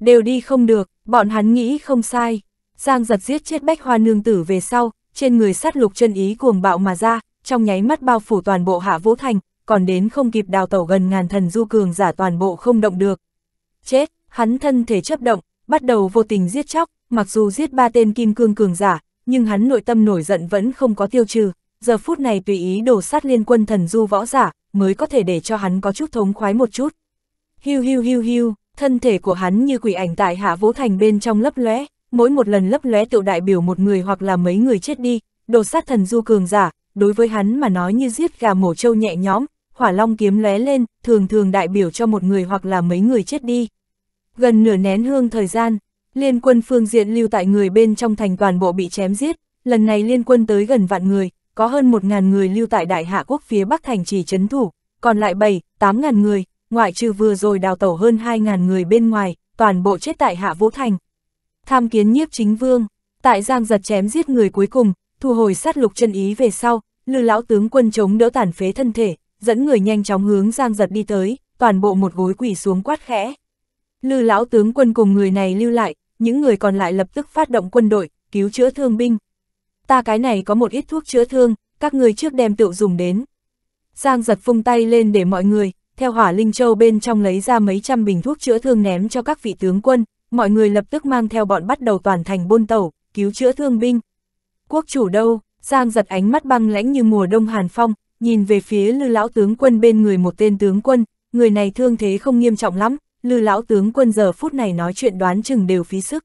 đều đi không được, bọn hắn nghĩ không sai. Giang giật giết chết bách hoa nương tử về sau, trên người sát lục chân ý cuồng bạo mà ra, trong nháy mắt bao phủ toàn bộ hạ vũ thành, còn đến không kịp đào tẩu gần ngàn thần du cường giả toàn bộ không động được. Chết, hắn thân thể chấp động, bắt đầu vô tình giết chóc, mặc dù giết ba tên kim cương cường giả, nhưng hắn nội tâm nổi giận vẫn không có tiêu trừ, giờ phút này tùy ý đổ sát liên quân thần du võ giả, mới có thể để cho hắn có chút thống khoái một chút. Hiu hiu hiu hiu thân thể của hắn như quỷ ảnh tại hạ vũ thành bên trong lấp lóe, mỗi một lần lấp lóe tự đại biểu một người hoặc là mấy người chết đi, đột sát thần du cường giả, đối với hắn mà nói như giết gà mổ trâu nhẹ nhõm, hỏa long kiếm lóe lên, thường thường đại biểu cho một người hoặc là mấy người chết đi. Gần nửa nén hương thời gian, liên quân phương diện lưu tại người bên trong thành toàn bộ bị chém giết, lần này liên quân tới gần vạn người, có hơn một ngàn người lưu tại đại hạ quốc phía bắc thành trì chấn thủ, còn lại bảy tám ngàn người, ngoại trừ vừa rồi đào tẩu hơn 2.000 người bên ngoài, toàn bộ chết tại Hạ Vũ Thành. Tham kiến nhiếp chính vương, tại Giang giật chém giết người cuối cùng, thu hồi sát lục chân ý về sau, lư lão tướng quân chống đỡ tàn phế thân thể, dẫn người nhanh chóng hướng Giang giật đi tới, toàn bộ một gối quỷ xuống quát khẽ. Lư lão tướng quân cùng người này lưu lại, những người còn lại lập tức phát động quân đội, cứu chữa thương binh. Ta cái này có một ít thuốc chữa thương, các người trước đem tựu dùng đến. Giang giật phung tay lên để mọi người, theo hỏa linh châu bên trong lấy ra mấy trăm bình thuốc chữa thương ném cho các vị tướng quân, mọi người lập tức mang theo bọn bắt đầu toàn thành bôn tẩu, cứu chữa thương binh. Quốc chủ đâu, Giang giật ánh mắt băng lãnh như mùa đông hàn phong, nhìn về phía lư lão tướng quân bên người một tên tướng quân, người này thương thế không nghiêm trọng lắm, lư lão tướng quân giờ phút này nói chuyện đoán chừng đều phí sức.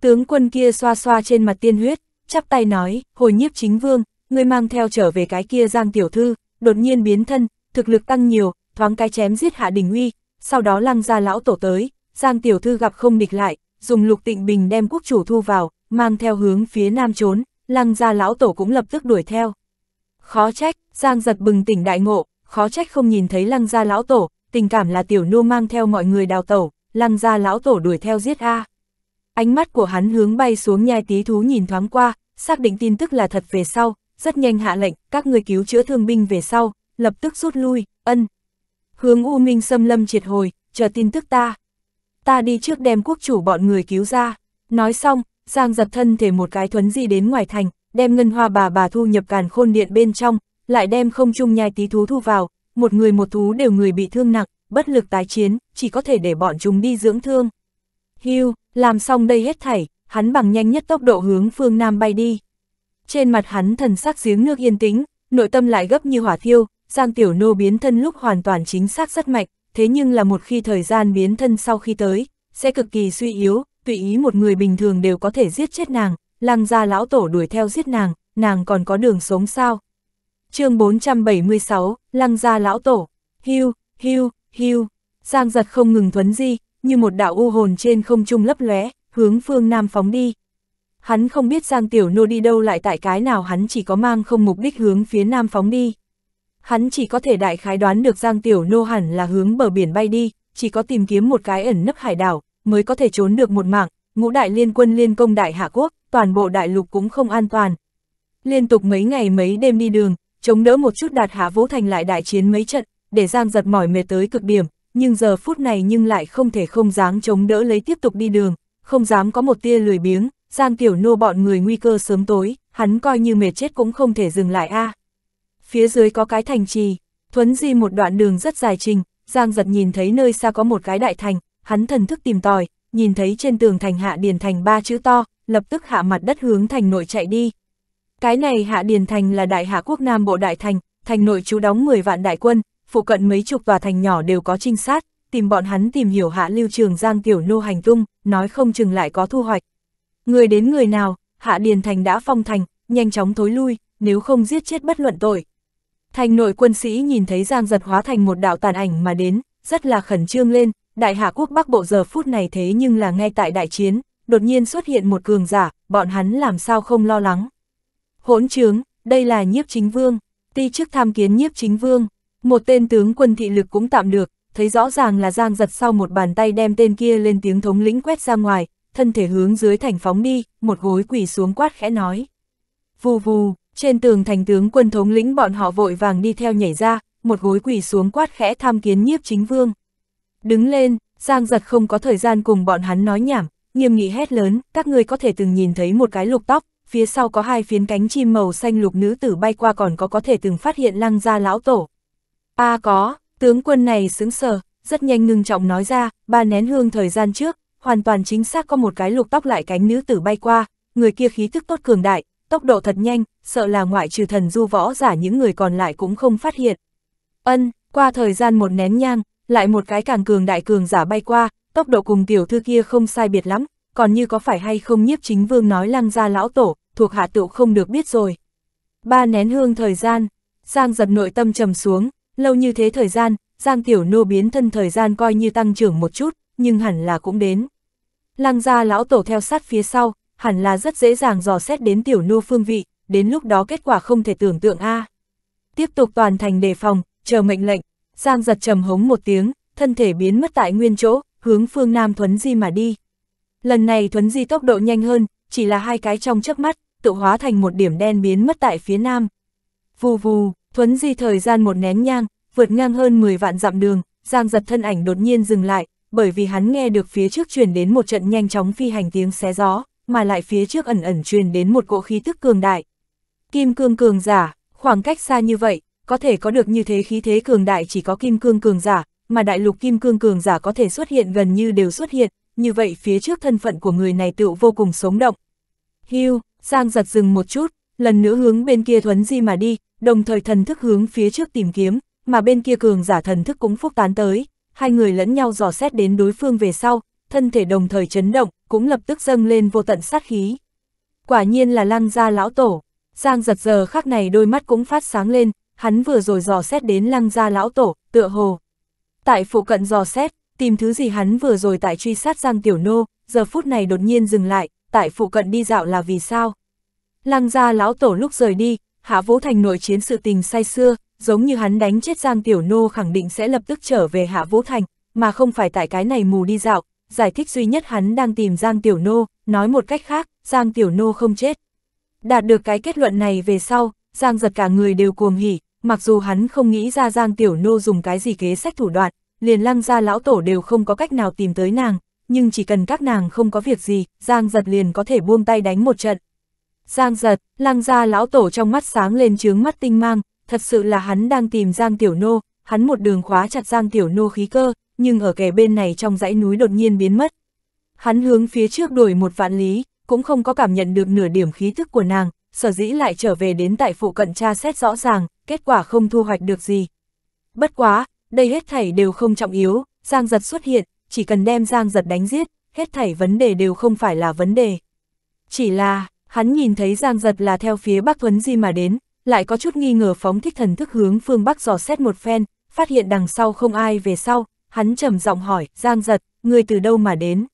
Tướng quân kia xoa xoa trên mặt tiên huyết, chắp tay nói, hồi nhiếp chính vương, người mang theo trở về cái kia Giang tiểu thư, đột nhiên biến thân, thực lực tăng nhiều, thoáng cái chém giết Hạ Đình Uy, sau đó lăng ra lão tổ tới, Giang Tiểu Thư gặp không địch lại, dùng lục tịnh bình đem quốc chủ thu vào, mang theo hướng phía nam trốn, lăng ra lão tổ cũng lập tức đuổi theo. Khó trách, Giang giật bừng tỉnh đại ngộ, khó trách không nhìn thấy lăng ra lão tổ, tình cảm là tiểu nô mang theo mọi người đào tẩu, lăng ra lão tổ đuổi theo giết A. Ánh mắt của hắn hướng bay xuống nhai tí thú nhìn thoáng qua, xác định tin tức là thật về sau, rất nhanh hạ lệnh, các người cứu chữa thương binh về sau, lập tức rút lui, ân, hướng U Minh xâm lâm triệt hồi, chờ tin tức ta. Ta đi trước đem quốc chủ bọn người cứu ra. Nói xong, Giang giật thân thể một cái thuấn di đến ngoài thành, đem ngân hoa bà bà thu nhập càn khôn điện bên trong, lại đem không trung nhai tí thú thu vào, một người một thú đều người bị thương nặng, bất lực tái chiến, chỉ có thể để bọn chúng đi dưỡng thương. Hưu, làm xong đây hết thảy, hắn bằng nhanh nhất tốc độ hướng phương Nam bay đi. Trên mặt hắn thần sắc giếng nước yên tĩnh, nội tâm lại gấp như hỏa thiêu, Giang Tiểu Nô biến thân lúc hoàn toàn chính xác rất mạnh, thế nhưng là một khi thời gian biến thân sau khi tới, sẽ cực kỳ suy yếu, tùy ý một người bình thường đều có thể giết chết nàng, lăng ra lão tổ đuổi theo giết nàng, nàng còn có đường sống sao. chương 476, lăng ra lão tổ, hưu, hưu, hưu, Giang giật không ngừng thuấn di, như một đạo u hồn trên không trung lấp lóe hướng phương Nam phóng đi. Hắn không biết Giang Tiểu Nô đi đâu lại tại cái nào hắn chỉ có mang không mục đích hướng phía Nam phóng đi hắn chỉ có thể đại khái đoán được Giang Tiểu Nô hẳn là hướng bờ biển bay đi, chỉ có tìm kiếm một cái ẩn nấp hải đảo, mới có thể trốn được một mạng, ngũ đại liên quân liên công đại hạ quốc, toàn bộ đại lục cũng không an toàn. Liên tục mấy ngày mấy đêm đi đường, chống đỡ một chút đạt hạ Vũ Thành lại đại chiến mấy trận, để Giang giật mỏi mệt tới cực điểm, nhưng giờ phút này nhưng lại không thể không dáng chống đỡ lấy tiếp tục đi đường, không dám có một tia lười biếng, Giang Tiểu Nô bọn người nguy cơ sớm tối, hắn coi như mệt chết cũng không thể dừng lại a. À phía dưới có cái thành trì, thuấn di một đoạn đường rất dài trình, Giang giật nhìn thấy nơi xa có một cái đại thành, hắn thần thức tìm tòi, nhìn thấy trên tường thành hạ điền thành ba chữ to, lập tức hạ mặt đất hướng thành nội chạy đi. Cái này hạ điền thành là đại hạ quốc nam bộ đại thành, thành nội chú đóng 10 vạn đại quân, phụ cận mấy chục tòa thành nhỏ đều có trinh sát, tìm bọn hắn tìm hiểu hạ lưu trường Giang Tiểu Nô hành tung, nói không chừng lại có thu hoạch. Người đến người nào, hạ điền thành đã phong thành, nhanh chóng thối lui, nếu không giết chết bất luận tội, Thành nội quân sĩ nhìn thấy Giang giật hóa thành một đạo tàn ảnh mà đến, rất là khẩn trương lên, đại hạ quốc Bắc Bộ giờ phút này thế nhưng là ngay tại đại chiến, đột nhiên xuất hiện một cường giả, bọn hắn làm sao không lo lắng. Hỗn trướng, đây là nhiếp chính vương, ti trước tham kiến nhiếp chính vương, một tên tướng quân thị lực cũng tạm được, thấy rõ ràng là Giang giật sau một bàn tay đem tên kia lên tiếng thống lĩnh quét ra ngoài, thân thể hướng dưới thành phóng đi, một gối quỳ xuống quát khẽ nói. Vù vù, trên tường thành tướng quân thống lĩnh bọn họ vội vàng đi theo nhảy ra, một gối quỳ xuống quát khẽ tham kiến nhiếp chính vương. Đứng lên, Giang giật không có thời gian cùng bọn hắn nói nhảm, nghiêm nghị hét lớn, các ngươi có thể từng nhìn thấy một cái lục tóc, phía sau có hai phiến cánh chim màu xanh lục nữ tử bay qua còn có có thể từng phát hiện lăng ra lão tổ. a à có, tướng quân này sững sờ, rất nhanh ngưng trọng nói ra, ba nén hương thời gian trước, hoàn toàn chính xác có một cái lục tóc lại cánh nữ tử bay qua, người kia khí thức tốt cường đại, tốc độ thật nhanh, sợ là ngoại trừ thần du võ giả những người còn lại cũng không phát hiện. Ân, qua thời gian một nén nhang, lại một cái càng cường đại cường giả bay qua, tốc độ cùng tiểu thư kia không sai biệt lắm, còn như có phải hay không nhiếp chính vương nói lăng ra lão tổ, thuộc hạ tựu không được biết rồi. Ba nén hương thời gian, Giang giật nội tâm trầm xuống, lâu như thế thời gian, Giang tiểu nô biến thân thời gian coi như tăng trưởng một chút, nhưng hẳn là cũng đến. Lăng ra lão tổ theo sát phía sau, hẳn là rất dễ dàng dò xét đến tiểu nô phương vị, đến lúc đó kết quả không thể tưởng tượng a. Tiếp tục toàn thành đề phòng, chờ mệnh lệnh, Giang giật trầm hống một tiếng, thân thể biến mất tại nguyên chỗ, hướng phương Nam Thuấn Di mà đi. Lần này Thuấn Di tốc độ nhanh hơn, chỉ là hai cái trong chớp mắt, tự hóa thành một điểm đen biến mất tại phía Nam. Vù vù, Thuấn Di thời gian một nén nhang, vượt ngang hơn 10 vạn dặm đường, Giang giật thân ảnh đột nhiên dừng lại, bởi vì hắn nghe được phía trước truyền đến một trận nhanh chóng phi hành tiếng xé gió mà lại phía trước ẩn ẩn truyền đến một cỗ khí tức cường đại. Kim cương cường giả, khoảng cách xa như vậy, có thể có được như thế khí thế cường đại chỉ có kim cương cường giả, mà đại lục kim cương cường giả có thể xuất hiện gần như đều xuất hiện, như vậy phía trước thân phận của người này tựu vô cùng sống động. Hưu, Giang giật dừng một chút, lần nữa hướng bên kia thuấn di mà đi, đồng thời thần thức hướng phía trước tìm kiếm, mà bên kia cường giả thần thức cũng phúc tán tới, hai người lẫn nhau dò xét đến đối phương về sau, thân thể đồng thời chấn động, cũng lập tức dâng lên vô tận sát khí. Quả nhiên là lăng gia lão tổ, Giang giật giờ khắc này đôi mắt cũng phát sáng lên, hắn vừa rồi dò xét đến lăng gia lão tổ, tựa hồ. Tại phụ cận dò xét, tìm thứ gì hắn vừa rồi tại truy sát Giang Tiểu Nô, giờ phút này đột nhiên dừng lại, tại phụ cận đi dạo là vì sao? Lăng gia lão tổ lúc rời đi, Hạ Vũ Thành nội chiến sự tình say xưa, giống như hắn đánh chết Giang Tiểu Nô khẳng định sẽ lập tức trở về Hạ Vũ Thành, mà không phải tại cái này mù đi dạo, giải thích duy nhất hắn đang tìm Giang Tiểu Nô, nói một cách khác, Giang Tiểu Nô không chết. Đạt được cái kết luận này về sau, Giang giật cả người đều cuồng hỉ, mặc dù hắn không nghĩ ra Giang Tiểu Nô dùng cái gì kế sách thủ đoạn, liền lăng ra lão tổ đều không có cách nào tìm tới nàng, nhưng chỉ cần các nàng không có việc gì, Giang giật liền có thể buông tay đánh một trận. Giang giật, lăng ra lão tổ trong mắt sáng lên trướng mắt tinh mang, thật sự là hắn đang tìm Giang Tiểu Nô, hắn một đường khóa chặt Giang Tiểu Nô khí cơ, nhưng ở kẻ bên này trong dãy núi đột nhiên biến mất. Hắn hướng phía trước đuổi một vạn lý, cũng không có cảm nhận được nửa điểm khí thức của nàng, sở dĩ lại trở về đến tại phụ cận tra xét rõ ràng, kết quả không thu hoạch được gì. Bất quá, đây hết thảy đều không trọng yếu, Giang Giật xuất hiện, chỉ cần đem Giang Giật đánh giết, hết thảy vấn đề đều không phải là vấn đề. Chỉ là, hắn nhìn thấy Giang Giật là theo phía Bắc Thuấn Di mà đến, lại có chút nghi ngờ phóng thích thần thức hướng phương Bắc dò xét một phen, phát hiện đằng sau không ai về sau, hắn trầm giọng hỏi, Giang giật, người từ đâu mà đến?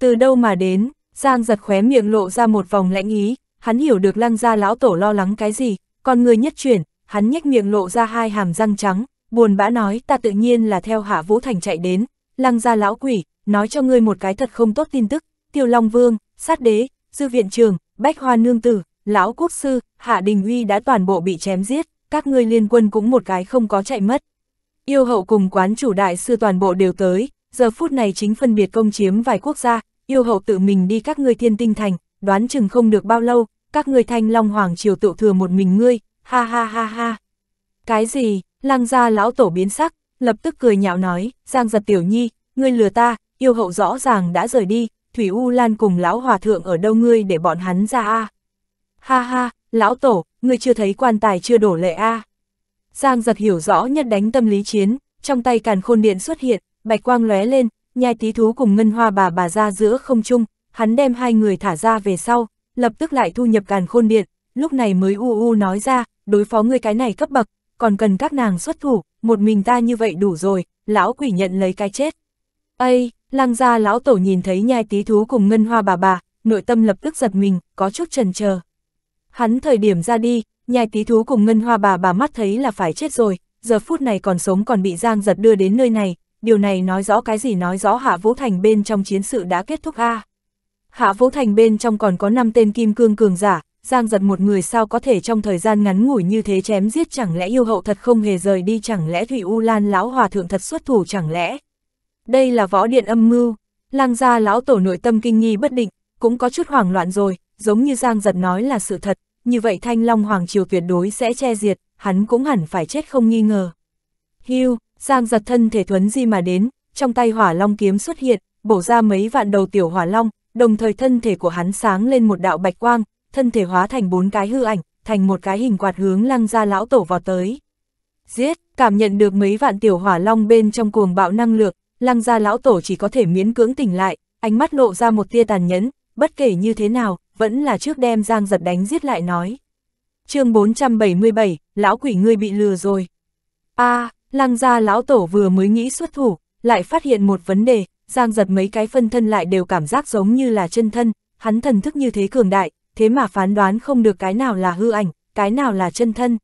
Từ đâu mà đến? Giang giật khóe miệng lộ ra một vòng lãnh ý, hắn hiểu được lăng gia lão tổ lo lắng cái gì, còn người nhất chuyển, hắn nhếch miệng lộ ra hai hàm răng trắng, buồn bã nói ta tự nhiên là theo hạ vũ thành chạy đến, lăng gia lão quỷ, nói cho ngươi một cái thật không tốt tin tức, tiêu long vương, sát đế, dư viện trường, bách hoa nương tử, lão quốc sư, hạ đình uy đã toàn bộ bị chém giết, các ngươi liên quân cũng một cái không có chạy mất, Yêu hậu cùng quán chủ đại sư toàn bộ đều tới, giờ phút này chính phân biệt công chiếm vài quốc gia, yêu hậu tự mình đi các ngươi thiên tinh thành, đoán chừng không được bao lâu, các ngươi thanh long hoàng triều tự thừa một mình ngươi, ha ha ha ha. Cái gì, lang gia lão tổ biến sắc, lập tức cười nhạo nói, giang giật tiểu nhi, ngươi lừa ta, yêu hậu rõ ràng đã rời đi, Thủy U Lan cùng lão hòa thượng ở đâu ngươi để bọn hắn ra a Ha ha, lão tổ, ngươi chưa thấy quan tài chưa đổ lệ a à? Giang giật hiểu rõ nhất đánh tâm lý chiến, trong tay càn khôn điện xuất hiện, bạch quang lóe lên, nhai tí thú cùng ngân hoa bà bà ra giữa không trung, hắn đem hai người thả ra về sau, lập tức lại thu nhập càn khôn điện, lúc này mới u u nói ra, đối phó người cái này cấp bậc, còn cần các nàng xuất thủ, một mình ta như vậy đủ rồi, lão quỷ nhận lấy cái chết. Ây, lăng gia lão tổ nhìn thấy nhai tí thú cùng ngân hoa bà bà, nội tâm lập tức giật mình, có chút trần chờ Hắn thời điểm ra đi, Nhai tí thú cùng ngân hoa bà bà mắt thấy là phải chết rồi, giờ phút này còn sống còn bị Giang giật đưa đến nơi này, điều này nói rõ cái gì nói rõ Hạ Vũ Thành bên trong chiến sự đã kết thúc a à. Hạ Vũ Thành bên trong còn có 5 tên kim cương cường giả, Giang giật một người sao có thể trong thời gian ngắn ngủi như thế chém giết chẳng lẽ yêu hậu thật không hề rời đi chẳng lẽ Thủy U Lan lão hòa thượng thật xuất thủ chẳng lẽ. Đây là võ điện âm mưu, lang gia lão tổ nội tâm kinh nghi bất định, cũng có chút hoảng loạn rồi, giống như Giang giật nói là sự thật, như vậy Thanh Long Hoàng Triều tuyệt đối sẽ che diệt, hắn cũng hẳn phải chết không nghi ngờ. Hưu, Giang giật thân thể thuấn di mà đến, trong tay hỏa long kiếm xuất hiện, bổ ra mấy vạn đầu tiểu hỏa long, đồng thời thân thể của hắn sáng lên một đạo bạch quang, thân thể hóa thành bốn cái hư ảnh, thành một cái hình quạt hướng lăng ra lão tổ vào tới. Giết, cảm nhận được mấy vạn tiểu hỏa long bên trong cuồng bạo năng lượng lăng ra lão tổ chỉ có thể miễn cưỡng tỉnh lại, ánh mắt lộ ra một tia tàn nhẫn, bất kể như thế nào, vẫn là trước đem Giang giật đánh giết lại nói. chương 477, lão quỷ ngươi bị lừa rồi. a à, lăng gia lão tổ vừa mới nghĩ xuất thủ, lại phát hiện một vấn đề, Giang giật mấy cái phân thân lại đều cảm giác giống như là chân thân, hắn thần thức như thế cường đại, thế mà phán đoán không được cái nào là hư ảnh, cái nào là chân thân.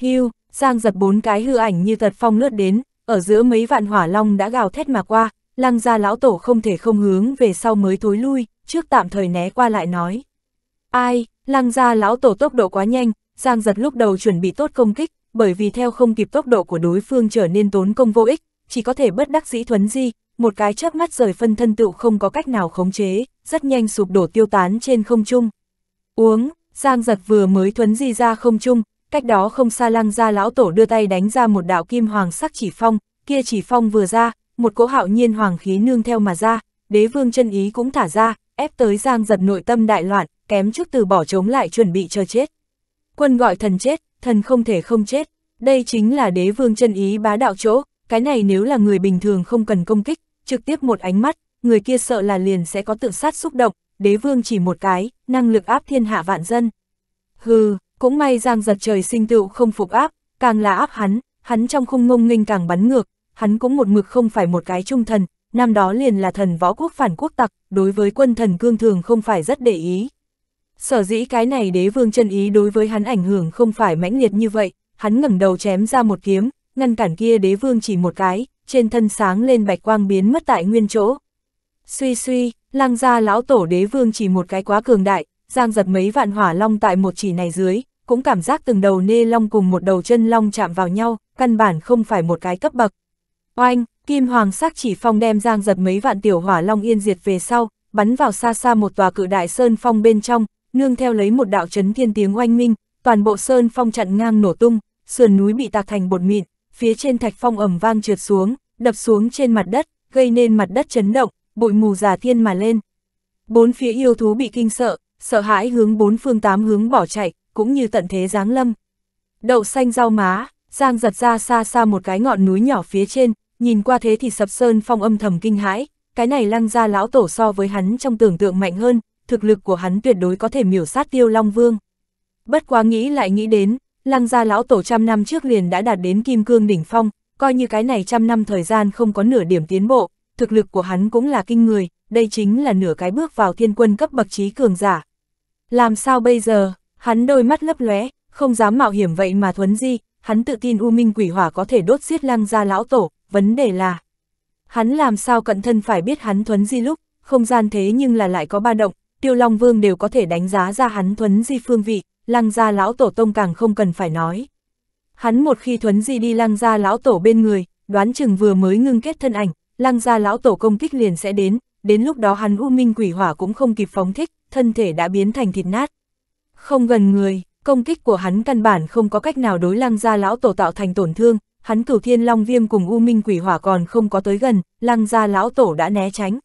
Hưu, Giang giật bốn cái hư ảnh như tật phong lướt đến, ở giữa mấy vạn hỏa long đã gào thét mà qua, lăng gia lão tổ không thể không hướng về sau mới thối lui, trước tạm thời né qua lại nói. Ai, lăng ra lão tổ tốc độ quá nhanh, Giang giật lúc đầu chuẩn bị tốt công kích, bởi vì theo không kịp tốc độ của đối phương trở nên tốn công vô ích, chỉ có thể bất đắc dĩ thuấn di, một cái chớp mắt rời phân thân tựu không có cách nào khống chế, rất nhanh sụp đổ tiêu tán trên không trung. Uống, Giang giật vừa mới thuấn di ra không trung, cách đó không xa lăng ra lão tổ đưa tay đánh ra một đạo kim hoàng sắc chỉ phong, kia chỉ phong vừa ra, một cỗ hạo nhiên hoàng khí nương theo mà ra, đế vương chân ý cũng thả ra, ép tới Giang giật nội tâm đại loạn, kém chút từ bỏ chống lại chuẩn bị cho chết. Quân gọi thần chết, thần không thể không chết, đây chính là đế vương chân ý bá đạo chỗ, cái này nếu là người bình thường không cần công kích, trực tiếp một ánh mắt, người kia sợ là liền sẽ có tự sát xúc động, đế vương chỉ một cái, năng lực áp thiên hạ vạn dân. Hừ, cũng may Giang giật trời sinh tựu không phục áp, càng là áp hắn, hắn trong khung ngông nghênh càng bắn ngược, hắn cũng một mực không phải một cái trung thần, năm đó liền là thần võ quốc phản quốc tặc, đối với quân thần cương thường không phải rất để ý. Sở dĩ cái này đế vương chân ý đối với hắn ảnh hưởng không phải mãnh liệt như vậy, hắn ngẩng đầu chém ra một kiếm, ngăn cản kia đế vương chỉ một cái, trên thân sáng lên bạch quang biến mất tại nguyên chỗ. Suy suy, lăng ra lão tổ đế vương chỉ một cái quá cường đại, giang giật mấy vạn hỏa long tại một chỉ này dưới, cũng cảm giác từng đầu nê long cùng một đầu chân long chạm vào nhau, căn bản không phải một cái cấp bậc. Oanh, Kim Hoàng sắc chỉ phong đem giang giật mấy vạn tiểu hỏa long yên diệt về sau, bắn vào xa xa một tòa cự đại sơn phong bên trong, nương theo lấy một đạo chấn thiên tiếng oanh minh, toàn bộ sơn phong chặn ngang nổ tung, sườn núi bị tạc thành bột mịn, phía trên thạch phong ẩm vang trượt xuống, đập xuống trên mặt đất, gây nên mặt đất chấn động, bụi mù già thiên mà lên. Bốn phía yêu thú bị kinh sợ, sợ hãi hướng bốn phương tám hướng bỏ chạy, cũng như tận thế giáng lâm. Đậu xanh rau má, Giang giật ra xa xa một cái ngọn núi nhỏ phía trên, Nhìn qua thế thì sập sơn phong âm thầm kinh hãi, cái này lăng ra lão tổ so với hắn trong tưởng tượng mạnh hơn, thực lực của hắn tuyệt đối có thể miểu sát tiêu Long Vương. Bất quá nghĩ lại nghĩ đến, lăng gia lão tổ trăm năm trước liền đã đạt đến kim cương đỉnh phong, coi như cái này trăm năm thời gian không có nửa điểm tiến bộ, thực lực của hắn cũng là kinh người, đây chính là nửa cái bước vào thiên quân cấp bậc trí cường giả. Làm sao bây giờ, hắn đôi mắt lấp lóe, không dám mạo hiểm vậy mà thuấn di, hắn tự tin U Minh Quỷ Hỏa có thể đốt giết lăng gia lão tổ, vấn đề là hắn làm sao cận thân phải biết hắn thuấn di lúc, không gian thế nhưng là lại có ba động, tiêu long vương đều có thể đánh giá ra hắn thuấn di phương vị, lăng gia lão tổ tông càng không cần phải nói. Hắn một khi thuấn di đi lăng gia lão tổ bên người, đoán chừng vừa mới ngưng kết thân ảnh, lăng gia lão tổ công kích liền sẽ đến, đến lúc đó hắn u minh quỷ hỏa cũng không kịp phóng thích, thân thể đã biến thành thịt nát. Không gần người, công kích của hắn căn bản không có cách nào đối lăng gia lão tổ tạo thành tổn thương, hắn cửu thiên long viêm cùng u minh quỷ hỏa còn không có tới gần, lăng ra lão tổ đã né tránh.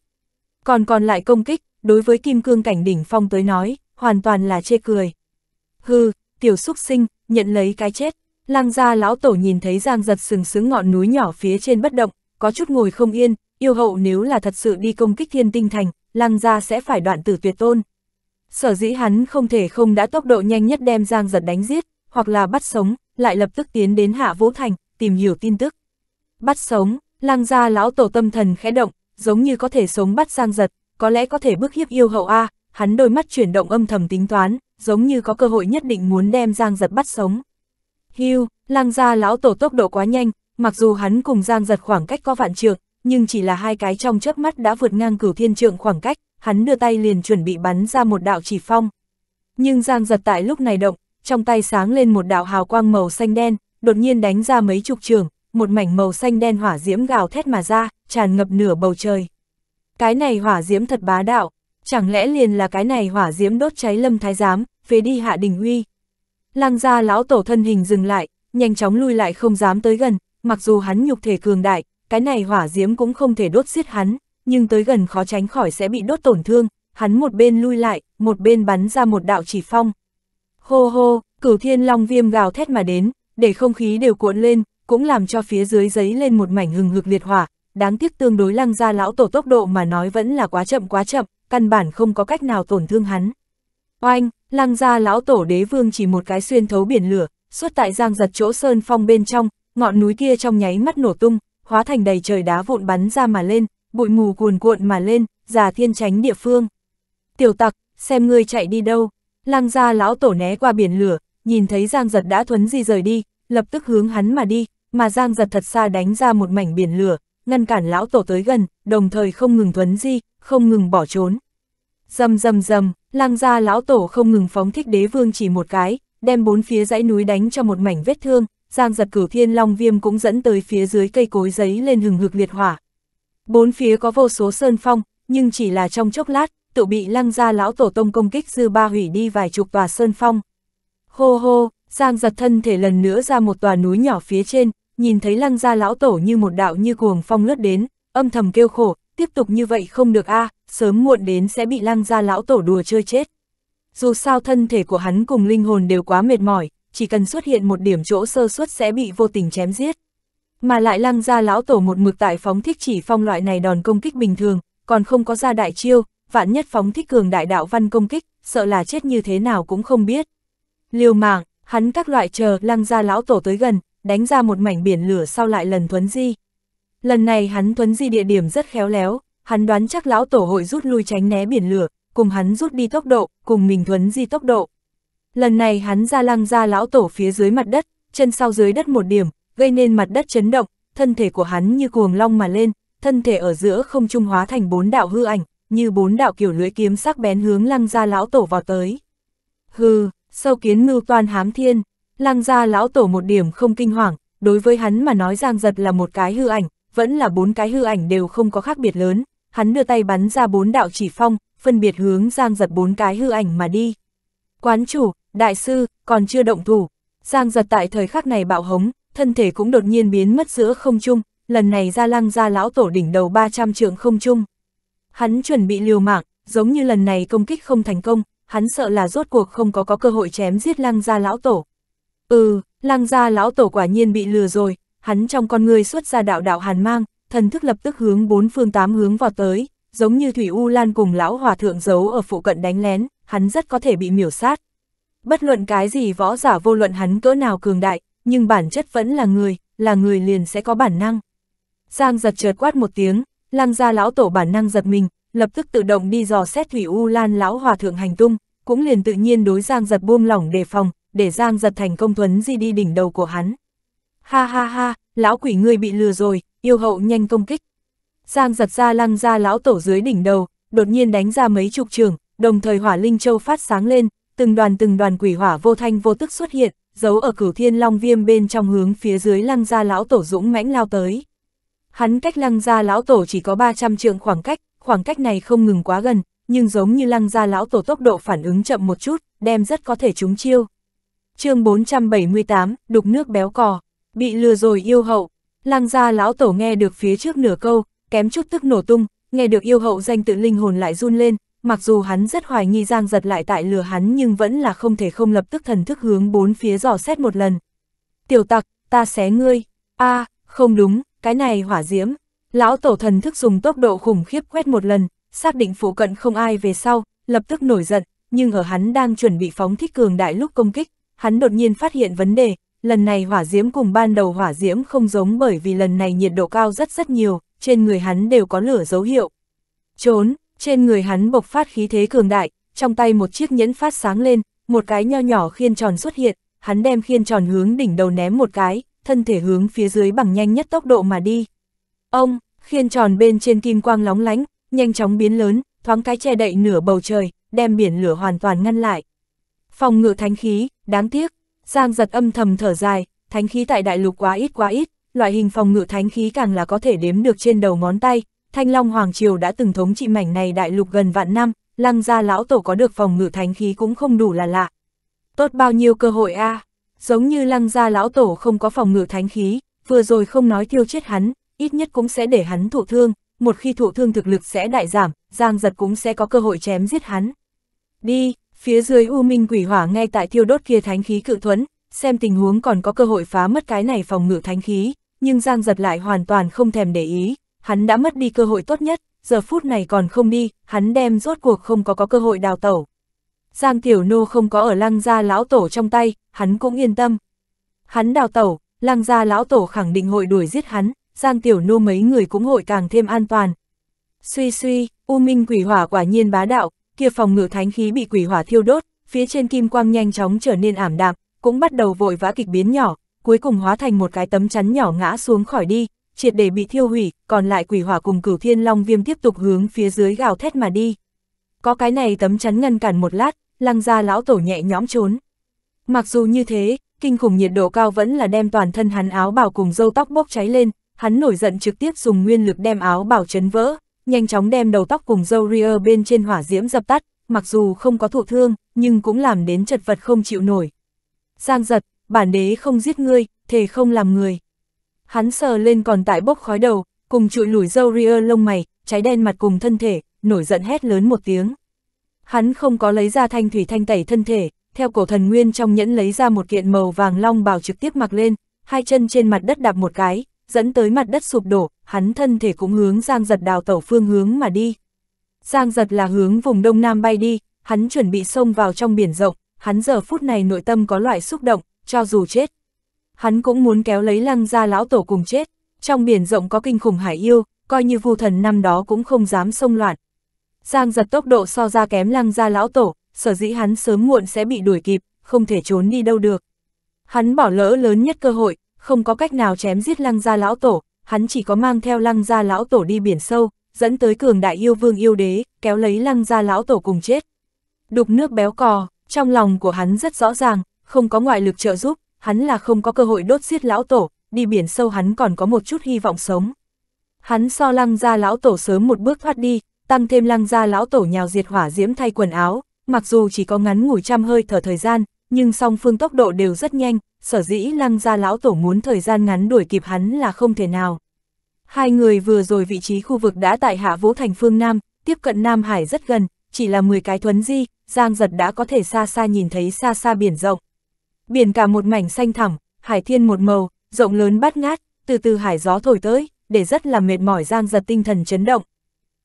Còn còn lại công kích, đối với kim cương cảnh đỉnh phong tới nói, hoàn toàn là chê cười. Hừ, tiểu xúc sinh, nhận lấy cái chết. Lăng ra lão tổ nhìn thấy giang giật sừng sướng ngọn núi nhỏ phía trên bất động, có chút ngồi không yên, yêu hậu nếu là thật sự đi công kích thiên tinh thành, lăng ra sẽ phải đoạn tử tuyệt tôn. Sở dĩ hắn không thể không đã tốc độ nhanh nhất đem giang giật đánh giết, hoặc là bắt sống, lại lập tức tiến đến hạ vũ thành, tìm hiểu tin tức. Bắt sống, lang gia lão tổ tâm thần khẽ động, giống như có thể sống bắt sang giật, có lẽ có thể bức hiếp yêu hậu A, hắn đôi mắt chuyển động âm thầm tính toán, giống như có cơ hội nhất định muốn đem Giang Giật bắt sống. Hưu, lang gia lão tổ tốc độ quá nhanh, mặc dù hắn cùng Giang Giật khoảng cách có vạn trượng, nhưng chỉ là hai cái trong chớp mắt đã vượt ngang cửu thiên trượng khoảng cách, hắn đưa tay liền chuẩn bị bắn ra một đạo chỉ phong. Nhưng Giang Giật tại lúc này động, trong tay sáng lên một đạo hào quang màu xanh đen, đột nhiên đánh ra mấy chục trường, một mảnh màu xanh đen hỏa diễm gào thét mà ra, tràn ngập nửa bầu trời. Cái này hỏa diễm thật bá đạo, chẳng lẽ liền là cái này hỏa diễm đốt cháy lâm thái giám, phế đi hạ đình uy. Lăng gia lão tổ thân hình dừng lại, nhanh chóng lui lại không dám tới gần, mặc dù hắn nhục thể cường đại, cái này hỏa diễm cũng không thể đốt giết hắn, nhưng tới gần khó tránh khỏi sẽ bị đốt tổn thương, hắn một bên lui lại, một bên bắn ra một đạo chỉ phong. Hô hô, cửu thiên long viêm gào thét mà đến, để không khí đều cuộn lên, cũng làm cho phía dưới giấy lên một mảnh hừng hực liệt hỏa, đáng tiếc tương đối lăng ra lão tổ tốc độ mà nói vẫn là quá chậm quá chậm, căn bản không có cách nào tổn thương hắn. Oanh, lăng ra lão tổ đế vương chỉ một cái xuyên thấu biển lửa, xuất tại giang giật chỗ sơn phong bên trong, ngọn núi kia trong nháy mắt nổ tung, hóa thành đầy trời đá vụn bắn ra mà lên, bụi mù cuồn cuộn mà lên, già thiên tránh địa phương. Tiểu tặc, xem ngươi chạy đi đâu, lăng ra lão tổ né qua biển lửa, nhìn thấy Giang Giật đã thuấn di rời đi, lập tức hướng hắn mà đi, mà Giang Giật thật xa đánh ra một mảnh biển lửa, ngăn cản lão tổ tới gần, đồng thời không ngừng thuấn di, không ngừng bỏ trốn. Dầm dầm dầm, lang ra lão tổ không ngừng phóng thích đế vương chỉ một cái, đem bốn phía dãy núi đánh cho một mảnh vết thương, Giang Giật cửu thiên long viêm cũng dẫn tới phía dưới cây cối giấy lên hừng hực liệt hỏa. Bốn phía có vô số sơn phong, nhưng chỉ là trong chốc lát, tự bị lăng ra lão tổ tông công kích dư ba hủy đi vài chục tòa sơn phong, Hô hô, Giang giật thân thể lần nữa ra một tòa núi nhỏ phía trên, nhìn thấy lăng gia lão tổ như một đạo như cuồng phong lướt đến, âm thầm kêu khổ, tiếp tục như vậy không được a à, sớm muộn đến sẽ bị lăng gia lão tổ đùa chơi chết. Dù sao thân thể của hắn cùng linh hồn đều quá mệt mỏi, chỉ cần xuất hiện một điểm chỗ sơ suất sẽ bị vô tình chém giết. Mà lại lăng gia lão tổ một mực tại phóng thích chỉ phong loại này đòn công kích bình thường, còn không có ra đại chiêu, vạn nhất phóng thích cường đại đạo văn công kích, sợ là chết như thế nào cũng không biết liều mạng, hắn các loại chờ lăng ra lão tổ tới gần, đánh ra một mảnh biển lửa sau lại lần thuấn di. Lần này hắn thuấn di địa điểm rất khéo léo, hắn đoán chắc lão tổ hội rút lui tránh né biển lửa, cùng hắn rút đi tốc độ, cùng mình thuấn di tốc độ. Lần này hắn ra lăng ra lão tổ phía dưới mặt đất, chân sau dưới đất một điểm, gây nên mặt đất chấn động, thân thể của hắn như cuồng long mà lên, thân thể ở giữa không trung hóa thành bốn đạo hư ảnh, như bốn đạo kiểu lưỡi kiếm sắc bén hướng lăng ra lão tổ vào tới. Hừ, sâu kiến mưu toan hám thiên, lang gia lão tổ một điểm không kinh hoàng, đối với hắn mà nói giang giật là một cái hư ảnh, vẫn là bốn cái hư ảnh đều không có khác biệt lớn, hắn đưa tay bắn ra bốn đạo chỉ phong, phân biệt hướng giang giật bốn cái hư ảnh mà đi. Quán chủ, đại sư, còn chưa động thủ, giang giật tại thời khắc này bạo hống, thân thể cũng đột nhiên biến mất giữa không trung, lần này ra lăng gia lão tổ đỉnh đầu 300 trượng không trung. Hắn chuẩn bị liều mạng, giống như lần này công kích không thành công, hắn sợ là rốt cuộc không có có cơ hội chém giết lăng gia lão tổ. Ừ, lăng gia lão tổ quả nhiên bị lừa rồi, hắn trong con người xuất ra đạo đạo hàn mang, thần thức lập tức hướng bốn phương tám hướng vào tới, giống như Thủy U Lan cùng lão hòa thượng giấu ở phụ cận đánh lén, hắn rất có thể bị miểu sát. Bất luận cái gì võ giả vô luận hắn cỡ nào cường đại, nhưng bản chất vẫn là người, là người liền sẽ có bản năng. Giang giật chợt quát một tiếng, lăng gia lão tổ bản năng giật mình, lập tức tự động đi dò xét Thủy U Lan lão hòa thượng hành tung, cũng liền tự nhiên đối Giang Giật buông lỏng đề phòng, để Giang Giật thành công thuấn di đi đỉnh đầu của hắn. Ha ha ha, lão quỷ ngươi bị lừa rồi, yêu hậu nhanh công kích. Giang Giật ra lăng ra lão tổ dưới đỉnh đầu, đột nhiên đánh ra mấy chục trường, đồng thời hỏa linh châu phát sáng lên, từng đoàn từng đoàn quỷ hỏa vô thanh vô tức xuất hiện, giấu ở cửu thiên long viêm bên trong hướng phía dưới lăng gia lão tổ dũng mãnh lao tới. Hắn cách lăng gia lão tổ chỉ có 300 trường khoảng cách, khoảng cách này không ngừng quá gần, nhưng giống như lăng gia lão tổ tốc độ phản ứng chậm một chút, đem rất có thể trúng chiêu. chương 478, đục nước béo cò, bị lừa rồi yêu hậu. Lăng gia lão tổ nghe được phía trước nửa câu, kém chút tức nổ tung, nghe được yêu hậu danh tự linh hồn lại run lên, mặc dù hắn rất hoài nghi giang giật lại tại lừa hắn nhưng vẫn là không thể không lập tức thần thức hướng bốn phía dò xét một lần. Tiểu tặc, ta xé ngươi, a à, không đúng, cái này hỏa diễm, Lão tổ thần thức dùng tốc độ khủng khiếp quét một lần, xác định phụ cận không ai về sau, lập tức nổi giận, nhưng ở hắn đang chuẩn bị phóng thích cường đại lúc công kích, hắn đột nhiên phát hiện vấn đề, lần này hỏa diễm cùng ban đầu hỏa diễm không giống bởi vì lần này nhiệt độ cao rất rất nhiều, trên người hắn đều có lửa dấu hiệu. Trốn, trên người hắn bộc phát khí thế cường đại, trong tay một chiếc nhẫn phát sáng lên, một cái nho nhỏ khiên tròn xuất hiện, hắn đem khiên tròn hướng đỉnh đầu ném một cái, thân thể hướng phía dưới bằng nhanh nhất tốc độ mà đi. Ông, khiên tròn bên trên kim quang lóng lánh, nhanh chóng biến lớn, thoáng cái che đậy nửa bầu trời, đem biển lửa hoàn toàn ngăn lại. Phòng ngự thánh khí, đáng tiếc, Giang giật âm thầm thở dài, thánh khí tại đại lục quá ít quá ít, loại hình phòng ngự thánh khí càng là có thể đếm được trên đầu ngón tay. Thanh Long Hoàng Triều đã từng thống trị mảnh này đại lục gần vạn năm, lăng gia lão tổ có được phòng ngự thánh khí cũng không đủ là lạ. Tốt bao nhiêu cơ hội a à? giống như lăng gia lão tổ không có phòng ngự thánh khí, vừa rồi không nói tiêu chết hắn, ít nhất cũng sẽ để hắn thụ thương, một khi thụ thương thực lực sẽ đại giảm, Giang Giật cũng sẽ có cơ hội chém giết hắn. Đi, phía dưới U Minh Quỷ Hỏa ngay tại thiêu đốt kia thánh khí cự thuẫn, xem tình huống còn có cơ hội phá mất cái này phòng ngự thánh khí, nhưng Giang Giật lại hoàn toàn không thèm để ý, hắn đã mất đi cơ hội tốt nhất, giờ phút này còn không đi, hắn đem rốt cuộc không có có cơ hội đào tẩu. Giang Tiểu Nô không có ở lăng gia lão tổ trong tay, hắn cũng yên tâm. Hắn đào tẩu, lăng gia lão tổ khẳng định hội đuổi giết hắn, Giang Tiểu Nô mấy người cũng hội càng thêm an toàn. Suy suy, U Minh quỷ hỏa quả nhiên bá đạo, kia phòng ngự thánh khí bị quỷ hỏa thiêu đốt, phía trên kim quang nhanh chóng trở nên ảm đạm, cũng bắt đầu vội vã kịch biến nhỏ, cuối cùng hóa thành một cái tấm chắn nhỏ ngã xuống khỏi đi, triệt để bị thiêu hủy, còn lại quỷ hỏa cùng cửu thiên long viêm tiếp tục hướng phía dưới gào thét mà đi. Có cái này tấm chắn ngăn cản một lát, lăng ra lão tổ nhẹ nhõm trốn. Mặc dù như thế, kinh khủng nhiệt độ cao vẫn là đem toàn thân hắn áo bào cùng râu tóc bốc cháy lên, hắn nổi giận trực tiếp dùng nguyên lực đem áo bảo chấn vỡ, nhanh chóng đem đầu tóc cùng dâu ria bên trên hỏa diễm dập tắt, mặc dù không có thụ thương, nhưng cũng làm đến chật vật không chịu nổi. Giang giật, bản đế không giết ngươi, thề không làm người. Hắn sờ lên còn tại bốc khói đầu, cùng trụi lủi dâu ria lông mày, cháy đen mặt cùng thân thể, nổi giận hét lớn một tiếng. Hắn không có lấy ra thanh thủy thanh tẩy thân thể, theo cổ thần nguyên trong nhẫn lấy ra một kiện màu vàng long bào trực tiếp mặc lên, hai chân trên mặt đất đạp một cái, dẫn tới mặt đất sụp đổ, hắn thân thể cũng hướng Giang Giật đào tẩu phương hướng mà đi. Giang Giật là hướng vùng đông nam bay đi, hắn chuẩn bị xông vào trong biển rộng, hắn giờ phút này nội tâm có loại xúc động, cho dù chết. Hắn cũng muốn kéo lấy lăng ra lão tổ cùng chết, trong biển rộng có kinh khủng hải yêu, coi như vu thần năm đó cũng không dám xông loạn. Giang giật tốc độ so ra kém lăng ra lão tổ, sở dĩ hắn sớm muộn sẽ bị đuổi kịp, không thể trốn đi đâu được. Hắn bỏ lỡ lớn nhất cơ hội, không có cách nào chém giết lăng gia lão tổ, hắn chỉ có mang theo lăng gia lão tổ đi biển sâu, dẫn tới cường đại yêu vương yêu đế, kéo lấy lăng gia lão tổ cùng chết. Đục nước béo cò, trong lòng của hắn rất rõ ràng, không có ngoại lực trợ giúp, hắn là không có cơ hội đốt giết lão tổ, đi biển sâu hắn còn có một chút hy vọng sống. Hắn so lăng gia lão tổ sớm một bước thoát đi, tăng thêm lăng gia lão tổ nhào diệt hỏa diễm thay quần áo, mặc dù chỉ có ngắn ngủi trăm hơi thở thời gian, nhưng song phương tốc độ đều rất nhanh, sở dĩ lăng gia lão tổ muốn thời gian ngắn đuổi kịp hắn là không thể nào. Hai người vừa rồi vị trí khu vực đã tại hạ vũ thành phương Nam, tiếp cận Nam Hải rất gần, chỉ là 10 cái thuấn di, Giang giật đã có thể xa xa nhìn thấy xa xa biển rộng. Biển cả một mảnh xanh thẳm, hải thiên một màu, rộng lớn bát ngát, từ từ hải gió thổi tới, để rất là mệt mỏi Giang giật tinh thần chấn động.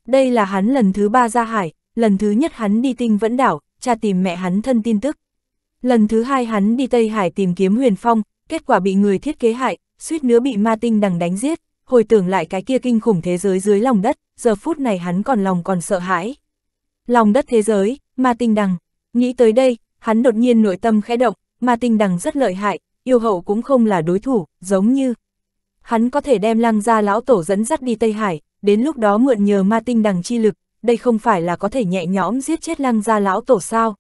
Đây là hắn lần thứ ba ra hải, lần thứ nhất hắn đi tinh vẫn đảo, cha tìm mẹ hắn thân tin tức. Lần thứ hai hắn đi Tây Hải tìm kiếm huyền phong, kết quả bị người thiết kế hại, suýt nữa bị ma tinh đằng đánh giết, hồi tưởng lại cái kia kinh khủng thế giới dưới lòng đất, giờ phút này hắn còn lòng còn sợ hãi. Lòng đất thế giới, ma tinh đằng, nghĩ tới đây, hắn đột nhiên nội tâm khẽ động, ma tinh đằng rất lợi hại, yêu hậu cũng không là đối thủ, giống như. Hắn có thể đem lăng ra lão tổ dẫn dắt đi Tây Hải, đến lúc đó mượn nhờ ma tinh đằng chi lực, đây không phải là có thể nhẹ nhõm giết chết lăng ra lão tổ sao.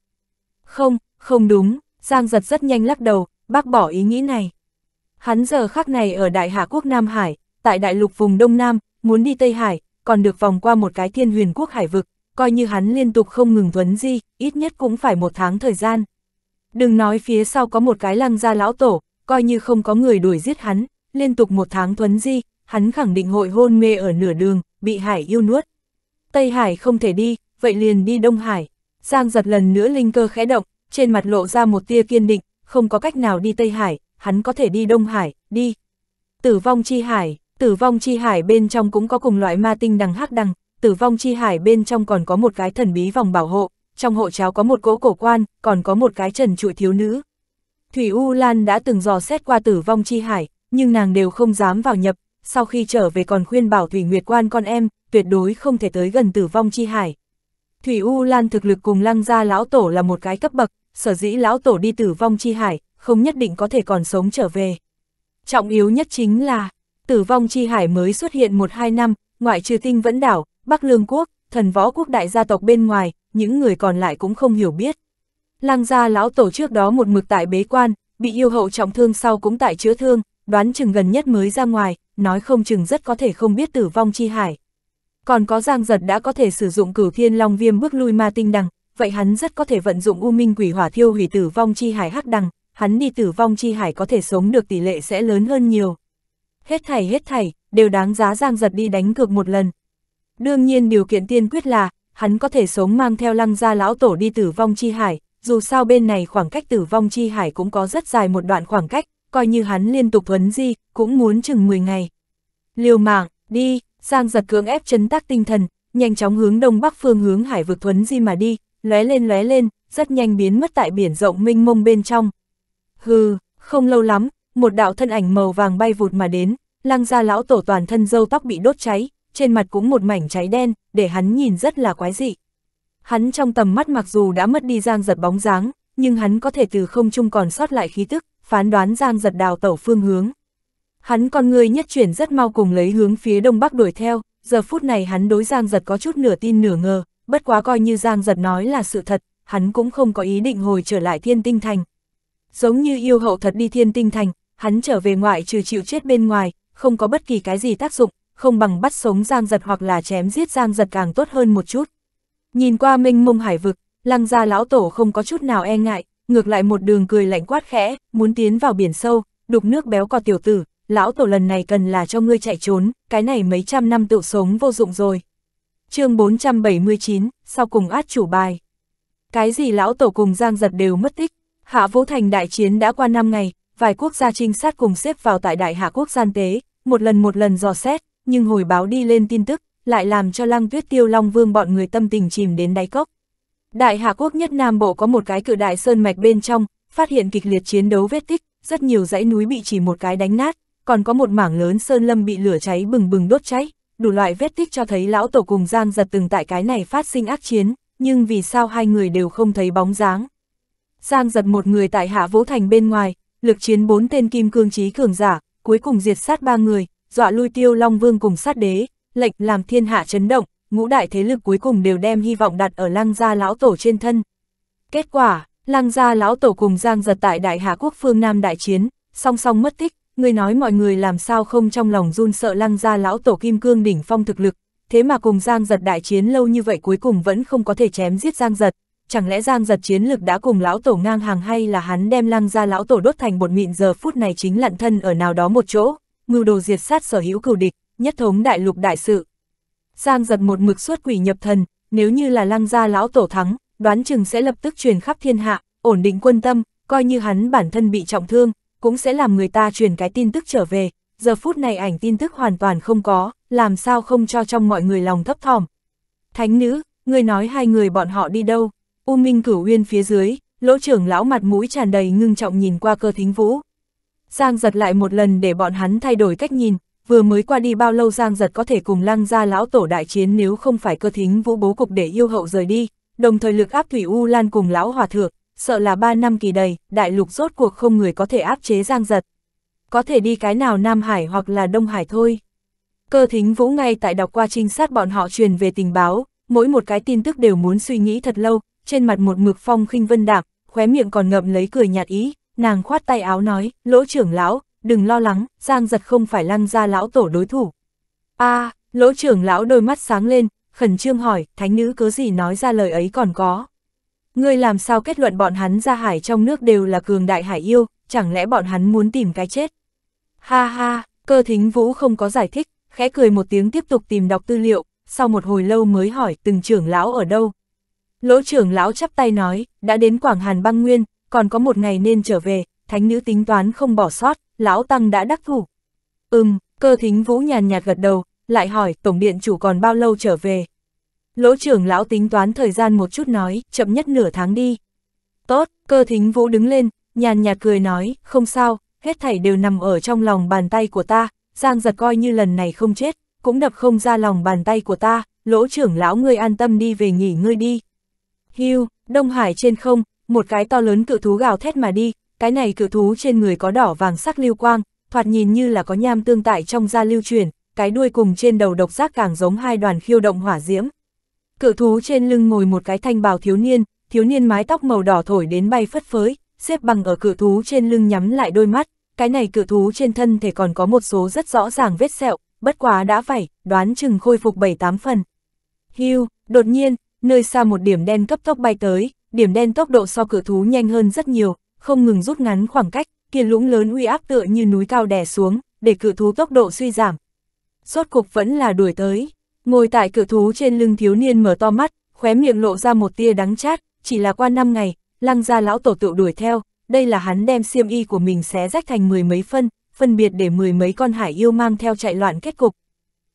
Không, không đúng, Giang giật rất nhanh lắc đầu, bác bỏ ý nghĩ này. Hắn giờ khắc này ở Đại Hạ Quốc Nam Hải, tại đại lục vùng Đông Nam, muốn đi Tây Hải, còn được vòng qua một cái thiên huyền quốc hải vực, coi như hắn liên tục không ngừng thuấn di, ít nhất cũng phải một tháng thời gian. Đừng nói phía sau có một cái lăng gia lão tổ, coi như không có người đuổi giết hắn, liên tục một tháng thuấn di, hắn khẳng định hội hôn mê ở nửa đường, bị hải yêu nuốt. Tây Hải không thể đi, vậy liền đi Đông Hải. Giang giật lần nữa linh cơ khẽ động, trên mặt lộ ra một tia kiên định, không có cách nào đi Tây Hải, hắn có thể đi Đông Hải, đi. Tử vong chi hải, tử vong chi hải bên trong cũng có cùng loại ma tinh đằng hắc đằng, tử vong chi hải bên trong còn có một cái thần bí vòng bảo hộ, trong hộ cháo có một cỗ cổ quan, còn có một cái trần trụi thiếu nữ. Thủy U Lan đã từng dò xét qua tử vong chi hải, nhưng nàng đều không dám vào nhập, sau khi trở về còn khuyên bảo Thủy Nguyệt Quan con em, tuyệt đối không thể tới gần tử vong chi hải. Thủy U Lan thực lực cùng lăng gia lão tổ là một cái cấp bậc, sở dĩ lão tổ đi tử vong chi hải, không nhất định có thể còn sống trở về. Trọng yếu nhất chính là, tử vong chi hải mới xuất hiện một hai năm, ngoại trừ tinh vẫn đảo, Bắc Lương Quốc, thần võ quốc đại gia tộc bên ngoài, những người còn lại cũng không hiểu biết. Lăng gia lão tổ trước đó một mực tại bế quan, bị yêu hậu trọng thương sau cũng tại chữa thương, đoán chừng gần nhất mới ra ngoài, nói không chừng rất có thể không biết tử vong chi hải. Còn có Giang Giật đã có thể sử dụng cửu thiên long viêm bước lui ma tinh đằng, vậy hắn rất có thể vận dụng U Minh Quỷ Hỏa thiêu hủy tử vong chi hải hắc đằng, hắn đi tử vong chi hải có thể sống được tỷ lệ sẽ lớn hơn nhiều. Hết thảy hết thảy, đều đáng giá Giang Giật đi đánh cược một lần. Đương nhiên điều kiện tiên quyết là, hắn có thể sống mang theo lăng gia lão tổ đi tử vong chi hải, dù sao bên này khoảng cách tử vong chi hải cũng có rất dài một đoạn khoảng cách, coi như hắn liên tục huấn di, cũng muốn chừng 10 ngày. Liều mạng, đi, Giang giật cưỡng ép chấn tác tinh thần, nhanh chóng hướng đông bắc phương hướng hải vực thuấn di mà đi, lóe lên lóe lên, rất nhanh biến mất tại biển rộng mênh mông bên trong. Hừ, không lâu lắm, một đạo thân ảnh màu vàng bay vụt mà đến, lăng ra lão tổ toàn thân dâu tóc bị đốt cháy, trên mặt cũng một mảnh cháy đen, để hắn nhìn rất là quái dị. Hắn trong tầm mắt mặc dù đã mất đi giang giật bóng dáng, nhưng hắn có thể từ không trung còn sót lại khí tức, phán đoán giang giật đào tẩu phương hướng. Hắn con người nhất chuyển rất mau cùng lấy hướng phía đông bắc đuổi theo, giờ phút này hắn đối giang giật có chút nửa tin nửa ngờ, bất quá coi như Giang Giật nói là sự thật, hắn cũng không có ý định hồi trở lại thiên tinh thành. Giống như yêu hậu thật đi thiên tinh thành, hắn trở về ngoại trừ chịu chết bên ngoài, không có bất kỳ cái gì tác dụng, không bằng bắt sống Giang Giật hoặc là chém giết Giang Giật càng tốt hơn một chút. Nhìn qua minh mông hải vực, lăng gia lão tổ không có chút nào e ngại, ngược lại một đường cười lạnh quát khẽ, muốn tiến vào biển sâu, đục nước béo cò tiểu tử, lão tổ lần này cần là cho ngươi chạy trốn, cái này mấy trăm năm tựu sống vô dụng rồi chương 479, sau cùng át chủ bài. Cái gì lão tổ cùng Giang Giật đều mất tích, Hạ Vũ Thành đại chiến đã qua 5 ngày, vài quốc gia trinh sát cùng xếp vào tại Đại Hạ Quốc gian tế, một lần một lần dò xét, nhưng hồi báo đi lên tin tức, lại làm cho Lăng Tuyết Tiêu Long Vương bọn người tâm tình chìm đến đáy cốc. Đại Hạ Quốc nhất Nam Bộ có một cái cự đại sơn mạch bên trong, phát hiện kịch liệt chiến đấu vết tích, rất nhiều dãy núi bị chỉ một cái đánh nát, còn có một mảng lớn sơn lâm bị lửa cháy bừng bừng đốt cháy, đủ loại vết tích cho thấy lão tổ cùng gian giật từng tại cái này phát sinh ác chiến, nhưng vì sao hai người đều không thấy bóng dáng. Giang giật một người tại hạ Vũ thành bên ngoài, lực chiến bốn tên kim cương trí cường giả, cuối cùng diệt sát ba người, dọa lui tiêu Long Vương cùng sát đế, lệnh làm thiên hạ chấn động, ngũ đại thế lực cuối cùng đều đem hy vọng đặt ở lăng gia lão tổ trên thân. Kết quả, lăng gia lão tổ cùng Giang giật tại đại hạ quốc phương Nam đại chiến, song song mất tích, Người nói mọi người làm sao không trong lòng run sợ lăng ra lão tổ kim cương đỉnh phong thực lực, thế mà cùng Giang giật đại chiến lâu như vậy cuối cùng vẫn không có thể chém giết Giang giật. Chẳng lẽ Giang giật chiến lực đã cùng lão tổ ngang hàng hay là hắn đem lăng ra lão tổ đốt thành bột mịn giờ phút này chính lặn thân ở nào đó một chỗ, mưu đồ diệt sát sở hữu cừu địch, nhất thống đại lục đại sự. Giang giật một mực suốt quỷ nhập thần, nếu như là lăng gia lão tổ thắng, đoán chừng sẽ lập tức truyền khắp thiên hạ, ổn định quân tâm, coi như hắn bản thân bị trọng thương, cũng sẽ làm người ta truyền cái tin tức trở về, giờ phút này ảnh tin tức hoàn toàn không có, làm sao không cho trong mọi người lòng thấp thỏm. Thánh nữ, người nói hai người bọn họ đi đâu, U Minh cửu uyên phía dưới, lỗ trưởng lão mặt mũi tràn đầy ngưng trọng nhìn qua cơ thính vũ. Giang giật lại một lần để bọn hắn thay đổi cách nhìn, vừa mới qua đi bao lâu Giang giật có thể cùng lăng ra lão tổ đại chiến nếu không phải cơ thính vũ bố cục để yêu hậu rời đi, đồng thời lực áp thủy U Lan cùng lão hòa thượng, sợ là ba năm kỳ đầy, đại lục rốt cuộc không người có thể áp chế giang giật. Có thể đi cái nào Nam Hải hoặc là Đông Hải thôi. Cơ thính vũ ngay tại đọc qua trinh sát bọn họ truyền về tình báo, mỗi một cái tin tức đều muốn suy nghĩ thật lâu, trên mặt một mực phong khinh vân đạm, khóe miệng còn ngậm lấy cười nhạt ý, nàng khoát tay áo nói, lỗ trưởng lão, đừng lo lắng, giang giật không phải lăng ra lão tổ đối thủ. a à, lỗ trưởng lão đôi mắt sáng lên, khẩn trương hỏi, thánh nữ cớ gì nói ra lời ấy còn có. Ngươi làm sao kết luận bọn hắn ra hải trong nước đều là cường đại hải yêu, chẳng lẽ bọn hắn muốn tìm cái chết? Ha ha, cơ thính vũ không có giải thích, khẽ cười một tiếng tiếp tục tìm đọc tư liệu, sau một hồi lâu mới hỏi từng trưởng lão ở đâu. Lỗ trưởng lão chắp tay nói, đã đến Quảng Hàn băng nguyên, còn có một ngày nên trở về, thánh nữ tính toán không bỏ sót, lão tăng đã đắc thủ. Ừm, cơ thính vũ nhàn nhạt gật đầu, lại hỏi tổng điện chủ còn bao lâu trở về, Lỗ trưởng lão tính toán thời gian một chút nói, chậm nhất nửa tháng đi. Tốt, cơ thính vũ đứng lên, nhàn nhạt cười nói, không sao, hết thảy đều nằm ở trong lòng bàn tay của ta, Giang giật coi như lần này không chết, cũng đập không ra lòng bàn tay của ta, lỗ trưởng lão ngươi an tâm đi về nghỉ ngươi đi. hưu Đông Hải trên không, một cái to lớn cự thú gào thét mà đi, cái này cự thú trên người có đỏ vàng sắc lưu quang, thoạt nhìn như là có nham tương tại trong da lưu truyền, cái đuôi cùng trên đầu độc giác càng giống hai đoàn khiêu động hỏa diễm, Cự thú trên lưng ngồi một cái thanh bào thiếu niên, thiếu niên mái tóc màu đỏ thổi đến bay phất phới, xếp bằng ở cự thú trên lưng nhắm lại đôi mắt, cái này cự thú trên thân thể còn có một số rất rõ ràng vết sẹo, bất quá đã vảy, đoán chừng khôi phục 7-8 phần. Hưu, đột nhiên, nơi xa một điểm đen cấp tốc bay tới, điểm đen tốc độ so cự thú nhanh hơn rất nhiều, không ngừng rút ngắn khoảng cách, kia lũng lớn uy áp tựa như núi cao đè xuống, để cự thú tốc độ suy giảm. Suốt cục vẫn là đuổi tới. Ngồi tại cửa thú trên lưng thiếu niên mở to mắt, khóe miệng lộ ra một tia đắng chát, chỉ là qua năm ngày, lăng ra lão tổ tựu đuổi theo, đây là hắn đem xiêm y của mình xé rách thành mười mấy phân, phân biệt để mười mấy con hải yêu mang theo chạy loạn kết cục.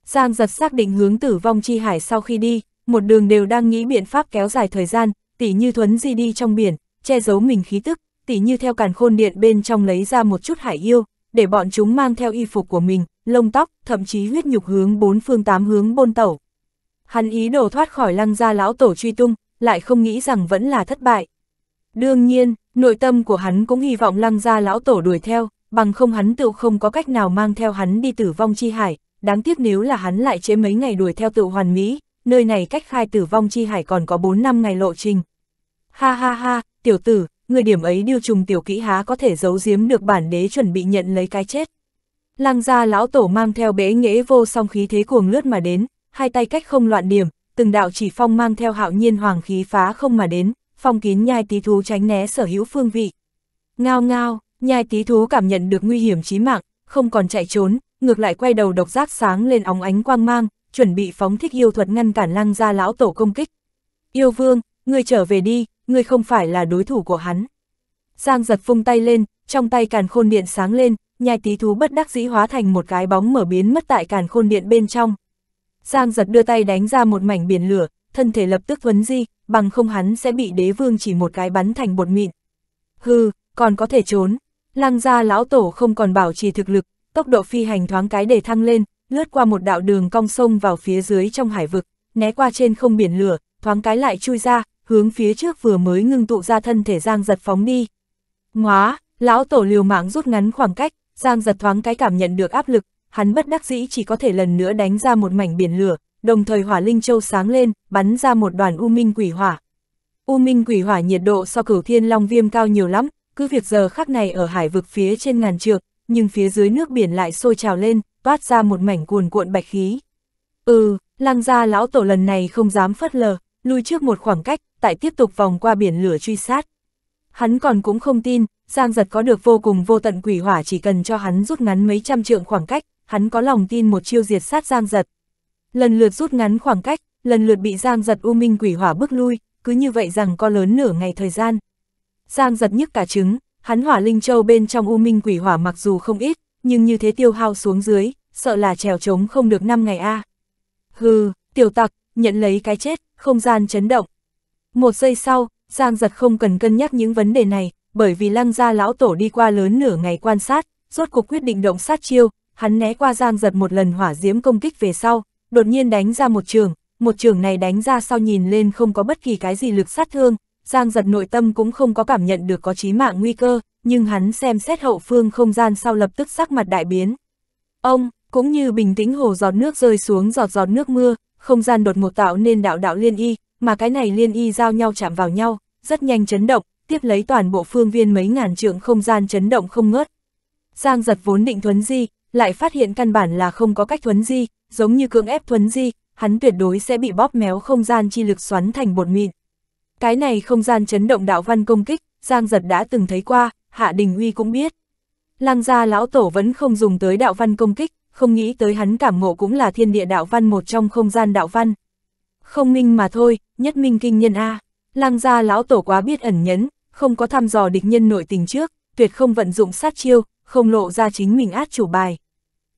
Giang giật xác định hướng tử vong chi hải sau khi đi, một đường đều đang nghĩ biện pháp kéo dài thời gian, tỉ như thuấn di đi trong biển, che giấu mình khí tức, tỉ như theo càn khôn điện bên trong lấy ra một chút hải yêu, để bọn chúng mang theo y phục của mình, lông tóc, thậm chí huyết nhục hướng bốn phương tám hướng bôn tẩu. Hắn ý đồ thoát khỏi lăng gia lão tổ truy tung, lại không nghĩ rằng vẫn là thất bại. Đương nhiên, nội tâm của hắn cũng hy vọng lăng gia lão tổ đuổi theo, bằng không hắn tự không có cách nào mang theo hắn đi tử vong chi hải, đáng tiếc nếu là hắn lại chế mấy ngày đuổi theo tự hoàn mỹ, nơi này cách khai tử vong chi hải còn có 4 năm ngày lộ trình. Ha ha ha, tiểu tử, người điểm ấy điêu trùng tiểu kỹ há có thể giấu giếm được bản đế chuẩn bị nhận lấy cái chết. Lăng gia lão tổ mang theo bế nghễ vô song khí thế cuồng lướt mà đến, hai tay cách không loạn điểm, từng đạo chỉ phong mang theo hạo nhiên hoàng khí phá không mà đến, phong kín nhai tí thú tránh né sở hữu phương vị. Ngao ngao, nhai tí thú cảm nhận được nguy hiểm chí mạng, không còn chạy trốn, ngược lại quay đầu độc giác sáng lên óng ánh quang mang, chuẩn bị phóng thích yêu thuật ngăn cản lăng gia lão tổ công kích. Yêu vương, người trở về đi, ngươi không phải là đối thủ của hắn. Giang giật phung tay lên, trong tay càn khôn điện sáng lên, nhai tí thú bất đắc dĩ hóa thành một cái bóng mở biến mất tại càn khôn điện bên trong. Giang giật đưa tay đánh ra một mảnh biển lửa, thân thể lập tức vấn di, bằng không hắn sẽ bị đế vương chỉ một cái bắn thành bột mịn. Hừ, còn có thể trốn. Lăng gia lão tổ không còn bảo trì thực lực, tốc độ phi hành thoáng cái để thăng lên, lướt qua một đạo đường cong sông vào phía dưới trong hải vực, né qua trên không biển lửa, thoáng cái lại chui ra, hướng phía trước vừa mới ngưng tụ ra thân thể Giang Giật phóng đi. Ngóa, lão tổ liều mạng rút ngắn khoảng cách, Giang Giật thoáng cái cảm nhận được áp lực, hắn bất đắc dĩ chỉ có thể lần nữa đánh ra một mảnh biển lửa, đồng thời hỏa linh châu sáng lên, bắn ra một đoàn u minh quỷ hỏa. U minh quỷ hỏa nhiệt độ so cửu thiên long viêm cao nhiều lắm, cứ việc giờ khắc này ở hải vực phía trên ngàn trượng, nhưng phía dưới nước biển lại sôi trào lên, toát ra một mảnh cuồn cuộn bạch khí. Ừ, lang gia lão tổ lần này không dám phất lờ, lui trước một khoảng cách, tại tiếp tục vòng qua biển lửa truy sát. Hắn còn cũng không tin, Giang Giật có được vô cùng vô tận quỷ hỏa chỉ cần cho hắn rút ngắn mấy trăm trượng khoảng cách, hắn có lòng tin một chiêu diệt sát Giang Giật. Lần lượt rút ngắn khoảng cách, lần lượt bị Giang Giật u minh quỷ hỏa bước lui, cứ như vậy rằng có lớn nửa ngày thời gian. Giang Giật nhức cả trứng, hắn hỏa linh châu bên trong u minh quỷ hỏa mặc dù không ít, nhưng như thế tiêu hao xuống dưới, sợ là trèo trống không được năm ngày a. À. Hừ, tiểu tặc, nhận lấy cái chết, không gian chấn động. Một giây sau, Giang giật không cần cân nhắc những vấn đề này, bởi vì lăng gia lão tổ đi qua lớn nửa ngày quan sát, rốt cuộc quyết định động sát chiêu, hắn né qua Giang giật một lần hỏa diễm công kích về sau, đột nhiên đánh ra một trường, một trường này đánh ra sau nhìn lên không có bất kỳ cái gì lực sát thương, Giang giật nội tâm cũng không có cảm nhận được có chí mạng nguy cơ, nhưng hắn xem xét hậu phương không gian sau lập tức sắc mặt đại biến. Ông, cũng như bình tĩnh hồ giọt nước rơi xuống giọt giọt nước mưa, không gian đột ngột tạo nên đạo đạo liên y, mà cái này liên y giao nhau chạm vào nhau, rất nhanh chấn động, tiếp lấy toàn bộ phương viên mấy ngàn trượng không gian chấn động không ngớt. Giang giật vốn định thuấn di, lại phát hiện căn bản là không có cách thuấn di, giống như cưỡng ép thuấn di, hắn tuyệt đối sẽ bị bóp méo không gian chi lực xoắn thành bột mịn. Cái này không gian chấn động đạo văn công kích, Giang giật đã từng thấy qua, Hạ Đình Uy cũng biết. Lăng gia lão tổ vẫn không dùng tới đạo văn công kích, không nghĩ tới hắn cảm ngộ cũng là thiên địa đạo văn một trong không gian đạo văn. Không minh mà thôi, nhất minh kinh nhân A, lang gia lão tổ quá biết ẩn nhẫn, không có thăm dò địch nhân nội tình trước, tuyệt không vận dụng sát chiêu, không lộ ra chính mình át chủ bài.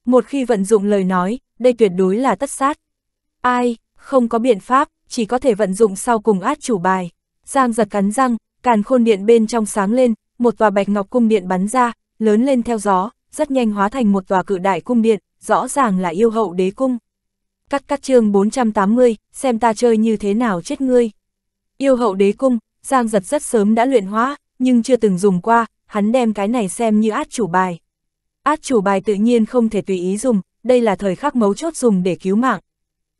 Một khi vận dụng lời nói, đây tuyệt đối là tất sát. Ai, không có biện pháp, chỉ có thể vận dụng sau cùng át chủ bài. Giang giật cắn răng, càn khôn điện bên trong sáng lên, một tòa bạch ngọc cung điện bắn ra, lớn lên theo gió, rất nhanh hóa thành một tòa cự đại cung điện, rõ ràng là yêu hậu đế cung. Cắt cắt chương 480, xem ta chơi như thế nào chết ngươi. Yêu hậu đế cung, Giang giật rất sớm đã luyện hóa, nhưng chưa từng dùng qua, hắn đem cái này xem như át chủ bài. Át chủ bài tự nhiên không thể tùy ý dùng, đây là thời khắc mấu chốt dùng để cứu mạng.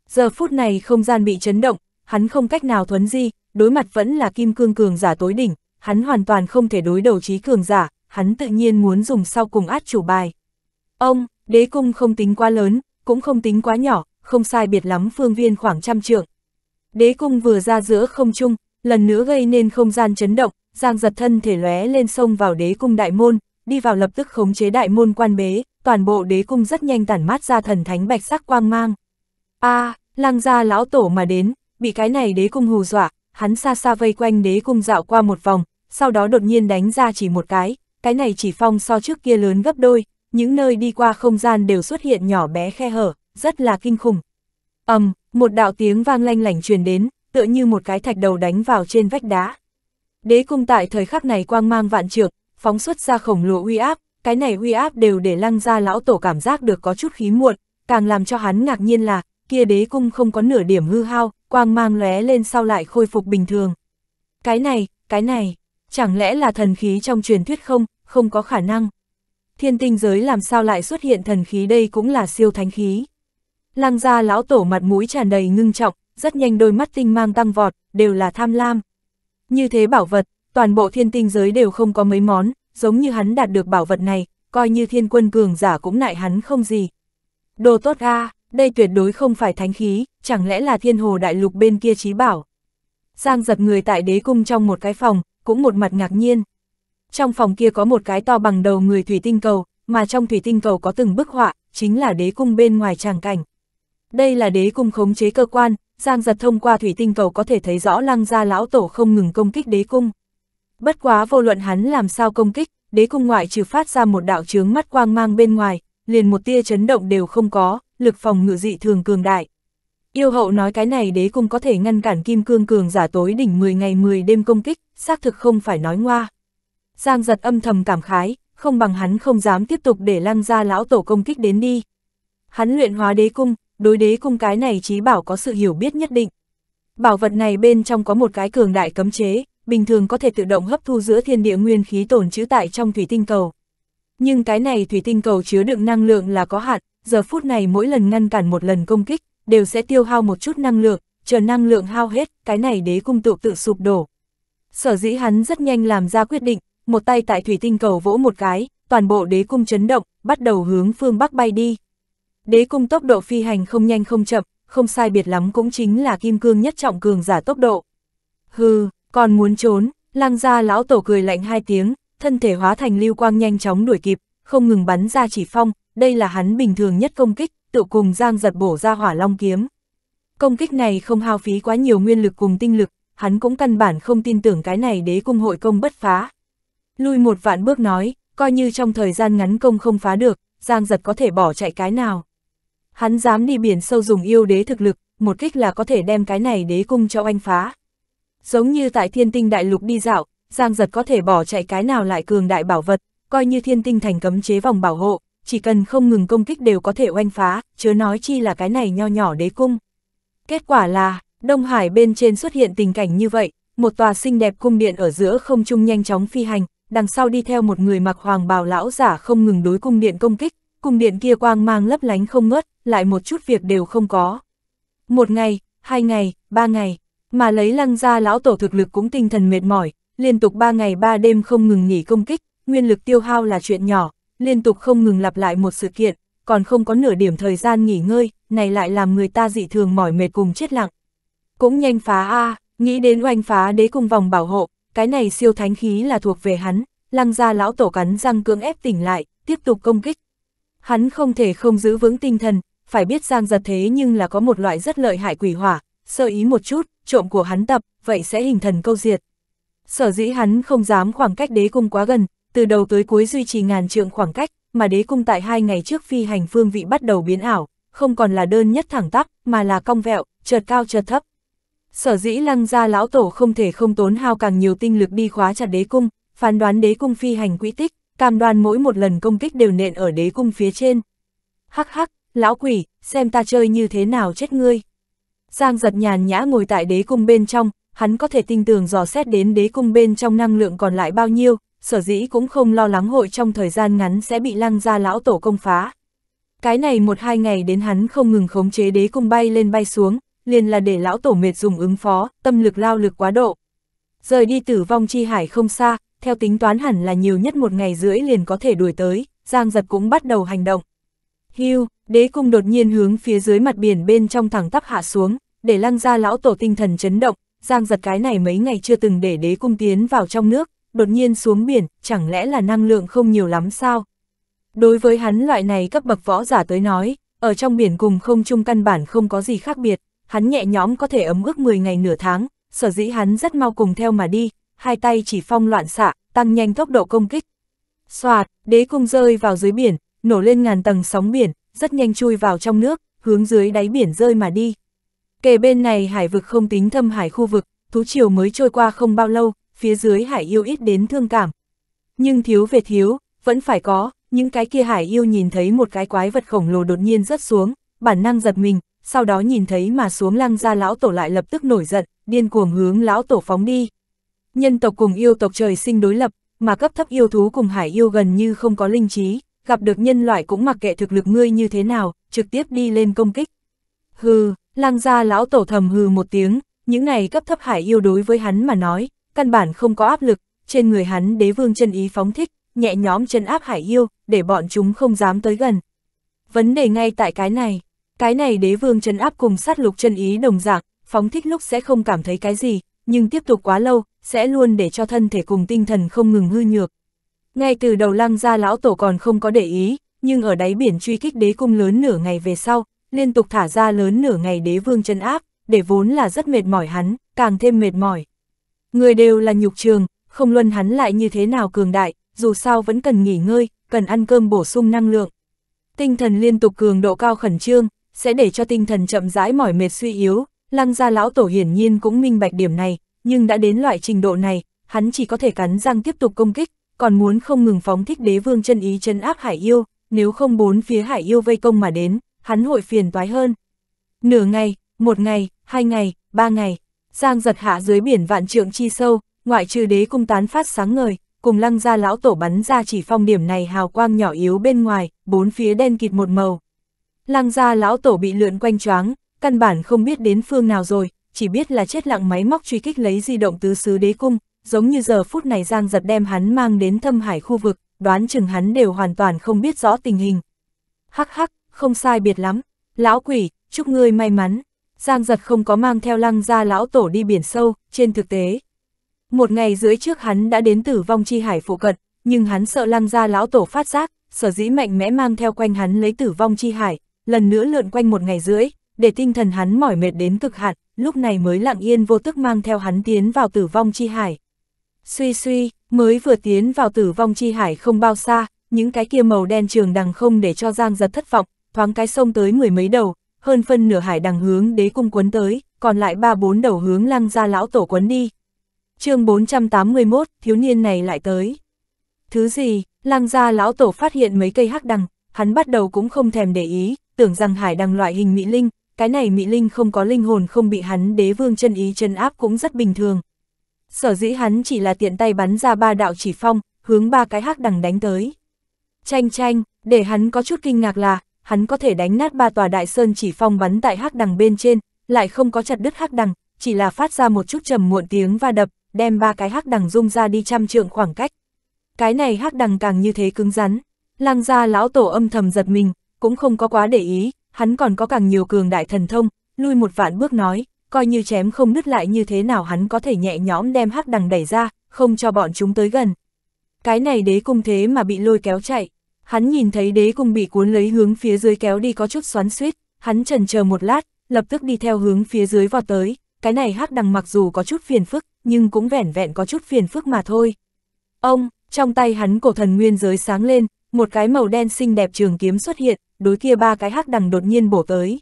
Giờ phút này không gian bị chấn động, hắn không cách nào thuấn di, đối mặt vẫn là kim cương cường giả tối đỉnh, hắn hoàn toàn không thể đối đầu trí cường giả, hắn tự nhiên muốn dùng sau cùng át chủ bài. Ông, đế cung không tính quá lớn, cũng không tính quá nhỏ, không sai biệt lắm phương viên khoảng trăm trượng. Đế cung vừa ra giữa không trung, lần nữa gây nên không gian chấn động, Giang giật thân thể lóe lên sông vào đế cung đại môn, đi vào lập tức khống chế đại môn quan bế, toàn bộ đế cung rất nhanh tản mát ra thần thánh bạch sắc quang mang. a à, lang gia lão tổ mà đến, bị cái này đế cung hù dọa, hắn xa xa vây quanh đế cung dạo qua một vòng, sau đó đột nhiên đánh ra chỉ một cái, cái này chỉ phong so trước kia lớn gấp đôi, những nơi đi qua không gian đều xuất hiện nhỏ bé khe hở, rất là kinh khủng. ầm, um, một đạo tiếng vang lanh lảnh truyền đến, tựa như một cái thạch đầu đánh vào trên vách đá. Đế cung tại thời khắc này quang mang vạn trượng, phóng xuất ra khổng lồ uy áp, cái này uy áp đều để lăng ra lão tổ cảm giác được có chút khí muộn, càng làm cho hắn ngạc nhiên là, kia đế cung không có nửa điểm hư hao, quang mang lóe lên sau lại khôi phục bình thường. Cái này, cái này, chẳng lẽ là thần khí trong truyền thuyết không, không có khả năng. Thiên tinh giới làm sao lại xuất hiện thần khí đây cũng là siêu thánh khí. Lăng gia lão tổ mặt mũi tràn đầy ngưng trọng, rất nhanh đôi mắt tinh mang tăng vọt, đều là tham lam. Như thế bảo vật, toàn bộ thiên tinh giới đều không có mấy món, giống như hắn đạt được bảo vật này, coi như thiên quân cường giả cũng nại hắn không gì. Đồ tốt a đây tuyệt đối không phải thánh khí, chẳng lẽ là thiên hồ đại lục bên kia trí bảo. Giang giật người tại đế cung trong một cái phòng, cũng một mặt ngạc nhiên trong phòng kia có một cái to bằng đầu người thủy tinh cầu, mà trong thủy tinh cầu có từng bức họa, chính là đế cung bên ngoài tràng cảnh. Đây là đế cung khống chế cơ quan, Giang giật thông qua thủy tinh cầu có thể thấy rõ lăng gia lão tổ không ngừng công kích đế cung. Bất quá vô luận hắn làm sao công kích, đế cung ngoại trừ phát ra một đạo chướng mắt quang mang bên ngoài, liền một tia chấn động đều không có, lực phòng ngự dị thường cường đại. Yêu hậu nói cái này đế cung có thể ngăn cản kim cương cường giả tối đỉnh 10 ngày 10 đêm công kích, xác thực không phải nói ngoa. Giang giật âm thầm cảm khái, không bằng hắn không dám tiếp tục để lăng ra lão tổ công kích đến đi. Hắn luyện hóa đế cung, đối đế cung cái này trí bảo có sự hiểu biết nhất định. Bảo vật này bên trong có một cái cường đại cấm chế, bình thường có thể tự động hấp thu giữa thiên địa nguyên khí tồn trữ tại trong thủy tinh cầu. Nhưng cái này thủy tinh cầu chứa đựng năng lượng là có hạn, giờ phút này mỗi lần ngăn cản một lần công kích, đều sẽ tiêu hao một chút năng lượng, chờ năng lượng hao hết, cái này đế cung tụ tự sụp đổ. Sở dĩ hắn rất nhanh làm ra quyết định, một tay tại thủy tinh cầu vỗ một cái, toàn bộ đế cung chấn động, bắt đầu hướng phương Bắc bay đi. Đế cung tốc độ phi hành không nhanh không chậm, không sai biệt lắm cũng chính là kim cương nhất trọng cường giả tốc độ. Hừ, còn muốn trốn, lang ra lão tổ cười lạnh hai tiếng, thân thể hóa thành lưu quang nhanh chóng đuổi kịp, không ngừng bắn ra chỉ phong, đây là hắn bình thường nhất công kích, tự cùng giang giật bổ ra hỏa long kiếm. Công kích này không hao phí quá nhiều nguyên lực cùng tinh lực, hắn cũng căn bản không tin tưởng cái này đế cung hội công bất phá. Lui một vạn bước nói, coi như trong thời gian ngắn công không phá được, Giang giật có thể bỏ chạy cái nào. Hắn dám đi biển sâu dùng yêu đế thực lực, một kích là có thể đem cái này đế cung cho anh phá. Giống như tại thiên tinh đại lục đi dạo, Giang giật có thể bỏ chạy cái nào lại cường đại bảo vật, coi như thiên tinh thành cấm chế vòng bảo hộ, chỉ cần không ngừng công kích đều có thể oanh phá, chớ nói chi là cái này nho nhỏ đế cung. Kết quả là, Đông Hải bên trên xuất hiện tình cảnh như vậy, một tòa xinh đẹp cung điện ở giữa không trung nhanh chóng phi hành, đằng sau đi theo một người mặc hoàng bào lão giả không ngừng đối cung điện công kích, cung điện kia quang mang lấp lánh không ngớt, lại một chút việc đều không có. Một ngày, hai ngày, ba ngày, mà lấy lăng ra lão tổ thực lực cũng tinh thần mệt mỏi, liên tục ba ngày ba đêm không ngừng nghỉ công kích, nguyên lực tiêu hao là chuyện nhỏ, liên tục không ngừng lặp lại một sự kiện, còn không có nửa điểm thời gian nghỉ ngơi, này lại làm người ta dị thường mỏi mệt cùng chết lặng. Cũng nhanh phá A, nghĩ đến oanh phá đế cung vòng bảo hộ, cái này siêu thánh khí là thuộc về hắn, lăng ra lão tổ cắn răng cưỡng ép tỉnh lại, tiếp tục công kích. Hắn không thể không giữ vững tinh thần, phải biết giang giật thế nhưng là có một loại rất lợi hại quỷ hỏa, sơ ý một chút, trộm của hắn tập, vậy sẽ hình thần câu diệt. Sở dĩ hắn không dám khoảng cách đế cung quá gần, từ đầu tới cuối duy trì ngàn trượng khoảng cách, mà đế cung tại hai ngày trước phi hành phương vị bắt đầu biến ảo, không còn là đơn nhất thẳng tắp, mà là cong vẹo, chợt cao chợt thấp, Sở dĩ lăng gia lão tổ không thể không tốn hao càng nhiều tinh lực đi khóa chặt đế cung, phán đoán đế cung phi hành quỹ tích, cam đoan mỗi một lần công kích đều nện ở đế cung phía trên. Hắc hắc, lão quỷ, xem ta chơi như thế nào chết ngươi. Giang giật nhàn nhã ngồi tại đế cung bên trong, hắn có thể tin tưởng dò xét đến đế cung bên trong năng lượng còn lại bao nhiêu, sở dĩ cũng không lo lắng hội trong thời gian ngắn sẽ bị lăng gia lão tổ công phá. Cái này một hai ngày đến hắn không ngừng khống chế đế cung bay lên bay xuống, liền là để lão tổ mệt dùng ứng phó, tâm lực lao lực quá độ. Rời đi tử vong chi hải không xa, theo tính toán hẳn là nhiều nhất một ngày rưỡi liền có thể đuổi tới, Giang Giật cũng bắt đầu hành động. Hưu, đế cung đột nhiên hướng phía dưới mặt biển bên trong thẳng tắp hạ xuống, để lăng ra lão tổ tinh thần chấn động, Giang Giật cái này mấy ngày chưa từng để đế cung tiến vào trong nước, đột nhiên xuống biển, chẳng lẽ là năng lượng không nhiều lắm sao? Đối với hắn loại này cấp bậc võ giả tới nói, ở trong biển cùng không chung căn bản không có gì khác biệt, hắn nhẹ nhõm có thể ấm ước 10 ngày nửa tháng, sở dĩ hắn rất mau cùng theo mà đi, hai tay chỉ phong loạn xạ, tăng nhanh tốc độ công kích. Xoạt, đế cung rơi vào dưới biển, nổ lên ngàn tầng sóng biển, rất nhanh chui vào trong nước, hướng dưới đáy biển rơi mà đi. Kề bên này hải vực không tính thâm hải khu vực, thú triều mới trôi qua không bao lâu, phía dưới hải yêu ít đến thương cảm. Nhưng thiếu về thiếu, vẫn phải có, những cái kia hải yêu nhìn thấy một cái quái vật khổng lồ đột nhiên rớt xuống, bản năng giật mình, sau đó nhìn thấy mà xuống lăng ra lão tổ lại lập tức nổi giận, điên cuồng hướng lão tổ phóng đi. Nhân tộc cùng yêu tộc trời sinh đối lập, mà cấp thấp yêu thú cùng hải yêu gần như không có linh trí, gặp được nhân loại cũng mặc kệ thực lực ngươi như thế nào, trực tiếp đi lên công kích. Hừ, lăng ra lão tổ thầm hừ một tiếng, những này cấp thấp hải yêu đối với hắn mà nói, căn bản không có áp lực, trên người hắn đế vương chân ý phóng thích, nhẹ nhóm chân áp hải yêu, để bọn chúng không dám tới gần. Vấn đề ngay tại cái này, cái này đế vương chân áp cùng sát lục chân ý đồng dạng, phóng thích lúc sẽ không cảm thấy cái gì, nhưng tiếp tục quá lâu, sẽ luôn để cho thân thể cùng tinh thần không ngừng hư nhược. Ngay từ đầu lăng ra lão tổ còn không có để ý, nhưng ở đáy biển truy kích đế cung lớn nửa ngày về sau, liên tục thả ra lớn nửa ngày đế vương chân áp, để vốn là rất mệt mỏi hắn, càng thêm mệt mỏi. Người đều là nhục trường, không luân hắn lại như thế nào cường đại, dù sao vẫn cần nghỉ ngơi, cần ăn cơm bổ sung năng lượng. Tinh thần liên tục cường độ cao khẩn trương, sẽ để cho tinh thần chậm rãi mỏi mệt suy yếu, lăng gia lão tổ hiển nhiên cũng minh bạch điểm này, nhưng đã đến loại trình độ này, hắn chỉ có thể cắn răng tiếp tục công kích, còn muốn không ngừng phóng thích đế vương chân ý chân áp hải yêu, nếu không bốn phía hải yêu vây công mà đến, hắn hội phiền toái hơn. Nửa ngày, một ngày, hai ngày, ba ngày, Giang giật hạ dưới biển vạn trượng chi sâu, ngoại trừ đế cung tán phát sáng ngời, cùng lăng gia lão tổ bắn ra chỉ phong điểm này hào quang nhỏ yếu bên ngoài, bốn phía đen kịt một màu, lang gia lão tổ bị lượn quanh choáng, căn bản không biết đến phương nào rồi, chỉ biết là chết lặng máy móc truy kích lấy di động tứ xứ đế cung, giống như giờ phút này Giang giật đem hắn mang đến thâm hải khu vực, đoán chừng hắn đều hoàn toàn không biết rõ tình hình. Hắc hắc, không sai biệt lắm, lão quỷ, chúc ngươi may mắn. Giang giật không có mang theo lăng gia lão tổ đi biển sâu, trên thực tế. Một ngày rưỡi trước hắn đã đến tử vong chi hải phụ cận, nhưng hắn sợ lăng gia lão tổ phát giác, sở dĩ mạnh mẽ mang theo quanh hắn lấy tử vong chi hải, lần nữa lượn quanh một ngày rưỡi, để tinh thần hắn mỏi mệt đến cực hạn, lúc này mới lặng yên vô tức mang theo hắn tiến vào tử vong chi hải. Suy suy, mới vừa tiến vào tử vong chi hải không bao xa, những cái kia màu đen trường đằng không để cho Giang giật thất vọng, thoáng cái sông tới mười mấy đầu, hơn phân nửa hải đằng hướng đế cung quấn tới, còn lại ba bốn đầu hướng lăng ra lão tổ quấn đi. chương 481, thiếu niên này lại tới. Thứ gì, lăng ra lão tổ phát hiện mấy cây hắc đằng, hắn bắt đầu cũng không thèm để ý, tưởng rằng Hải đang loại hình Mỹ Linh, cái này Mỹ Linh không có linh hồn không bị hắn đế vương chân ý chân áp cũng rất bình thường. Sở dĩ hắn chỉ là tiện tay bắn ra ba đạo chỉ phong, hướng ba cái hắc đằng đánh tới. Chanh chanh, để hắn có chút kinh ngạc là, hắn có thể đánh nát ba tòa đại sơn chỉ phong bắn tại hắc đằng bên trên, lại không có chặt đứt hắc đằng, chỉ là phát ra một chút trầm muộn tiếng va đập, đem ba cái hắc đằng rung ra đi trăm trượng khoảng cách. Cái này hắc đằng càng như thế cứng rắn, Lang gia lão tổ âm thầm giật mình, cũng không có quá để ý, hắn còn có càng nhiều cường đại thần thông, lui một vạn bước nói, coi như chém không đứt lại như thế nào hắn có thể nhẹ nhõm đem hắc đằng đẩy ra, không cho bọn chúng tới gần. Cái này đế cung thế mà bị lôi kéo chạy, hắn nhìn thấy đế cung bị cuốn lấy hướng phía dưới kéo đi có chút xoắn suýt, hắn trần chờ một lát, lập tức đi theo hướng phía dưới vọt tới, cái này hắc đằng mặc dù có chút phiền phức, nhưng cũng vẻn vẹn có chút phiền phức mà thôi. Ông, trong tay hắn cổ thần nguyên giới sáng lên, một cái màu đen xinh đẹp trường kiếm xuất hiện, đối kia ba cái hắc đằng đột nhiên bổ tới.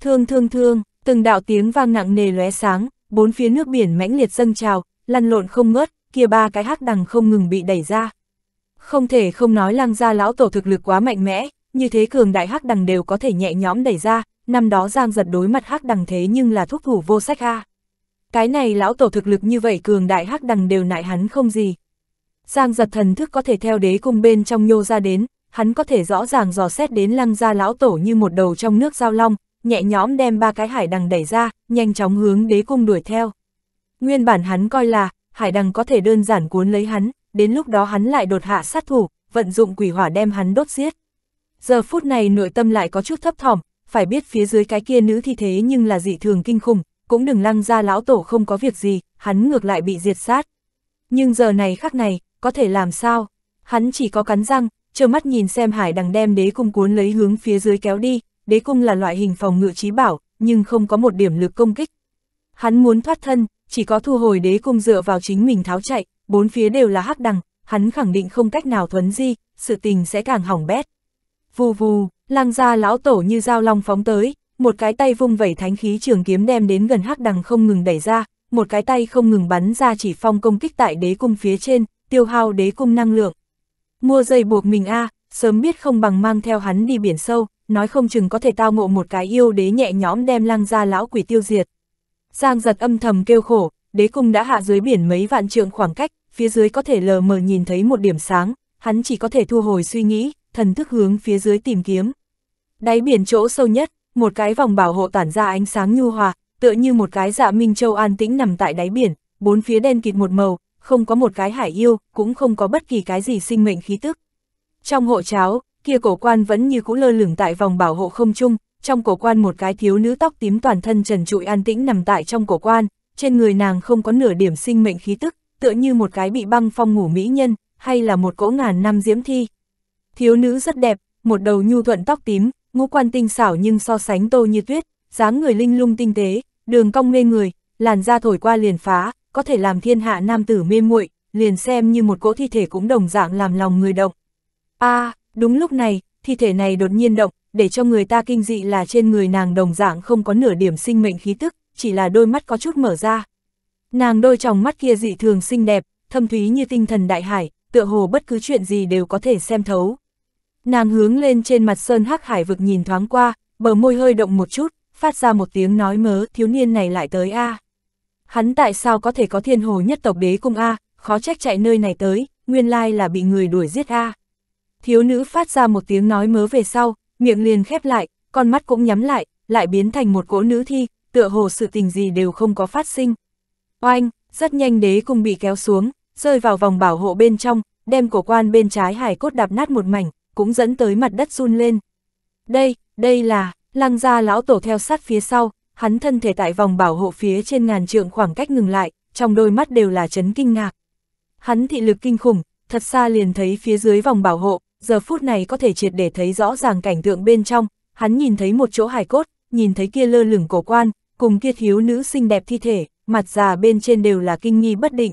Thương thương thương, từng đạo tiếng vang nặng nề lóe sáng, bốn phía nước biển mãnh liệt dâng trào, lăn lộn không ngớt, kia ba cái hắc đằng không ngừng bị đẩy ra. Không thể không nói lăng gia lão tổ thực lực quá mạnh mẽ, như thế cường đại hắc đằng đều có thể nhẹ nhõm đẩy ra, năm đó Giang giật đối mặt hắc đằng thế nhưng là thuốc thủ vô sách ha. Cái này lão tổ thực lực như vậy cường đại hắc đằng đều nại hắn không gì, Giang giật thần thức có thể theo đế cung bên trong nhô ra đến, hắn có thể rõ ràng dò xét đến lăng gia lão tổ như một đầu trong nước giao long, nhẹ nhõm đem ba cái hải đằng đẩy ra, nhanh chóng hướng đế cung đuổi theo. Nguyên bản hắn coi là, hải đằng có thể đơn giản cuốn lấy hắn, đến lúc đó hắn lại đột hạ sát thủ, vận dụng quỷ hỏa đem hắn đốt giết. Giờ phút này nội tâm lại có chút thấp thỏm, phải biết phía dưới cái kia nữ thi thế nhưng là dị thường kinh khủng, cũng đừng lăng ra lão tổ không có việc gì, hắn ngược lại bị diệt sát. Nhưng giờ này khắc này, có thể làm sao? Hắn chỉ có cắn răng, trơ mắt nhìn xem hải đằng đem đế cung cuốn lấy hướng phía dưới kéo đi, đế cung là loại hình phòng ngự trí bảo, nhưng không có một điểm lực công kích. Hắn muốn thoát thân, chỉ có thu hồi đế cung dựa vào chính mình tháo chạy, bốn phía đều là hắc đằng, hắn khẳng định không cách nào thuấn di, sự tình sẽ càng hỏng bét. Vù vù, lang gia lão tổ như dao long phóng tới, một cái tay vung vẩy thánh khí trường kiếm đem đến gần hắc đằng không ngừng đẩy ra, một cái tay không ngừng bắn ra chỉ phong công kích tại đế cung phía trên, tiêu hao đế cung năng lượng. Mua dây buộc mình a à, sớm biết không bằng mang theo hắn đi biển sâu, nói không chừng có thể tao ngộ một cái yêu đế nhẹ nhõm đem lăng ra lão quỷ tiêu diệt. Giang giật âm thầm kêu khổ, đế cung đã hạ dưới biển mấy vạn trượng khoảng cách, phía dưới có thể lờ mờ nhìn thấy một điểm sáng, hắn chỉ có thể thu hồi suy nghĩ, thần thức hướng phía dưới tìm kiếm. Đáy biển chỗ sâu nhất, một cái vòng bảo hộ tản ra ánh sáng nhu hòa, tựa như một cái dạ minh châu an tĩnh nằm tại đáy biển, bốn phía đen kịt một màu, không có một cái hải yêu, cũng không có bất kỳ cái gì sinh mệnh khí tức. Trong hộ cháo, kia cổ quan vẫn như cũ lơ lửng tại vòng bảo hộ không chung, trong cổ quan một cái thiếu nữ tóc tím toàn thân trần trụi an tĩnh nằm tại trong cổ quan, trên người nàng không có nửa điểm sinh mệnh khí tức, tựa như một cái bị băng phong ngủ mỹ nhân, hay là một cỗ ngàn năm diễm thi. Thiếu nữ rất đẹp, một đầu nhu thuận tóc tím, ngũ quan tinh xảo nhưng so sánh tô như tuyết, dáng người linh lung tinh tế, đường cong mê người, làn da thổi qua liền phá, có thể làm thiên hạ nam tử mê muội, liền xem như một cỗ thi thể cũng đồng dạng làm lòng người động. a à, đúng lúc này, thi thể này đột nhiên động, để cho người ta kinh dị là trên người nàng đồng dạng không có nửa điểm sinh mệnh khí tức, chỉ là đôi mắt có chút mở ra. Nàng đôi tròng mắt kia dị thường xinh đẹp, thâm thúy như tinh thần đại hải, tựa hồ bất cứ chuyện gì đều có thể xem thấu. Nàng hướng lên trên mặt sơn hắc hải vực nhìn thoáng qua, bờ môi hơi động một chút, phát ra một tiếng nói mớ, thiếu niên này lại tới a. À hắn tại sao có thể có thiên hồ nhất tộc đế cung A, khó trách chạy nơi này tới, nguyên lai là bị người đuổi giết A. Thiếu nữ phát ra một tiếng nói mớ về sau, miệng liền khép lại, con mắt cũng nhắm lại, lại biến thành một cỗ nữ thi, tựa hồ sự tình gì đều không có phát sinh. Oanh, rất nhanh đế cung bị kéo xuống, rơi vào vòng bảo hộ bên trong, đem cổ quan bên trái hải cốt đạp nát một mảnh, cũng dẫn tới mặt đất run lên. Đây, đây là, lăng gia lão tổ theo sát phía sau, hắn thân thể tại vòng bảo hộ phía trên ngàn trượng khoảng cách ngừng lại, trong đôi mắt đều là chấn kinh ngạc. Hắn thị lực kinh khủng, thật xa liền thấy phía dưới vòng bảo hộ, giờ phút này có thể triệt để thấy rõ ràng cảnh tượng bên trong, hắn nhìn thấy một chỗ hài cốt, nhìn thấy kia lơ lửng cổ quan, cùng kia thiếu nữ xinh đẹp thi thể, mặt già bên trên đều là kinh nghi bất định.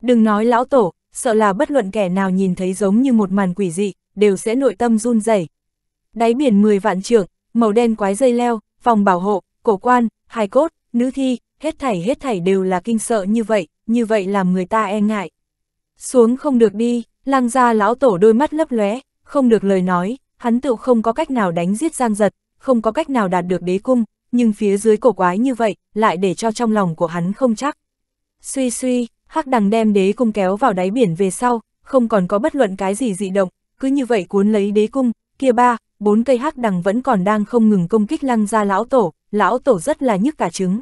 Đừng nói lão tổ, sợ là bất luận kẻ nào nhìn thấy giống như một màn quỷ dị, đều sẽ nội tâm run rẩy. Đáy biển 10 vạn trượng, màu đen quái dây leo, vòng bảo hộ, cổ quan, hài cốt, nữ thi, hết thảy hết thảy đều là kinh sợ như vậy, như vậy làm người ta e ngại. Xuống không được đi, lăng ra lão tổ đôi mắt lấp lóe, không được lời nói, hắn tự không có cách nào đánh giết giang giật, không có cách nào đạt được đế cung, nhưng phía dưới cổ quái như vậy, lại để cho trong lòng của hắn không chắc. Suy suy, hắc đằng đem đế cung kéo vào đáy biển về sau, không còn có bất luận cái gì dị động, cứ như vậy cuốn lấy đế cung, kia ba, bốn cây hắc đằng vẫn còn đang không ngừng công kích lăng ra lão tổ, lão tổ rất là nhức cả trứng.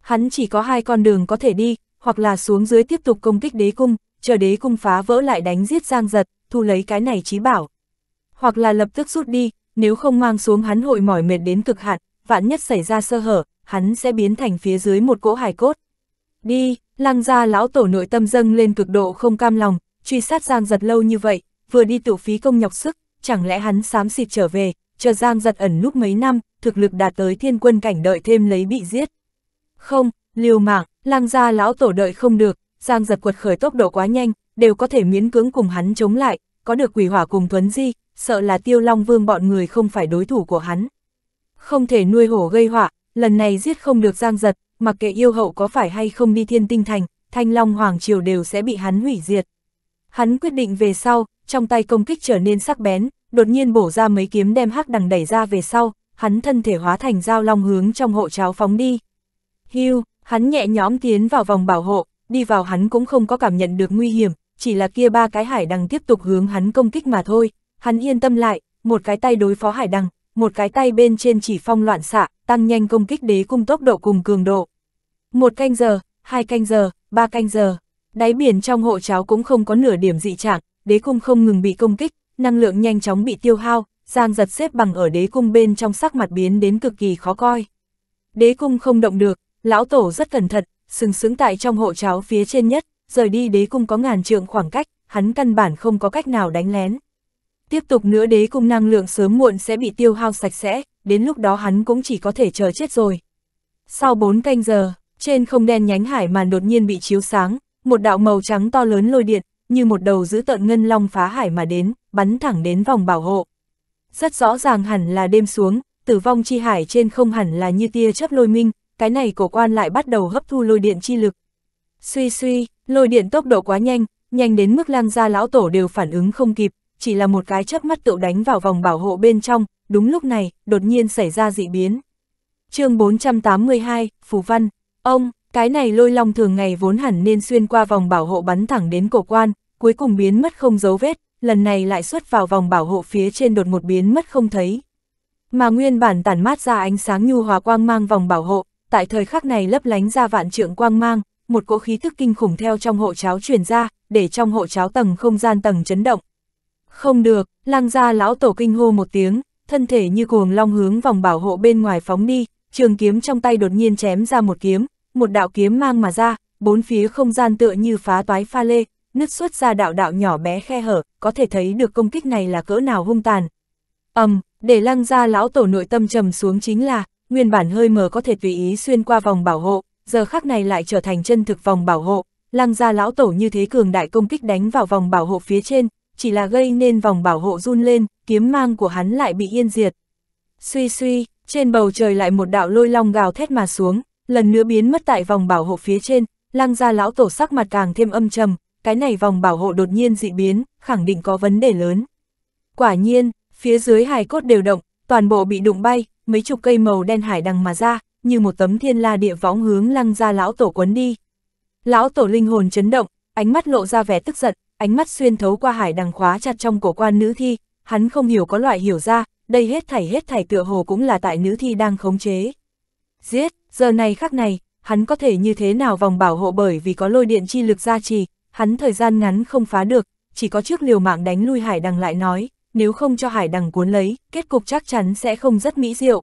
Hắn chỉ có hai con đường có thể đi, hoặc là xuống dưới tiếp tục công kích đế cung, chờ đế cung phá vỡ lại đánh giết giang giật, thu lấy cái này trí bảo. Hoặc là lập tức rút đi, nếu không mang xuống hắn hội mỏi mệt đến cực hạn, vạn nhất xảy ra sơ hở, hắn sẽ biến thành phía dưới một cỗ hài cốt. Đi, lăng ra lão tổ nội tâm dâng lên cực độ không cam lòng, truy sát giang giật lâu như vậy, vừa đi tiểu phí công nhọc sức, chẳng lẽ hắn xám xịt trở về, chờ Giang giật ẩn núp mấy năm, thực lực đạt tới thiên quân cảnh đợi thêm lấy bị giết. Không, liều mạng, lang gia lão tổ đợi không được, Giang giật quật khởi tốc độ quá nhanh, đều có thể miễn cưỡng cùng hắn chống lại, có được quỷ hỏa cùng Tuấn Di, sợ là tiêu long vương bọn người không phải đối thủ của hắn. Không thể nuôi hổ gây họa, lần này giết không được Giang giật, mặc kệ yêu hậu có phải hay không đi thiên tinh thành, thanh long hoàng triều đều sẽ bị hắn hủy diệt. Hắn quyết định về sau, trong tay công kích trở nên sắc bén, đột nhiên bổ ra mấy kiếm đem hắc đằng đẩy ra về sau, hắn thân thể hóa thành dao long hướng trong hộ cháo phóng đi. Hưu, hắn nhẹ nhõm tiến vào vòng bảo hộ, đi vào hắn cũng không có cảm nhận được nguy hiểm, chỉ là kia ba cái hải đằng tiếp tục hướng hắn công kích mà thôi, hắn yên tâm lại, một cái tay đối phó hải đằng, một cái tay bên trên chỉ phong loạn xạ, tăng nhanh công kích đế cung tốc độ cùng cường độ. Một canh giờ, hai canh giờ, ba canh giờ, đáy biển trong hộ cháo cũng không có nửa điểm dị trạng, đế cung không ngừng bị công kích, năng lượng nhanh chóng bị tiêu hao, Giang giật xếp bằng ở đế cung bên trong sắc mặt biến đến cực kỳ khó coi. Đế cung không động được, lão tổ rất cẩn thận, sừng sững tại trong hộ cháo phía trên nhất, rời đi đế cung có ngàn trượng khoảng cách, hắn căn bản không có cách nào đánh lén. Tiếp tục nữa đế cung năng lượng sớm muộn sẽ bị tiêu hao sạch sẽ, đến lúc đó hắn cũng chỉ có thể chờ chết rồi. Sau 4 canh giờ, trên không đen nhánh hải màn đột nhiên bị chiếu sáng, một đạo màu trắng to lớn lôi điện, như một đầu giữ tợn ngân long phá hải mà đến, bắn thẳng đến vòng bảo hộ. Rất rõ ràng hẳn là đêm xuống, tử vong chi hải trên không hẳn là như tia chớp lôi minh, cái này cổ quan lại bắt đầu hấp thu lôi điện chi lực. Suy suy, lôi điện tốc độ quá nhanh, nhanh đến mức lang gia lão tổ đều phản ứng không kịp, chỉ là một cái chớp mắt tự đánh vào vòng bảo hộ bên trong, đúng lúc này, đột nhiên xảy ra dị biến. chương 482, Phù Văn, ông, cái này lôi long thường ngày vốn hẳn nên xuyên qua vòng bảo hộ bắn thẳng đến cổ quan, cuối cùng biến mất không dấu vết, lần này lại xuất vào vòng bảo hộ phía trên đột một biến mất không thấy. Mà nguyên bản tản mát ra ánh sáng nhu hòa quang mang vòng bảo hộ, tại thời khắc này lấp lánh ra vạn trượng quang mang, một cỗ khí thức kinh khủng theo trong hộ cháo truyền ra, để trong hộ cháo tầng không gian tầng chấn động. Không được, lang gia lão tổ kinh hô một tiếng, thân thể như cuồng long hướng vòng bảo hộ bên ngoài phóng đi, trường kiếm trong tay đột nhiên chém ra một kiếm, một đạo kiếm mang mà ra, bốn phía không gian tựa như phá toái pha lê, nứt xuất ra đạo đạo nhỏ bé khe hở, có thể thấy được công kích này là cỡ nào hung tàn. ầm, um, để lăng ra lão tổ nội tâm trầm xuống chính là, nguyên bản hơi mờ có thể tùy ý xuyên qua vòng bảo hộ, giờ khắc này lại trở thành chân thực vòng bảo hộ, lăng ra lão tổ như thế cường đại công kích đánh vào vòng bảo hộ phía trên, chỉ là gây nên vòng bảo hộ run lên, kiếm mang của hắn lại bị yên diệt. Suy suy, trên bầu trời lại một đạo lôi long gào thét mà xuống, lần nữa biến mất tại vòng bảo hộ phía trên, lăng ra lão tổ sắc mặt càng thêm âm trầm, cái này vòng bảo hộ đột nhiên dị biến, khẳng định có vấn đề lớn. Quả nhiên, phía dưới hài cốt đều động, toàn bộ bị đụng bay, mấy chục cây màu đen hải đằng mà ra, như một tấm thiên la địa võng hướng lăng ra lão tổ quấn đi. Lão tổ linh hồn chấn động, ánh mắt lộ ra vẻ tức giận, ánh mắt xuyên thấu qua hải đằng khóa chặt trong cổ quan nữ thi, hắn không hiểu có loại hiểu ra, đây hết thảy hết thảy tựa hồ cũng là tại nữ thi đang khống chế. Giết, giờ này khắc này, hắn có thể như thế nào vòng bảo hộ bởi vì có lôi điện chi lực gia trì, hắn thời gian ngắn không phá được, chỉ có trước liều mạng đánh lui hải đằng lại nói, nếu không cho hải đằng cuốn lấy, kết cục chắc chắn sẽ không rất mỹ diệu.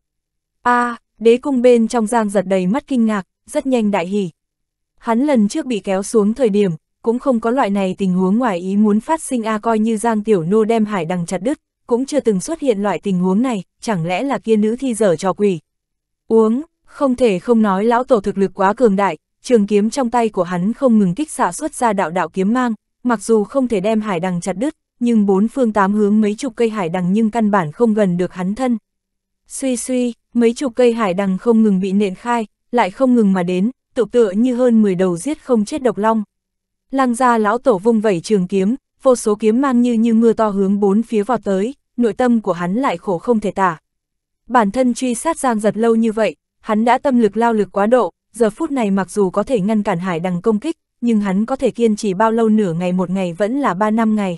a đế cung bên trong giang giật đầy mắt kinh ngạc, rất nhanh đại hỉ. Hắn lần trước bị kéo xuống thời điểm, cũng không có loại này tình huống ngoài ý muốn phát sinh a coi như giang tiểu nô đem hải đằng chặt đứt, cũng chưa từng xuất hiện loại tình huống này, chẳng lẽ là kia nữ thi dở trò quỷ. Uống, không thể không nói lão tổ thực lực quá cường đại, trường kiếm trong tay của hắn không ngừng kích xạ xuất ra đạo đạo kiếm mang, mặc dù không thể đem hải đằng chặt đứt, nhưng bốn phương tám hướng mấy chục cây hải đằng nhưng căn bản không gần được hắn thân. Suy suy, mấy chục cây hải đằng không ngừng bị nện khai, lại không ngừng mà đến, tục tựa như hơn 10 đầu giết không chết độc long. Lăng ra lão tổ vung vẩy trường kiếm, vô số kiếm mang như như mưa to hướng bốn phía vào tới, nội tâm của hắn lại khổ không thể tả. Bản thân truy sát Giang giật lâu như vậy, hắn đã tâm lực lao lực quá độ, giờ phút này mặc dù có thể ngăn cản hải đằng công kích, nhưng hắn có thể kiên trì bao lâu nửa ngày một ngày vẫn là ba năm ngày.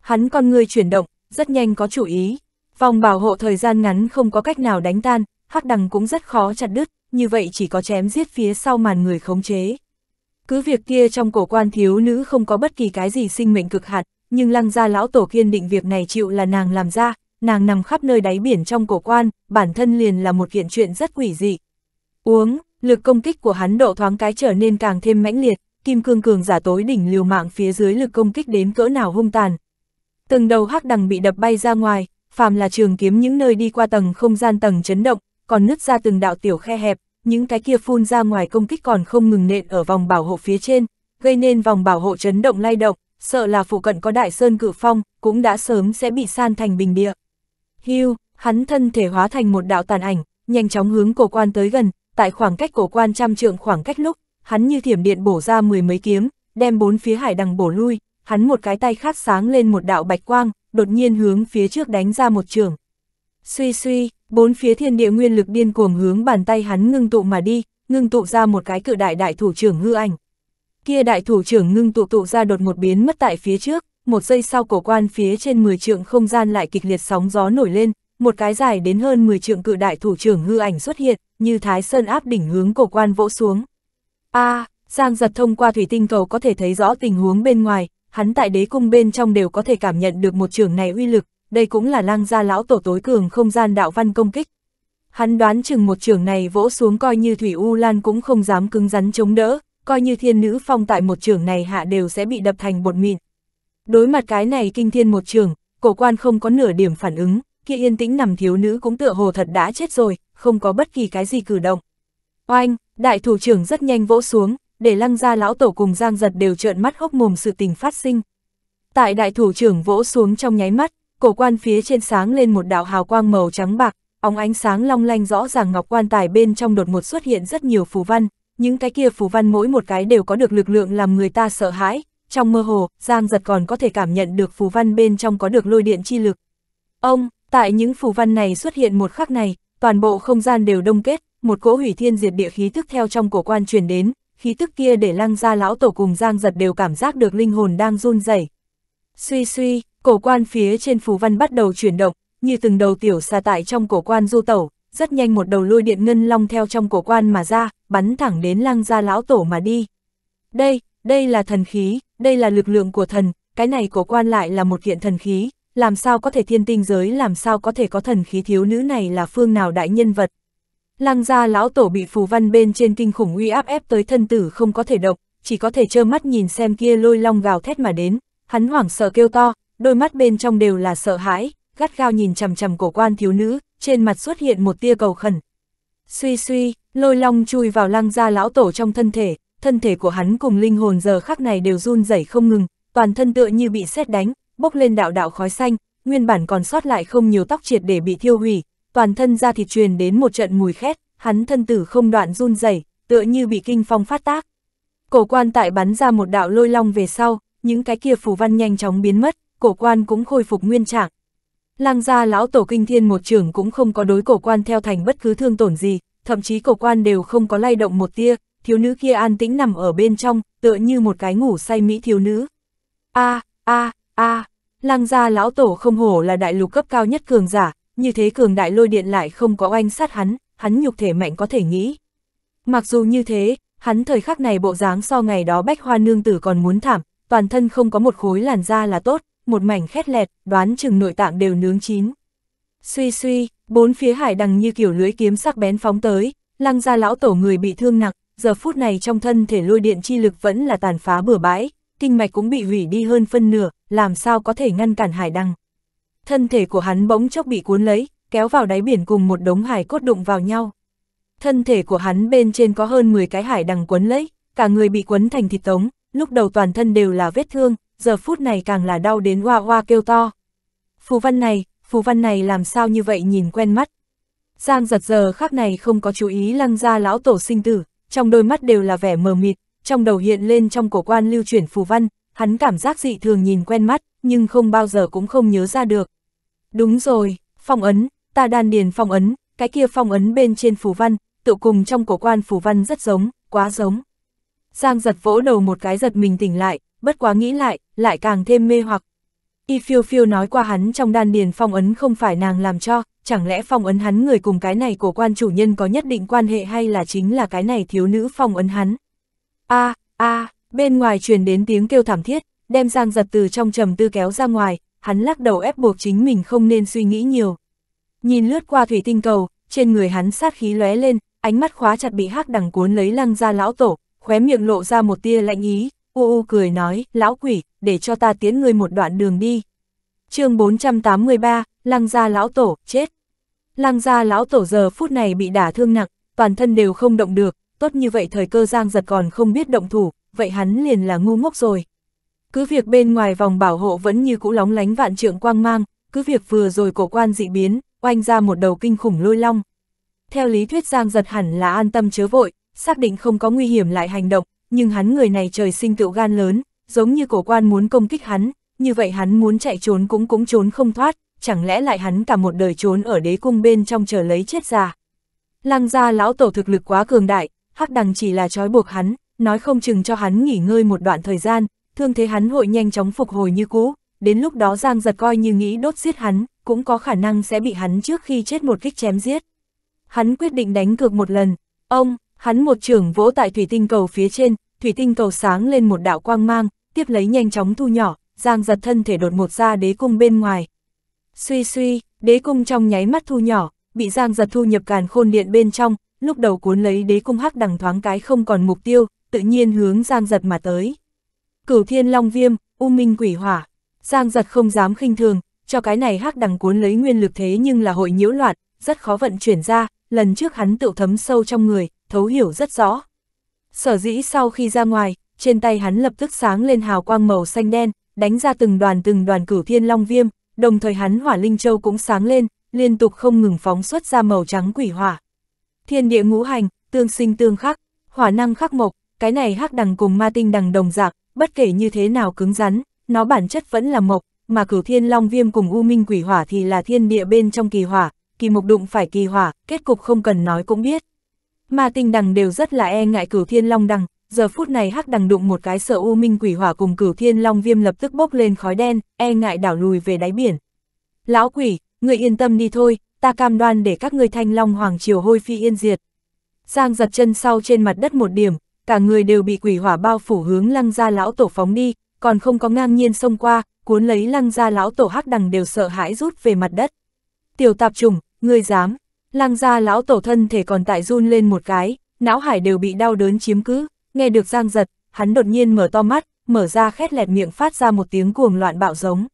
Hắn con người chuyển động, rất nhanh có chủ ý. Vòng bảo hộ thời gian ngắn không có cách nào đánh tan, hắc đằng cũng rất khó chặt đứt, như vậy chỉ có chém giết phía sau màn người khống chế. Cứ việc kia trong cổ quan thiếu nữ không có bất kỳ cái gì sinh mệnh cực hạn, nhưng lăng gia lão tổ kiên định việc này chịu là nàng làm ra, nàng nằm khắp nơi đáy biển trong cổ quan, bản thân liền là một kiện chuyện rất quỷ dị. Uống, lực công kích của hắn độ thoáng cái trở nên càng thêm mãnh liệt, kim cương cường giả tối đỉnh liều mạng phía dưới lực công kích đến cỡ nào hung tàn. Từng đầu hắc đằng bị đập bay ra ngoài, phàm là trường kiếm những nơi đi qua tầng không gian tầng chấn động, còn nứt ra từng đạo tiểu khe hẹp, những cái kia phun ra ngoài công kích còn không ngừng nện ở vòng bảo hộ phía trên, gây nên vòng bảo hộ chấn động lay động, sợ là phụ cận có đại sơn cử phong, cũng đã sớm sẽ bị san thành bình địa. Hưu, hắn thân thể hóa thành một đạo tàn ảnh, nhanh chóng hướng cổ quan tới gần, tại khoảng cách cổ quan trăm trượng khoảng cách lúc, hắn như thiểm điện bổ ra mười mấy kiếm, đem bốn phía hải đằng bổ lui, hắn một cái tay khát sáng lên một đạo bạch quang, đột nhiên hướng phía trước đánh ra một trường. Suy suy, bốn phía thiên địa nguyên lực điên cuồng hướng bàn tay hắn ngưng tụ mà đi, ngưng tụ ra một cái cự đại đại thủ trưởng hư ảnh. Kia đại thủ trưởng ngưng tụ tụ ra đột một biến mất tại phía trước, một giây sau cổ quan phía trên 10 trượng không gian lại kịch liệt sóng gió nổi lên, một cái dài đến hơn 10 trượng cự đại thủ trưởng hư ảnh xuất hiện, như thái sơn áp đỉnh hướng cổ quan vỗ xuống. A, à, Giang giật thông qua thủy tinh cầu có thể thấy rõ tình huống bên ngoài, hắn tại đế cung bên trong đều có thể cảm nhận được một trường này uy lực, đây cũng là lang gia lão tổ tối cường không gian đạo văn công kích. Hắn đoán chừng một trường này vỗ xuống coi như Thủy U Lan cũng không dám cứng rắn chống đỡ, coi như thiên nữ phong tại một trường này hạ đều sẽ bị đập thành bột mịn. Đối mặt cái này kinh thiên một trường, cổ quan không có nửa điểm phản ứng, kia yên tĩnh nằm thiếu nữ cũng tựa hồ thật đã chết rồi, không có bất kỳ cái gì cử động. Oanh, đại thủ trưởng rất nhanh vỗ xuống, để lăng ra lão tổ cùng giang giật đều trợn mắt hốc mồm sự tình phát sinh. Tại đại thủ trưởng vỗ xuống trong nháy mắt, cổ quan phía trên sáng lên một đạo hào quang màu trắng bạc, óng ánh sáng long lanh rõ ràng ngọc quan tài bên trong đột một xuất hiện rất nhiều phù văn, những cái kia phù văn mỗi một cái đều có được lực lượng làm người ta sợ hãi, trong mơ hồ, Giang giật còn có thể cảm nhận được phù văn bên trong có được lôi điện chi lực. Ông, tại những phù văn này xuất hiện một khắc này, toàn bộ không gian đều đông kết, một cỗ hủy thiên diệt địa khí tức theo trong cổ quan truyền đến, khí tức kia để lăng ra lão tổ cùng Giang giật đều cảm giác được linh hồn đang run rẩy. Suy suy, cổ quan phía trên phù văn bắt đầu chuyển động, như từng đầu tiểu xà tại trong cổ quan du tẩu, rất nhanh một đầu lôi điện ngân long theo trong cổ quan mà ra, bắn thẳng đến lăng ra lão tổ mà đi. Đây, đây là thần khí, đây là lực lượng của thần, cái này của quan lại là một kiện thần khí, làm sao có thể thiên tinh giới làm sao có thể có thần khí thiếu nữ này là phương nào đại nhân vật. Lăng gia lão tổ bị phù văn bên trên kinh khủng uy áp ép tới thân tử không có thể động, chỉ có thể trơ mắt nhìn xem kia lôi long gào thét mà đến, hắn hoảng sợ kêu to, đôi mắt bên trong đều là sợ hãi, gắt gao nhìn chằm chằm cổ quan thiếu nữ, trên mặt xuất hiện một tia cầu khẩn. Suy suy, lôi long chui vào lăng gia lão tổ trong thân thể, thân thể của hắn cùng linh hồn giờ khắc này đều run rẩy không ngừng, toàn thân tựa như bị sét đánh, bốc lên đạo đạo khói xanh, nguyên bản còn sót lại không nhiều tóc triệt để bị thiêu hủy, toàn thân ra thịt truyền đến một trận mùi khét, hắn thân tử không đoạn run rẩy, tựa như bị kinh phong phát tác. Cổ quan tại bắn ra một đạo lôi long về sau, những cái kia phù văn nhanh chóng biến mất, cổ quan cũng khôi phục nguyên trạng. Lang gia lão tổ kinh thiên một trưởng cũng không có đối cổ quan theo thành bất cứ thương tổn gì, thậm chí cổ quan đều không có lay động một tia, thiếu nữ kia an tĩnh nằm ở bên trong, tựa như một cái ngủ say mỹ thiếu nữ. A, a, a, lăng gia lão tổ không hổ là đại lục cấp cao nhất cường giả, như thế cường đại lôi điện lại không có oanh sát hắn, hắn nhục thể mạnh có thể nghĩ. Mặc dù như thế, hắn thời khắc này bộ dáng so ngày đó bách hoa nương tử còn muốn thảm, toàn thân không có một khối làn da là tốt, một mảnh khét lẹt, đoán chừng nội tạng đều nướng chín. Suy suy, bốn phía hải đằng như kiểu lưới kiếm sắc bén phóng tới, lăng gia lão tổ người bị thương nặng, giờ phút này trong thân thể lôi điện chi lực vẫn là tàn phá bừa bãi, kinh mạch cũng bị hủy đi hơn phân nửa, làm sao có thể ngăn cản hải đăng. Thân thể của hắn bỗng chốc bị cuốn lấy, kéo vào đáy biển cùng một đống hải cốt đụng vào nhau. Thân thể của hắn bên trên có hơn 10 cái hải đăng cuốn lấy, cả người bị cuốn thành thịt tống, lúc đầu toàn thân đều là vết thương, giờ phút này càng là đau đến hoa hoa kêu to. Phù văn này, phù văn này làm sao như vậy nhìn quen mắt. Giang giật giờ khác này không có chú ý lăng ra lão tổ sinh tử, trong đôi mắt đều là vẻ mờ mịt, trong đầu hiện lên trong cổ quan lưu chuyển phù văn, hắn cảm giác dị thường nhìn quen mắt, nhưng không bao giờ cũng không nhớ ra được. Đúng rồi, phong ấn, ta đan điền phong ấn, cái kia phong ấn bên trên phù văn, tự cùng trong cổ quan phù văn rất giống, quá giống. Giang giật vỗ đầu một cái giật mình tỉnh lại, bất quá nghĩ lại, lại càng thêm mê hoặc, Y phiêu phiêu nói qua hắn trong đan điền phong ấn không phải nàng làm cho, chẳng lẽ phong ấn hắn người cùng cái này của quan chủ nhân có nhất định quan hệ hay là chính là cái này thiếu nữ phong ấn hắn. a à, a à, bên ngoài truyền đến tiếng kêu thảm thiết, đem Giang giật từ trong trầm tư kéo ra ngoài, hắn lắc đầu ép buộc chính mình không nên suy nghĩ nhiều. Nhìn lướt qua thủy tinh cầu, trên người hắn sát khí lóe lên, ánh mắt khóa chặt bị hắc đằng cuốn lấy lăng ra lão tổ, khóe miệng lộ ra một tia lạnh ý, u u cười nói, lão quỷ, để cho ta tiến người một đoạn đường đi. chương 483, Lăng gia lão tổ, chết. Lăng gia lão tổ giờ phút này bị đả thương nặng, toàn thân đều không động được, tốt như vậy thời cơ giang giật còn không biết động thủ, vậy hắn liền là ngu ngốc rồi. Cứ việc bên ngoài vòng bảo hộ vẫn như cũ lóng lánh vạn trượng quang mang, cứ việc vừa rồi cổ quan dị biến, oanh ra một đầu kinh khủng lôi long. Theo lý thuyết giang giật hẳn là an tâm chớ vội, xác định không có nguy hiểm lại hành động, nhưng hắn người này trời sinh tựu gan lớn, giống như cổ quan muốn công kích hắn, như vậy hắn muốn chạy trốn cũng cũng trốn không thoát, chẳng lẽ lại hắn cả một đời trốn ở đế cung bên trong chờ lấy chết già. Lăng gia lão tổ thực lực quá cường đại, hắc đằng chỉ là trói buộc hắn, nói không chừng cho hắn nghỉ ngơi một đoạn thời gian, thương thế hắn hội nhanh chóng phục hồi như cũ, đến lúc đó Giang giật coi như nghĩ đốt giết hắn, cũng có khả năng sẽ bị hắn trước khi chết một kích chém giết. Hắn quyết định đánh cược một lần, ông, hắn một trưởng vỗ tại thủy tinh cầu phía trên, thủy tinh cầu sáng lên một đạo quang mang, tiếp lấy nhanh chóng thu nhỏ, giang giật thân thể đột một ra đế cung bên ngoài. Suy suy, đế cung trong nháy mắt thu nhỏ, bị giang giật thu nhập càn khôn điện bên trong, lúc đầu cuốn lấy đế cung hắc đằng thoáng cái không còn mục tiêu, tự nhiên hướng giang giật mà tới. Cửu thiên long viêm, u minh quỷ hỏa, giang giật không dám khinh thường, cho cái này hắc đằng cuốn lấy nguyên lực thế nhưng là hội nhiễu loạn, rất khó vận chuyển ra, lần trước hắn tự thấm sâu trong người, thấu hiểu rất rõ. Sở dĩ sau khi ra ngoài, trên tay hắn lập tức sáng lên hào quang màu xanh đen, đánh ra từng đoàn từng đoàn cửu thiên long viêm, đồng thời hắn hỏa linh châu cũng sáng lên, liên tục không ngừng phóng xuất ra màu trắng quỷ hỏa. Thiên địa ngũ hành, tương sinh tương khắc, hỏa năng khắc mộc, cái này hắc đằng cùng ma tinh đằng đồng dạng, bất kể như thế nào cứng rắn, nó bản chất vẫn là mộc, mà cửu thiên long viêm cùng u minh quỷ hỏa thì là thiên địa bên trong kỳ hỏa, kỳ mộc đụng phải kỳ hỏa, kết cục không cần nói cũng biết. Ma tinh đằng đều rất là e ngại cửu thiên long đằng, giờ phút này hắc đằng đụng một cái sợ u minh quỷ hỏa cùng cửu thiên long viêm lập tức bốc lên khói đen, e ngại đảo lùi về đáy biển. Lão quỷ, người yên tâm đi thôi, ta cam đoan để các ngươi thanh long hoàng triều hôi phi yên diệt. Giang giật chân sau trên mặt đất một điểm, cả người đều bị quỷ hỏa bao phủ hướng lăng gia lão tổ phóng đi, còn không có ngang nhiên xông qua, cuốn lấy lăng gia lão tổ hắc đằng đều sợ hãi rút về mặt đất. Tiểu tạp trùng, ngươi dám, lăng gia lão tổ thân thể còn tại run lên một cái, não hải đều bị đau đớn chiếm cứ nghe được giang giật, hắn đột nhiên mở to mắt, mở ra khét lẹt miệng phát ra một tiếng cuồng loạn bạo giống.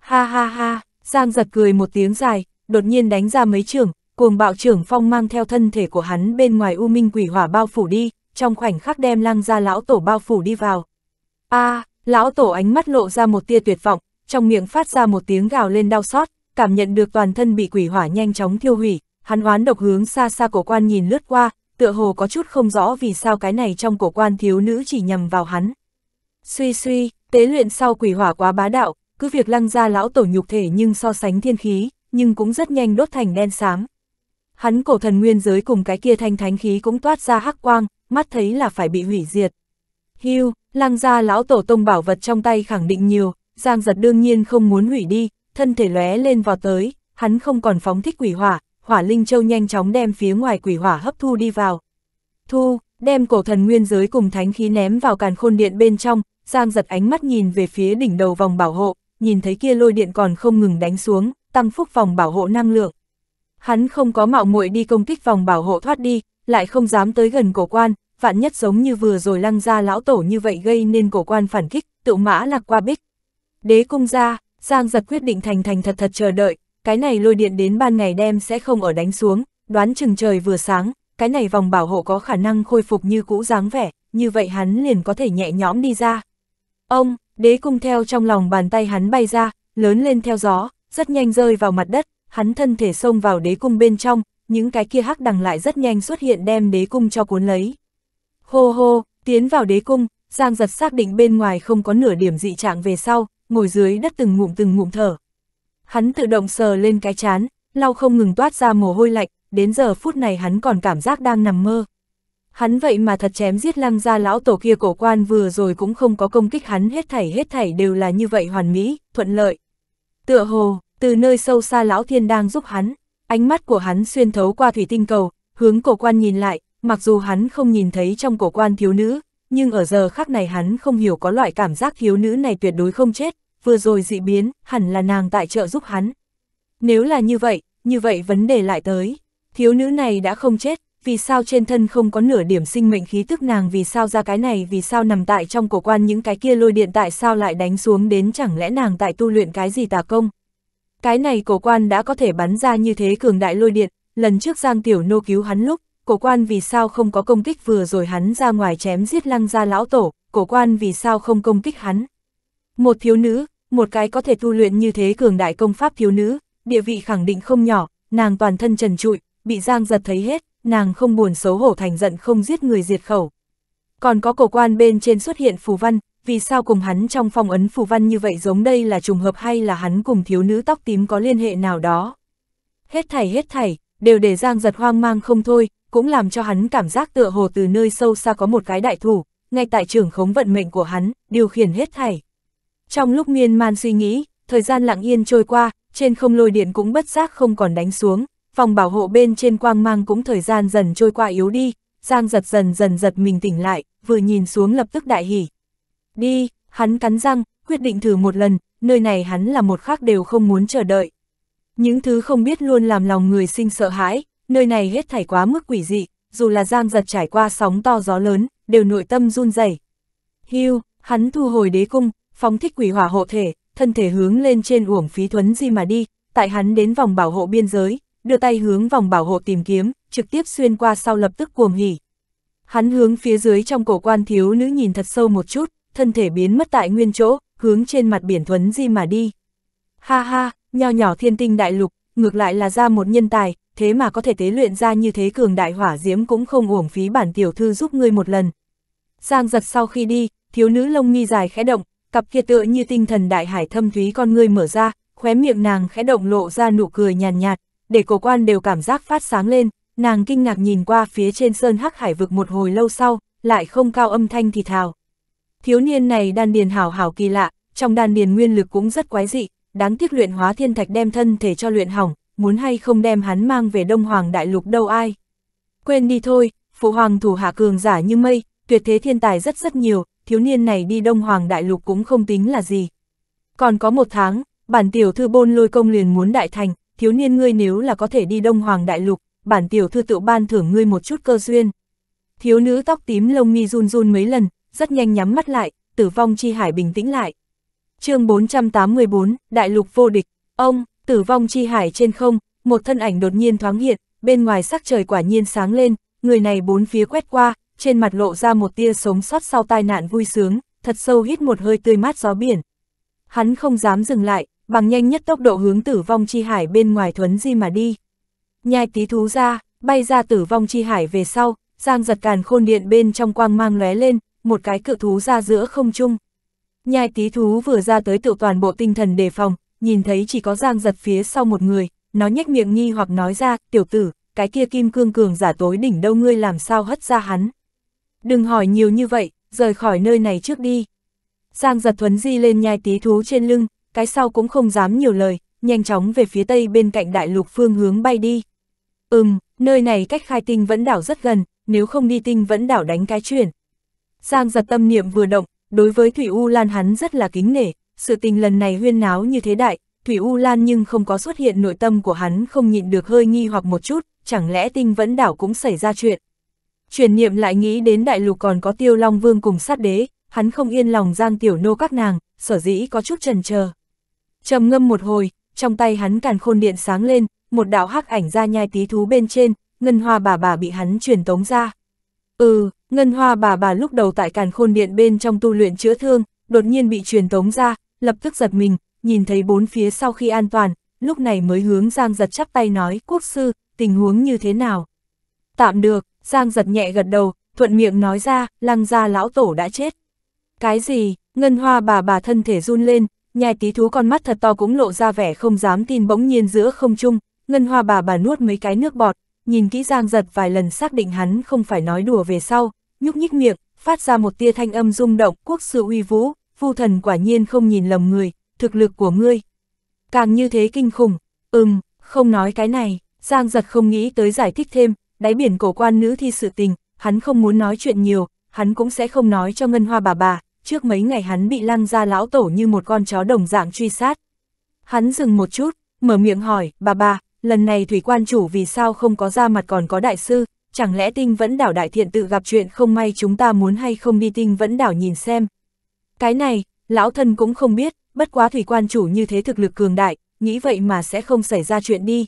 Ha ha ha, giang giật cười một tiếng dài, đột nhiên đánh ra mấy trường, cuồng bạo trưởng phong mang theo thân thể của hắn bên ngoài u minh quỷ hỏa bao phủ đi, trong khoảnh khắc đem lăng ra lão tổ bao phủ đi vào. a à, lão tổ ánh mắt lộ ra một tia tuyệt vọng, trong miệng phát ra một tiếng gào lên đau xót, cảm nhận được toàn thân bị quỷ hỏa nhanh chóng thiêu hủy, hắn hoán độc hướng xa xa cổ quan nhìn lướt qua, tựa hồ có chút không rõ vì sao cái này trong cổ quan thiếu nữ chỉ nhầm vào hắn. Suy suy, tế luyện sau quỷ hỏa quá bá đạo, cứ việc lăng ra lão tổ nhục thể nhưng so sánh thiên khí, nhưng cũng rất nhanh đốt thành đen xám. Hắn cổ thần nguyên giới cùng cái kia thanh thánh khí cũng toát ra hắc quang, mắt thấy là phải bị hủy diệt. Hưu, lăng ra lão tổ tông bảo vật trong tay khẳng định nhiều, Giang giật đương nhiên không muốn hủy đi, thân thể lóe lên vào tới, hắn không còn phóng thích quỷ hỏa, hỏa linh châu nhanh chóng đem phía ngoài quỷ hỏa hấp thu đi vào. Thu, đem cổ thần nguyên giới cùng thánh khí ném vào càn khôn điện bên trong, Giang giật ánh mắt nhìn về phía đỉnh đầu vòng bảo hộ, nhìn thấy kia lôi điện còn không ngừng đánh xuống, tăng phúc vòng bảo hộ năng lượng. Hắn không có mạo muội đi công kích vòng bảo hộ thoát đi, lại không dám tới gần cổ quan, vạn nhất giống như vừa rồi lăng ra lão tổ như vậy gây nên cổ quan phản kích, tự mã lạc qua bích. Đế cung ra, Giang giật quyết định thành thành thật thật chờ đợi, cái này lôi điện đến ban ngày đem sẽ không ở đánh xuống, đoán chừng trời vừa sáng, cái này vòng bảo hộ có khả năng khôi phục như cũ dáng vẻ, như vậy hắn liền có thể nhẹ nhõm đi ra. Ông, đế cung theo trong lòng bàn tay hắn bay ra, lớn lên theo gió, rất nhanh rơi vào mặt đất, hắn thân thể xông vào đế cung bên trong, những cái kia hắc đằng lại rất nhanh xuất hiện đem đế cung cho cuốn lấy. Hô hô, tiến vào đế cung, Giang giật xác định bên ngoài không có nửa điểm dị trạng về sau, ngồi dưới đất từng ngụm từng ngụm thở, hắn tự động sờ lên cái chán, lau không ngừng toát ra mồ hôi lạnh, đến giờ phút này hắn còn cảm giác đang nằm mơ. Hắn vậy mà thật chém giết lăng ra lão tổ kia cổ quan vừa rồi cũng không có công kích hắn hết thảy hết thảy đều là như vậy hoàn mỹ, thuận lợi. Tựa hồ, từ nơi sâu xa lão thiên đang giúp hắn, ánh mắt của hắn xuyên thấu qua thủy tinh cầu, hướng cổ quan nhìn lại, mặc dù hắn không nhìn thấy trong cổ quan thiếu nữ, nhưng ở giờ khắc này hắn không hiểu có loại cảm giác thiếu nữ này tuyệt đối không chết, vừa rồi dị biến, hẳn là nàng tại trợ giúp hắn. Nếu là như vậy, như vậy vấn đề lại tới. Thiếu nữ này đã không chết, vì sao trên thân không có nửa điểm sinh mệnh khí tức nàng vì sao ra cái này vì sao nằm tại trong cổ quan những cái kia lôi điện tại sao lại đánh xuống đến chẳng lẽ nàng tại tu luyện cái gì tà công. Cái này cổ quan đã có thể bắn ra như thế cường đại lôi điện, lần trước Giang Tiểu Nô cứu hắn lúc, cổ quan vì sao không có công kích vừa rồi hắn ra ngoài chém giết lăng ra lão tổ, cổ quan vì sao không công kích hắn. Một thiếu nữ, một cái có thể tu luyện như thế cường đại công pháp thiếu nữ, địa vị khẳng định không nhỏ, nàng toàn thân trần trụi, bị Giang giật thấy hết, nàng không buồn xấu hổ thành giận không giết người diệt khẩu. Còn có cổ quan bên trên xuất hiện phù văn, vì sao cùng hắn trong phong ấn phù văn như vậy giống đây là trùng hợp hay là hắn cùng thiếu nữ tóc tím có liên hệ nào đó. Hết thảy hết thảy, đều để Giang giật hoang mang không thôi, cũng làm cho hắn cảm giác tựa hồ từ nơi sâu xa có một cái đại thủ, ngay tại trưởng khống vận mệnh của hắn, điều khiển hết thảy. Trong lúc miên man suy nghĩ, thời gian lặng yên trôi qua, trên không lôi điện cũng bất giác không còn đánh xuống, phòng bảo hộ bên trên quang mang cũng thời gian dần trôi qua yếu đi, Giang giật dần dần giật mình tỉnh lại, vừa nhìn xuống lập tức đại hỉ. Đi, hắn cắn răng, quyết định thử một lần, nơi này hắn là một khác đều không muốn chờ đợi. Những thứ không biết luôn làm lòng người sinh sợ hãi, nơi này hết thảy quá mức quỷ dị, dù là Giang giật trải qua sóng to gió lớn, đều nội tâm run rẩy. Hưu, hắn thu hồi đế cung, phóng thích quỷ hỏa hộ thể, thân thể hướng lên trên uổng phí thuấn di mà đi, tại hắn đến vòng bảo hộ biên giới, đưa tay hướng vòng bảo hộ tìm kiếm, trực tiếp xuyên qua sau lập tức cuồng hỉ. Hắn hướng phía dưới trong cổ quan thiếu nữ nhìn thật sâu một chút, thân thể biến mất tại nguyên chỗ, hướng trên mặt biển thuấn di mà đi. Ha ha, nho nhỏ thiên tinh đại lục, ngược lại là ra một nhân tài, thế mà có thể tế luyện ra như thế cường đại hỏa diễm cũng không uổng phí bản tiểu thư giúp ngươi một lần. Giang giật sau khi đi, thiếu nữ lông nghi dài khẽ động, cặp kia tựa như tinh thần đại hải thâm thúy con ngươi mở ra, khóe miệng nàng khẽ động lộ ra nụ cười nhàn nhạt, nhạt, để cổ quan đều cảm giác phát sáng lên, nàng kinh ngạc nhìn qua phía trên sơn hắc hải vực một hồi lâu sau, lại không cao âm thanh thì thào. Thiếu niên này đan điền hảo hảo kỳ lạ, trong đan điền nguyên lực cũng rất quái dị, đáng tiếc luyện hóa thiên thạch đem thân thể cho luyện hỏng, muốn hay không đem hắn mang về Đông Hoàng Đại Lục đâu ai. Quên đi thôi, phụ hoàng thủ hạ cường giả như mây, tuyệt thế thiên tài rất rất nhiều, thiếu niên này đi Đông Hoàng Đại Lục cũng không tính là gì. Còn có một tháng, bản tiểu thư bôn lôi công liền muốn đại thành, thiếu niên ngươi nếu là có thể đi Đông Hoàng Đại Lục, bản tiểu thư tự ban thưởng ngươi một chút cơ duyên. Thiếu nữ tóc tím lông mi run run mấy lần, rất nhanh nhắm mắt lại, tử vong chi hải bình tĩnh lại. chương 484, Đại Lục vô địch, ông, tử vong chi hải trên không, một thân ảnh đột nhiên thoáng hiện, bên ngoài sắc trời quả nhiên sáng lên, người này bốn phía quét qua, trên mặt lộ ra một tia sống sót sau tai nạn vui sướng, thật sâu hít một hơi tươi mát gió biển. Hắn không dám dừng lại, bằng nhanh nhất tốc độ hướng tử vong chi hải bên ngoài thuấn di mà đi. Nhai tí thú ra, bay ra tử vong chi hải về sau, giang giật càn khôn điện bên trong quang mang lóe lên, một cái cự thú ra giữa không trung. Nhai tí thú vừa ra tới tự toàn bộ tinh thần đề phòng, nhìn thấy chỉ có giang giật phía sau một người, nó nhếch miệng nghi hoặc nói ra, tiểu tử, cái kia kim cương cường giả tối đỉnh đâu ngươi làm sao hất ra hắn. Đừng hỏi nhiều như vậy, rời khỏi nơi này trước đi. Giang giật thuấn di lên nhai tí thú trên lưng, cái sau cũng không dám nhiều lời, nhanh chóng về phía tây bên cạnh đại lục phương hướng bay đi. Ừm, nơi này cách khai tinh vẫn đảo rất gần, nếu không đi tinh vẫn đảo đánh cái chuyển. Giang giật tâm niệm vừa động, đối với Thủy U Lan hắn rất là kính nể, sự tình lần này huyên náo như thế đại, Thủy U Lan nhưng không có xuất hiện nội tâm của hắn không nhịn được hơi nghi hoặc một chút, chẳng lẽ tinh vẫn đảo cũng xảy ra chuyện truyền niệm lại nghĩ đến đại lục còn có tiêu long vương cùng sát đế, hắn không yên lòng giang tiểu nô các nàng, sở dĩ có chút trần chờ trầm ngâm một hồi, trong tay hắn càn khôn điện sáng lên, một đạo hắc ảnh ra nhai tí thú bên trên, ngân hoa bà bà bị hắn truyền tống ra. Ừ, ngân hoa bà bà lúc đầu tại càn khôn điện bên trong tu luyện chữa thương, đột nhiên bị truyền tống ra, lập tức giật mình, nhìn thấy bốn phía sau khi an toàn, lúc này mới hướng giang giật chắp tay nói quốc sư, tình huống như thế nào. Tạm được, Giang giật nhẹ gật đầu, thuận miệng nói ra, lăng gia lão tổ đã chết. Cái gì, ngân hoa bà bà thân thể run lên, nhai tí thú con mắt thật to cũng lộ ra vẻ không dám tin bỗng nhiên giữa không trung, ngân hoa bà bà nuốt mấy cái nước bọt, nhìn kỹ giang giật vài lần xác định hắn không phải nói đùa về sau, nhúc nhích miệng, phát ra một tia thanh âm rung động quốc sự uy vũ, vu thần quả nhiên không nhìn lầm người, thực lực của ngươi. Càng như thế kinh khủng, ừm, không nói cái này, giang giật không nghĩ tới giải thích thêm, đáy biển cổ quan nữ thi sự tình, hắn không muốn nói chuyện nhiều, hắn cũng sẽ không nói cho ngân hoa bà bà, trước mấy ngày hắn bị lăng ra lão tổ như một con chó đồng dạng truy sát. Hắn dừng một chút, mở miệng hỏi, bà bà, lần này thủy quan chủ vì sao không có ra mặt còn có đại sư, chẳng lẽ tinh vẫn đảo đại thiện tự gặp chuyện không may chúng ta muốn hay không đi tinh vẫn đảo nhìn xem. Cái này, lão thân cũng không biết, bất quá thủy quan chủ như thế thực lực cường đại, nghĩ vậy mà sẽ không xảy ra chuyện đi,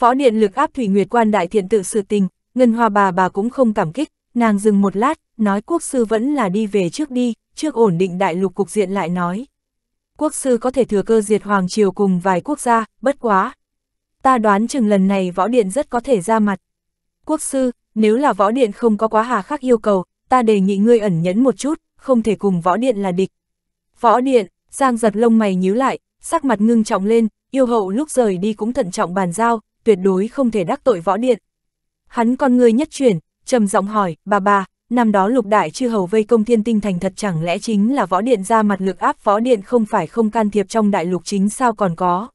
phó Điện lực áp Thủy Nguyệt quan đại thiện tự sự tình, Ngân Hoa bà bà cũng không cảm kích, nàng dừng một lát, nói quốc sư vẫn là đi về trước đi, trước ổn định đại lục cục diện lại nói. Quốc sư có thể thừa cơ diệt Hoàng Triều cùng vài quốc gia, bất quá. Ta đoán chừng lần này Võ Điện rất có thể ra mặt. Quốc sư, nếu là Võ Điện không có quá hà khắc yêu cầu, ta đề nghị ngươi ẩn nhẫn một chút, không thể cùng Võ Điện là địch. Võ Điện, Giang giật lông mày nhíu lại, sắc mặt ngưng trọng lên, yêu hậu lúc rời đi cũng thận trọng bàn giao, tuyệt đối không thể đắc tội võ điện. Hắn con người nhất chuyển, trầm giọng hỏi, bà bà, năm đó lục đại chư hầu vây công thiên tinh thành thật chẳng lẽ chính là võ điện ra mặt lực áp võ điện không phải không can thiệp trong đại lục chính sao còn có.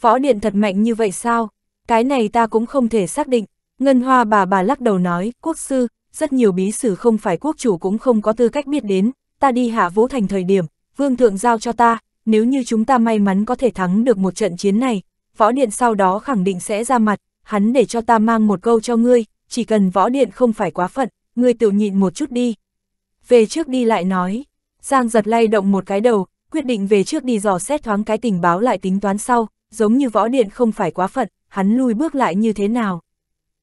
Võ điện thật mạnh như vậy sao? Cái này ta cũng không thể xác định. Ngân hoa bà bà lắc đầu nói, quốc sư, rất nhiều bí sử không phải quốc chủ cũng không có tư cách biết đến, ta đi hạ vũ thành thời điểm, vương thượng giao cho ta, nếu như chúng ta may mắn có thể thắng được một trận chiến này, Võ Điện sau đó khẳng định sẽ ra mặt, hắn để cho ta mang một câu cho ngươi, chỉ cần Võ Điện không phải quá phận, ngươi tự nhịn một chút đi. Về trước đi lại nói, Giang giật lay động một cái đầu, quyết định về trước đi dò xét thoáng cái tình báo lại tính toán sau, giống như Võ Điện không phải quá phận, hắn lui bước lại như thế nào.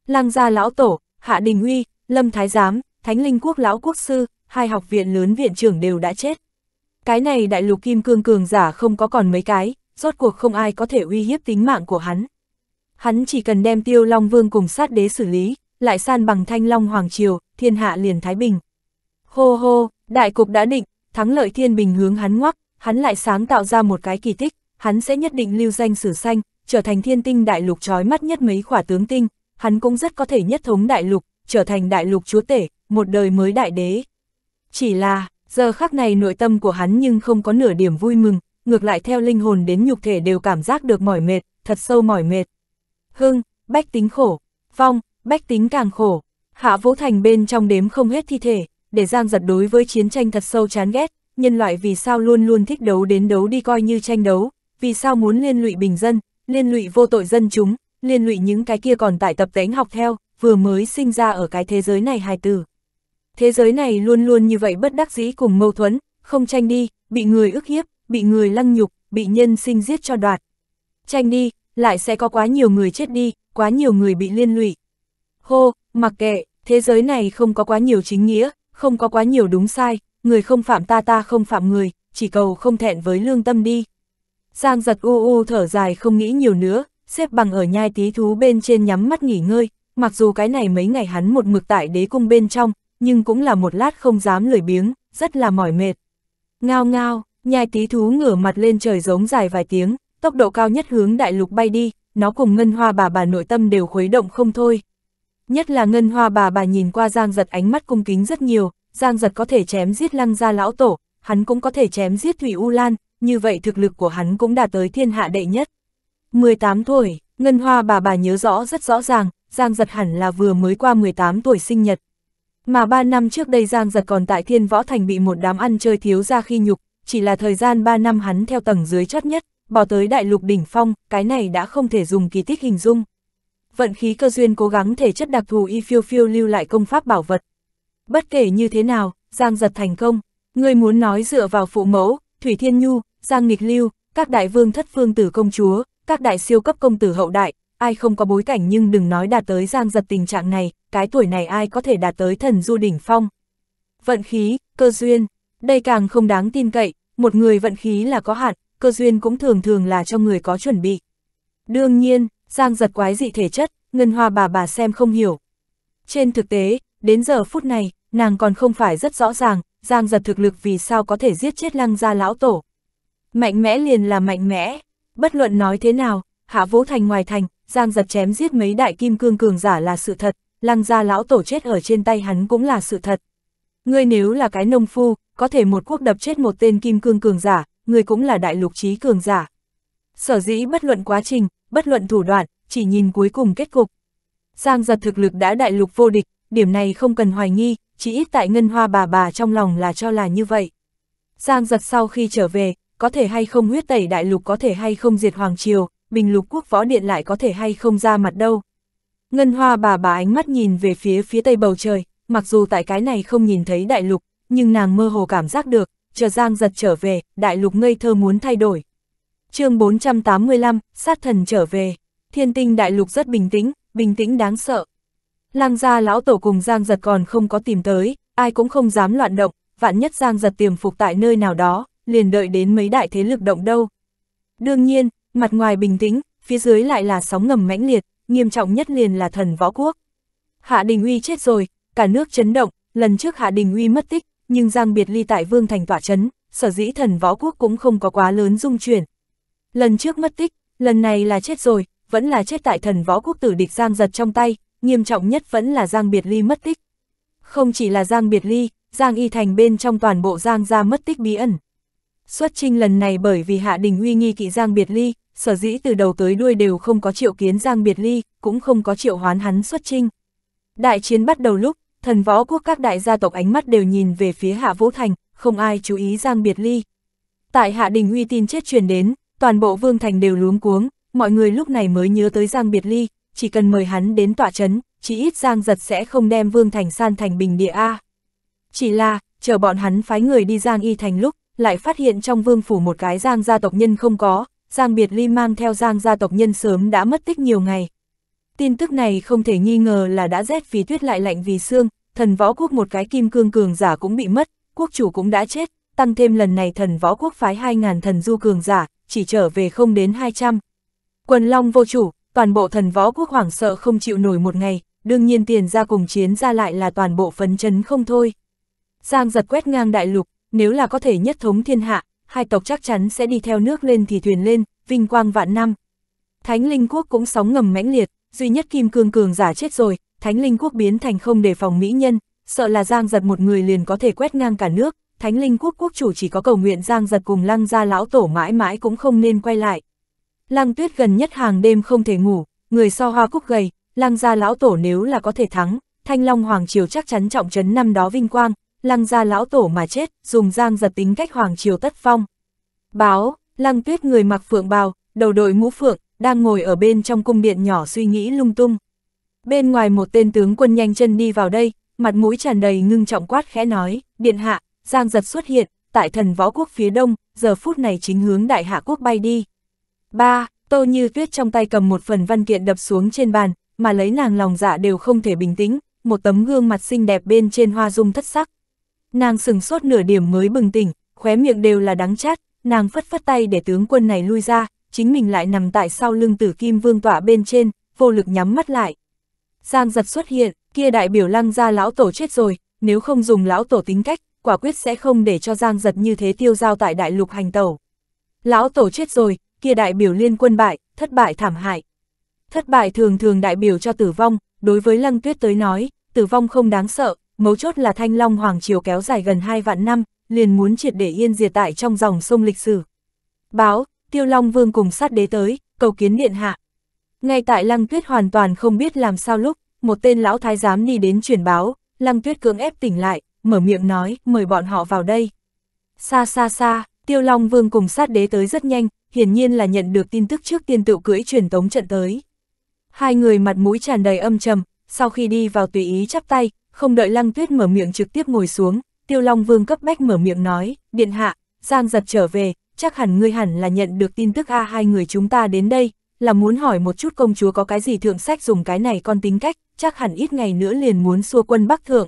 Lăng gia lão tổ, Hạ Đình Uy, Lâm Thái Giám, Thánh Linh Quốc lão quốc sư, hai học viện lớn viện trưởng đều đã chết. Cái này đại lục kim cương cường giả không có còn mấy cái, rốt cuộc không ai có thể uy hiếp tính mạng của hắn. Hắn chỉ cần đem tiêu Long Vương cùng sát đế xử lý, lại san bằng thanh Long Hoàng Triều, thiên hạ liền Thái Bình. Hô hô, đại cục đã định, thắng lợi thiên bình hướng hắn ngoắc, hắn lại sáng tạo ra một cái kỳ tích, hắn sẽ nhất định lưu danh sử xanh, trở thành thiên tinh đại lục trói mắt nhất mấy khỏa tướng tinh, hắn cũng rất có thể nhất thống đại lục, trở thành đại lục chúa tể, một đời mới đại đế. Chỉ là, giờ khắc này nội tâm của hắn nhưng không có nửa điểm vui mừng, ngược lại theo linh hồn đến nhục thể đều cảm giác được mỏi mệt, thật sâu mỏi mệt. Hưng, bách tính khổ, vong, bách tính càng khổ. Hạ Vũ Thành bên trong đếm không hết thi thể, để Giang giật đối với chiến tranh thật sâu chán ghét, nhân loại vì sao luôn luôn thích đấu đến đấu đi coi như tranh đấu, vì sao muốn liên lụy bình dân, liên lụy vô tội dân chúng, liên lụy những cái kia còn tại tập tánh học theo, vừa mới sinh ra ở cái thế giới này hài tử. Thế giới này luôn luôn như vậy bất đắc dĩ cùng mâu thuẫn, không tranh đi, bị người ức hiếp, bị người lăng nhục, bị nhân sinh giết cho đoạt. Tranh đi, lại sẽ có quá nhiều người chết đi, quá nhiều người bị liên lụy. Hô, mặc kệ, thế giới này không có quá nhiều chính nghĩa, không có quá nhiều đúng sai, người không phạm ta ta không phạm người, chỉ cầu không thẹn với lương tâm đi. Giang giật u u thở dài không nghĩ nhiều nữa, xếp bằng ở nhai tí thú bên trên nhắm mắt nghỉ ngơi, mặc dù cái này mấy ngày hắn một mực tại đế cung bên trong, nhưng cũng là một lát không dám lười biếng, rất là mỏi mệt. Ngao ngao, Nhai tí thú ngửa mặt lên trời giống dài vài tiếng, tốc độ cao nhất hướng đại lục bay đi, nó cùng ngân hoa bà bà nội tâm đều khuấy động không thôi. Nhất là ngân hoa bà bà nhìn qua Giang Giật ánh mắt cung kính rất nhiều, Giang Giật có thể chém giết lăng gia lão tổ, hắn cũng có thể chém giết Thủy U Lan, như vậy thực lực của hắn cũng đã tới thiên hạ đệ nhất. 18 tuổi, ngân hoa bà bà nhớ rõ rất rõ ràng, Giang Giật hẳn là vừa mới qua 18 tuổi sinh nhật. Mà 3 năm trước đây Giang Giật còn tại Thiên Võ Thành bị một đám ăn chơi thiếu ra khi nhục, chỉ là thời gian 3 năm hắn theo tầng dưới chót nhất, bỏ tới đại lục đỉnh phong, cái này đã không thể dùng kỳ tích hình dung. Vận khí cơ duyên cố gắng thể chất đặc thù y phiêu phiêu lưu lại công pháp bảo vật. Bất kể như thế nào, Giang giật thành công, người muốn nói dựa vào phụ mẫu, Thủy Thiên Nhu, Giang Nghịch Lưu, các đại vương thất phương tử công chúa, các đại siêu cấp công tử hậu đại, ai không có bối cảnh nhưng đừng nói đạt tới Giang giật tình trạng này, cái tuổi này ai có thể đạt tới thần du đỉnh phong. Vận khí, cơ duyên, đây càng không đáng tin cậy, một người vận khí là có hạn, cơ duyên cũng thường thường là cho người có chuẩn bị. Đương nhiên, Giang giật quái dị thể chất, Ngân Hoa bà bà xem không hiểu. Trên thực tế, đến giờ phút này, nàng còn không phải rất rõ ràng, Giang giật thực lực vì sao có thể giết chết lăng gia lão tổ. Mạnh mẽ liền là mạnh mẽ, bất luận nói thế nào, hạ vũ thành ngoài thành, Giang giật chém giết mấy đại kim cương cường giả là sự thật, lăng gia lão tổ chết ở trên tay hắn cũng là sự thật, Ngươi nếu là cái nông phu, có thể một quốc đập chết một tên kim cương cường giả, ngươi cũng là đại lục trí cường giả. Sở dĩ bất luận quá trình, bất luận thủ đoạn, chỉ nhìn cuối cùng kết cục. Giang giật thực lực đã đại lục vô địch, điểm này không cần hoài nghi, chỉ ít tại ngân hoa bà bà trong lòng là cho là như vậy. Giang giật sau khi trở về, có thể hay không huyết tẩy đại lục có thể hay không diệt hoàng triều, bình lục quốc võ điện lại có thể hay không ra mặt đâu. Ngân hoa bà bà ánh mắt nhìn về phía phía tây bầu trời, mặc dù tại cái này không nhìn thấy đại lục, nhưng nàng mơ hồ cảm giác được, chờ Giang giật trở về, đại lục ngây thơ muốn thay đổi. chương 485, sát thần trở về, thiên tinh đại lục rất bình tĩnh, bình tĩnh đáng sợ. Lăng gia lão tổ cùng Giang giật còn không có tìm tới, ai cũng không dám loạn động, vạn nhất Giang giật tiềm phục tại nơi nào đó, liền đợi đến mấy đại thế lực động đâu. Đương nhiên, mặt ngoài bình tĩnh, phía dưới lại là sóng ngầm mãnh liệt, nghiêm trọng nhất liền là thần võ quốc. Hạ Đình Uy chết rồi, cả nước chấn động, lần trước Hạ Đình Uy mất tích, nhưng Giang Biệt Ly tại Vương Thành tỏa chấn, sở dĩ thần võ quốc cũng không có quá lớn dung chuyển. Lần trước mất tích, lần này là chết rồi, vẫn là chết tại thần võ quốc tử địch Giang giật trong tay, nghiêm trọng nhất vẫn là Giang Biệt Ly mất tích. Không chỉ là Giang Biệt Ly, Giang Y Thành bên trong toàn bộ Giang gia mất tích bí ẩn. Xuất trinh lần này bởi vì Hạ Đình Uy nghi kỵ Giang Biệt Ly, sở dĩ từ đầu tới đuôi đều không có triệu kiến Giang Biệt Ly, cũng không có triệu hoán hắn xuất trinh. Đại chiến bắt đầu lúc, thần võ quốc các đại gia tộc ánh mắt đều nhìn về phía Hạ Vũ Thành, không ai chú ý Giang Biệt Ly. Tại Hạ Đình uy tin chết truyền đến, toàn bộ Vương Thành đều luống cuống, mọi người lúc này mới nhớ tới Giang Biệt Ly, chỉ cần mời hắn đến tọa chấn, chỉ ít Giang giật sẽ không đem Vương Thành san thành bình địa A. Chỉ là, chờ bọn hắn phái người đi Giang Y Thành lúc, lại phát hiện trong vương phủ một cái Giang gia tộc nhân không có, Giang Biệt Ly mang theo Giang gia tộc nhân sớm đã mất tích nhiều ngày. Tin tức này không thể nghi ngờ là đã rét vì tuyết lại lạnh vì xương, thần võ quốc một cái kim cương cường giả cũng bị mất, quốc chủ cũng đã chết, tăng thêm lần này thần võ quốc phái 2.000 thần du cường giả, chỉ trở về không đến 200. Quần Long vô chủ, toàn bộ thần võ quốc hoảng sợ không chịu nổi một ngày, đương nhiên tiền ra cùng chiến ra lại là toàn bộ phấn chấn không thôi. Giang giật quét ngang đại lục, nếu là có thể nhất thống thiên hạ, hai tộc chắc chắn sẽ đi theo nước lên thì thuyền lên, vinh quang vạn năm. Thánh linh quốc cũng sóng ngầm mãnh liệt, duy nhất kim cương cường giả chết rồi, thánh linh quốc biến thành không để phòng mỹ nhân, sợ là giang giật một người liền có thể quét ngang cả nước, thánh linh quốc quốc chủ chỉ có cầu nguyện giang giật cùng lăng gia lão tổ mãi mãi cũng không nên quay lại. Lăng tuyết gần nhất hàng đêm không thể ngủ, người so hoa cúc gầy, lăng gia lão tổ nếu là có thể thắng, thanh long hoàng triều chắc chắn trọng trấn năm đó vinh quang, lăng gia lão tổ mà chết, dùng giang giật tính cách hoàng triều tất phong. Báo, lăng tuyết người mặc phượng bào, đầu đội mũ phượng, đang ngồi ở bên trong cung điện nhỏ suy nghĩ lung tung. Bên ngoài một tên tướng quân nhanh chân đi vào đây, mặt mũi tràn đầy ngưng trọng quát khẽ nói, điện hạ, giang giật xuất hiện, tại thần võ quốc phía đông, giờ phút này chính hướng đại hạ quốc bay đi. ba Tô Như Tuyết trong tay cầm một phần văn kiện đập xuống trên bàn, mà lấy nàng lòng dạ đều không thể bình tĩnh, một tấm gương mặt xinh đẹp bên trên hoa dung thất sắc. Nàng sừng sốt nửa điểm mới bừng tỉnh, khóe miệng đều là đắng chát, nàng phất phất tay để tướng quân này lui ra, chính mình lại nằm tại sau lưng tử kim vương tọa bên trên, vô lực nhắm mắt lại. giang giật xuất hiện, kia đại biểu lăng ra lão tổ chết rồi, nếu không dùng lão tổ tính cách, quả quyết sẽ không để cho giang giật như thế tiêu giao tại đại lục hành tẩu. Lão tổ chết rồi, kia đại biểu liên quân bại, thất bại thảm hại. Thất bại thường thường đại biểu cho tử vong, đối với lăng tuyết tới nói, tử vong không đáng sợ, mấu chốt là thanh long hoàng triều kéo dài gần hai vạn năm, liền muốn triệt để yên diệt tại trong dòng sông lịch sử. Báo, Tiêu Long Vương cùng sát đế tới, cầu kiến điện hạ. Ngay tại Lăng Tuyết hoàn toàn không biết làm sao lúc, một tên lão thái giám đi đến truyền báo, Lăng Tuyết cưỡng ép tỉnh lại, mở miệng nói, mời bọn họ vào đây. Xa xa xa, Tiêu Long Vương cùng sát đế tới rất nhanh, hiển nhiên là nhận được tin tức trước tiên tự cưỡi truyền tống trận tới. Hai người mặt mũi tràn đầy âm trầm, sau khi đi vào tùy ý chắp tay, không đợi Lăng Tuyết mở miệng trực tiếp ngồi xuống, Tiêu Long Vương cấp bách mở miệng nói, điện hạ, Giang giật trở về, chắc hẳn ngươi hẳn là nhận được tin tức a hai người chúng ta đến đây, là muốn hỏi một chút công chúa có cái gì thượng sách dùng cái này con tính cách, chắc hẳn ít ngày nữa liền muốn xua quân Bắc Thượng.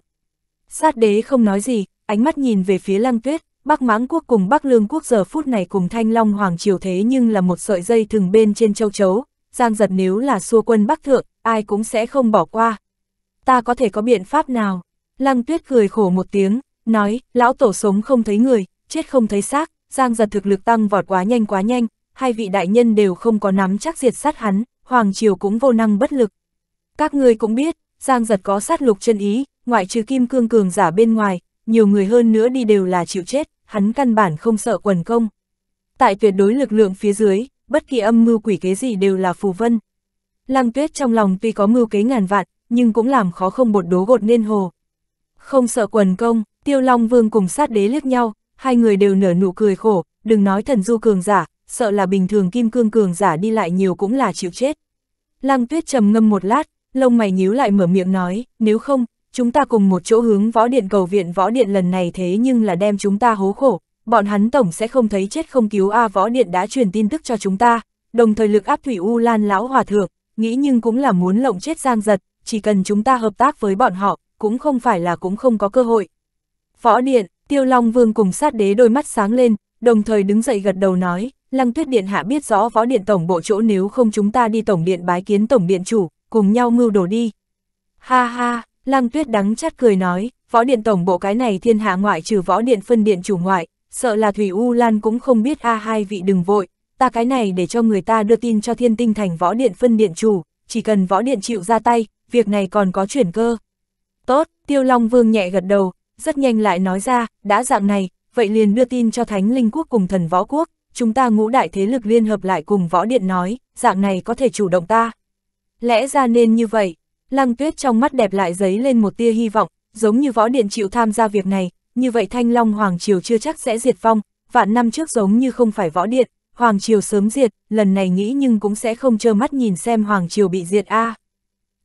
Sát đế không nói gì, ánh mắt nhìn về phía lăng tuyết, Bắc Mãng Quốc cùng Bắc Lương Quốc giờ phút này cùng Thanh Long Hoàng Triều thế nhưng là một sợi dây thường bên trên châu chấu, Giang giật nếu là xua quân Bắc Thượng, ai cũng sẽ không bỏ qua. Ta có thể có biện pháp nào? Lăng tuyết cười khổ một tiếng, nói, lão tổ sống không thấy người, chết không thấy xác, Giang giật thực lực tăng vọt quá nhanh quá nhanh, hai vị đại nhân đều không có nắm chắc diệt sát hắn, Hoàng Triều cũng vô năng bất lực. Các người cũng biết, Giang giật có sát lục chân ý, ngoại trừ kim cương cường giả bên ngoài, nhiều người hơn nữa đi đều là chịu chết, hắn căn bản không sợ quần công. Tại tuyệt đối lực lượng phía dưới, bất kỳ âm mưu quỷ kế gì đều là phù vân. Lăng tuyết trong lòng tuy có mưu kế ngàn vạn, nhưng cũng làm khó không bột đố gột nên hồ. Không sợ quần công, tiêu long vương cùng sát đế liếc nhau, hai người đều nở nụ cười khổ, đừng nói thần du cường giả, sợ là bình thường kim cương cường giả đi lại nhiều cũng là chịu chết. Lăng tuyết trầm ngâm một lát, lông mày nhíu lại mở miệng nói, nếu không, chúng ta cùng một chỗ hướng võ điện cầu viện võ điện lần này thế nhưng là đem chúng ta hố khổ, bọn hắn tổng sẽ không thấy chết không cứu a võ điện đã truyền tin tức cho chúng ta, đồng thời lực áp thủy u lan lão hòa thượng, nghĩ nhưng cũng là muốn lộng chết giang giật, chỉ cần chúng ta hợp tác với bọn họ, cũng không phải là cũng không có cơ hội. Võ điện, Tiêu Long Vương cùng sát đế đôi mắt sáng lên, đồng thời đứng dậy gật đầu nói, Lăng Tuyết Điện Hạ biết rõ võ điện tổng bộ chỗ nếu không chúng ta đi tổng điện bái kiến tổng điện chủ, cùng nhau mưu đồ đi. Ha ha, Lăng Tuyết đắng chát cười nói, võ điện tổng bộ cái này thiên hạ ngoại trừ võ điện phân điện chủ ngoại, sợ là Thủy U Lan cũng không biết a hai vị đừng vội, ta cái này để cho người ta đưa tin cho thiên tinh thành võ điện phân điện chủ, chỉ cần võ điện chịu ra tay, việc này còn có chuyển cơ. Tốt, Tiêu Long Vương nhẹ gật đầu, rất nhanh lại nói ra, đã dạng này, vậy liền đưa tin cho Thánh Linh Quốc cùng thần võ quốc, chúng ta ngũ đại thế lực liên hợp lại cùng võ điện nói, dạng này có thể chủ động ta. Lẽ ra nên như vậy, lăng tuyết trong mắt đẹp lại giấy lên một tia hy vọng, giống như võ điện chịu tham gia việc này, như vậy thanh long Hoàng Triều chưa chắc sẽ diệt vong, vạn năm trước giống như không phải võ điện, Hoàng Triều sớm diệt, lần này nghĩ nhưng cũng sẽ không trơ mắt nhìn xem Hoàng Triều bị diệt a à.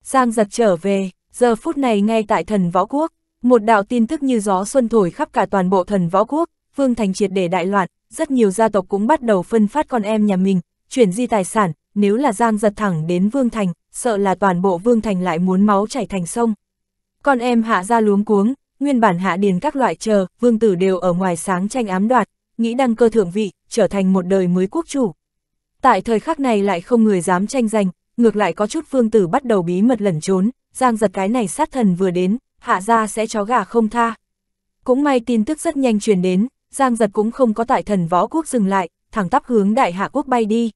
Giang giật trở về, giờ phút này ngay tại thần võ quốc, một đạo tin tức như gió xuân thổi khắp cả toàn bộ thần võ quốc, vương thành triệt để đại loạn, rất nhiều gia tộc cũng bắt đầu phân phát con em nhà mình, chuyển di tài sản, nếu là Giang giật thẳng đến vương thành, sợ là toàn bộ vương thành lại muốn máu chảy thành sông. Con em hạ ra luống cuống, nguyên bản hạ điền các loại chờ, vương tử đều ở ngoài sáng tranh ám đoạt, nghĩ đăng cơ thượng vị, trở thành một đời mới quốc chủ. Tại thời khắc này lại không người dám tranh giành, ngược lại có chút vương tử bắt đầu bí mật lẩn trốn, Giang giật cái này sát thần vừa đến, hạ ra sẽ chó gà không tha. Cũng may tin tức rất nhanh truyền đến, Giang Giật cũng không có tại thần võ quốc dừng lại, thẳng tắp hướng đại hạ quốc bay đi.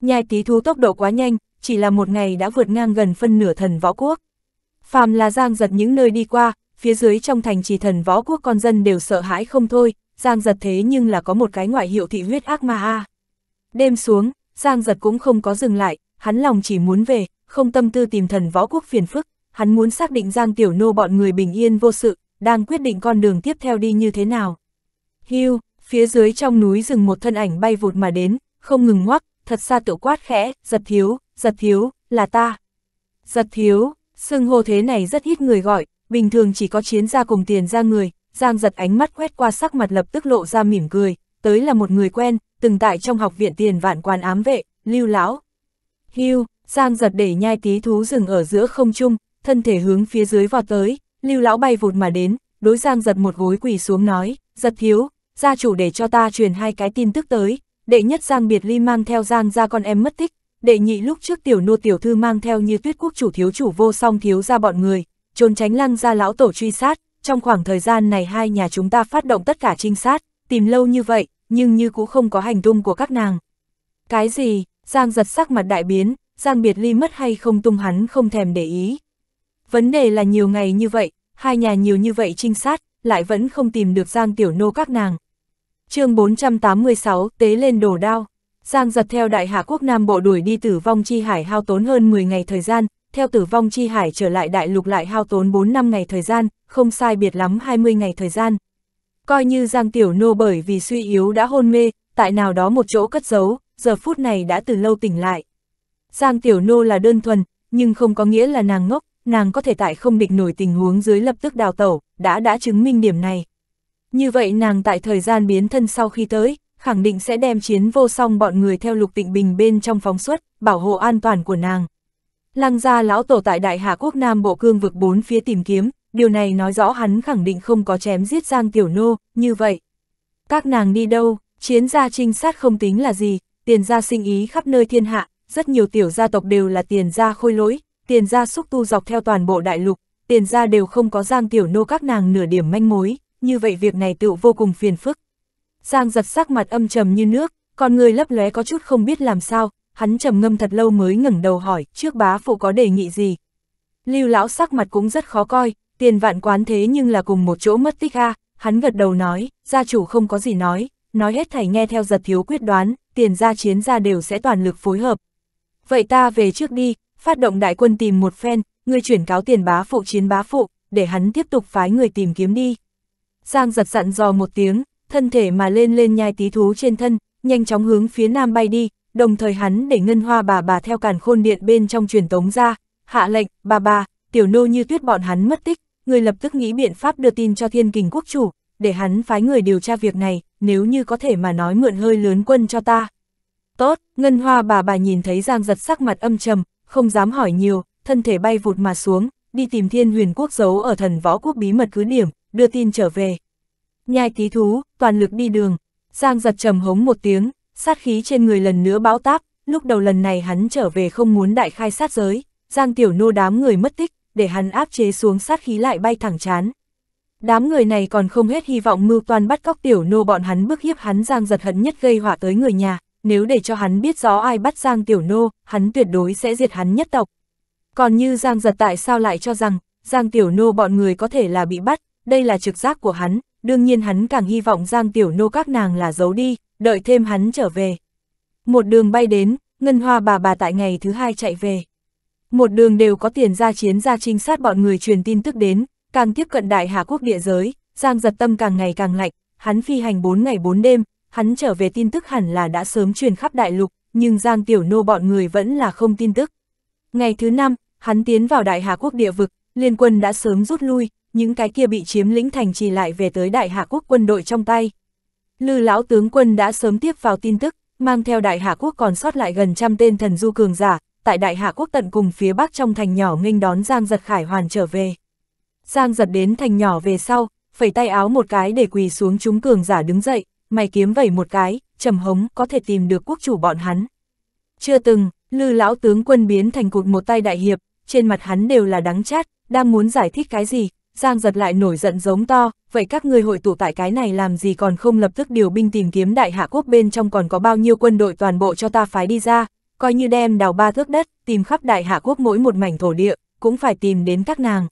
Nhai tí thú tốc độ quá nhanh, chỉ là một ngày đã vượt ngang gần phân nửa thần võ quốc. Phàm là Giang Giật những nơi đi qua, phía dưới trong thành trì thần võ quốc con dân đều sợ hãi không thôi, Giang Giật thế nhưng là có một cái ngoại hiệu thị huyết ác ma a. Đêm xuống, Giang Giật cũng không có dừng lại, hắn lòng chỉ muốn về, không tâm tư tìm thần võ quốc phiền phức, hắn muốn xác định Giang Tiểu Nô bọn người bình yên vô sự, đang quyết định con đường tiếp theo đi như thế nào. Hưu, phía dưới trong núi rừng một thân ảnh bay vụt mà đến, không ngừng ngoắc, thật xa tự quát khẽ, giật thiếu, giật thiếu, là ta. Giật thiếu, xưng hô thế này rất ít người gọi, bình thường chỉ có chiến ra cùng tiền ra người, Giang giật ánh mắt quét qua sắc mặt lập tức lộ ra mỉm cười, tới là một người quen, từng tại trong học viện tiền vạn quan ám vệ, lưu lão. Hưu, Giang giật để nhai tí thú rừng ở giữa không trung, thân thể hướng phía dưới vọt tới, lưu lão bay vụt mà đến, đối giang giật một gối quỳ xuống nói, giật thiếu, gia chủ để cho ta truyền hai cái tin tức tới, đệ nhất giang biệt ly mang theo giang ra con em mất tích, đệ nhị lúc trước tiểu nô tiểu thư mang theo như tuyết quốc chủ thiếu chủ vô song thiếu ra bọn người, trốn tránh lăng ra lão tổ truy sát, trong khoảng thời gian này hai nhà chúng ta phát động tất cả trinh sát, tìm lâu như vậy, nhưng như cũng không có hành tung của các nàng. Cái gì, giang giật sắc mặt đại biến, giang biệt ly mất hay không tung hắn không thèm để ý, Vấn đề là nhiều ngày như vậy, hai nhà nhiều như vậy trinh sát, lại vẫn không tìm được Giang Tiểu Nô các nàng. chương 486, tế lên đồ đao. Giang giật theo Đại Hạ Quốc Nam Bộ đuổi đi tử vong chi hải hao tốn hơn 10 ngày thời gian, theo tử vong chi hải trở lại đại lục lại hao tốn 4 năm ngày thời gian, không sai biệt lắm 20 ngày thời gian. Coi như Giang Tiểu Nô bởi vì suy yếu đã hôn mê, tại nào đó một chỗ cất giấu, giờ phút này đã từ lâu tỉnh lại. Giang Tiểu Nô là đơn thuần, nhưng không có nghĩa là nàng ngốc, nàng có thể tại không địch nổi tình huống dưới lập tức đào tẩu, đã đã chứng minh điểm này. Như vậy nàng tại thời gian biến thân sau khi tới, khẳng định sẽ đem chiến vô song bọn người theo lục tịnh bình bên trong phóng xuất, bảo hộ an toàn của nàng. Lăng gia lão tổ tại Đại Hạ Quốc Nam Bộ Cương vực bốn phía tìm kiếm, điều này nói rõ hắn khẳng định không có chém giết Giang Tiểu Nô, như vậy. Các nàng đi đâu, chiến gia trinh sát không tính là gì, tiền gia sinh ý khắp nơi thiên hạ, rất nhiều tiểu gia tộc đều là tiền gia khôi lỗi, tiền gia xúc tu dọc theo toàn bộ đại lục, tiền gia đều không có giang tiểu nô các nàng nửa điểm manh mối, như vậy việc này tự vô cùng phiền phức. Giang giật sắc mặt âm trầm như nước, con người lấp lóe có chút không biết làm sao, hắn trầm ngâm thật lâu mới ngẩng đầu hỏi, trước bá phụ có đề nghị gì? Lưu lão sắc mặt cũng rất khó coi, tiền vạn quán thế nhưng là cùng một chỗ mất tích a, hắn gật đầu nói, gia chủ không có gì nói, nói hết thảy nghe theo giật thiếu quyết đoán, tiền gia chiến gia đều sẽ toàn lực phối hợp. Vậy ta về trước đi, phát động đại quân tìm một phen, người chuyển cáo tiền bá phụ chiến bá phụ, để hắn tiếp tục phái người tìm kiếm đi. Giang giật dặn dò một tiếng, thân thể mà lên lên nhai tí thú trên thân, nhanh chóng hướng phía nam bay đi, đồng thời hắn để ngân hoa bà bà theo càn khôn điện bên trong truyền tống ra, hạ lệnh, bà bà, tiểu nô như tuyết bọn hắn mất tích, người lập tức nghĩ biện pháp đưa tin cho thiên kình quốc chủ, để hắn phái người điều tra việc này, nếu như có thể mà nói mượn hơi lớn quân cho ta. Tốt, ngân hoa bà bà nhìn thấy giang giật sắc mặt âm trầm, không dám hỏi nhiều, thân thể bay vụt mà xuống, đi tìm thiên huyền quốc giấu ở thần võ quốc bí mật cứ điểm, đưa tin trở về. Nhai tí thú, toàn lực đi đường, Giang giật trầm hống một tiếng, sát khí trên người lần nữa bão táp, lúc đầu lần này hắn trở về không muốn đại khai sát giới, Giang tiểu nô đám người mất tích, để hắn áp chế xuống sát khí lại bay thẳng chán. Đám người này còn không hết hy vọng mưu toàn bắt cóc tiểu nô bọn hắn bức hiếp hắn Giang giật hận nhất gây họa tới người nhà, nếu để cho hắn biết rõ ai bắt Giang Tiểu Nô, hắn tuyệt đối sẽ diệt hắn nhất tộc. Còn như Giang Giật tại sao lại cho rằng, Giang Tiểu Nô bọn người có thể là bị bắt, đây là trực giác của hắn, đương nhiên hắn càng hy vọng Giang Tiểu Nô các nàng là giấu đi, đợi thêm hắn trở về. Một đường bay đến, Ngân Hoa bà bà tại ngày thứ hai chạy về. Một đường đều có tiền ra chiến ra trinh sát bọn người truyền tin tức đến, càng tiếp cận đại hạ quốc địa giới, Giang giật tâm càng ngày càng lạnh, hắn phi hành 4 ngày 4 đêm, hắn trở về tin tức hẳn là đã sớm truyền khắp đại lục, nhưng Giang Tiểu Nô bọn người vẫn là không tin tức. Ngày thứ năm, hắn tiến vào Đại Hà Quốc địa vực, liên quân đã sớm rút lui, những cái kia bị chiếm lĩnh thành trì lại về tới Đại Hà Quốc quân đội trong tay. Lư lão tướng quân đã sớm tiếp vào tin tức, mang theo Đại Hà Quốc còn sót lại gần trăm tên thần du cường giả, tại Đại hà Quốc tận cùng phía bắc trong thành nhỏ nghênh đón Giang Giật Khải Hoàn trở về. Giang Giật đến thành nhỏ về sau, phẩy tay áo một cái để quỳ xuống chúng cường giả đứng dậy, mày kiếm vẩy một cái, trầm hống có thể tìm được quốc chủ bọn hắn. Chưa từng, lư lão tướng quân biến thành cục một tay đại hiệp, trên mặt hắn đều là đắng chát, đang muốn giải thích cái gì, Giang giật lại nổi giận giống to, vậy các người hội tụ tại cái này làm gì còn không lập tức điều binh tìm kiếm đại hạ quốc bên trong còn có bao nhiêu quân đội toàn bộ cho ta phái đi ra, coi như đem đào ba thước đất, tìm khắp đại hạ quốc mỗi một mảnh thổ địa, cũng phải tìm đến các nàng.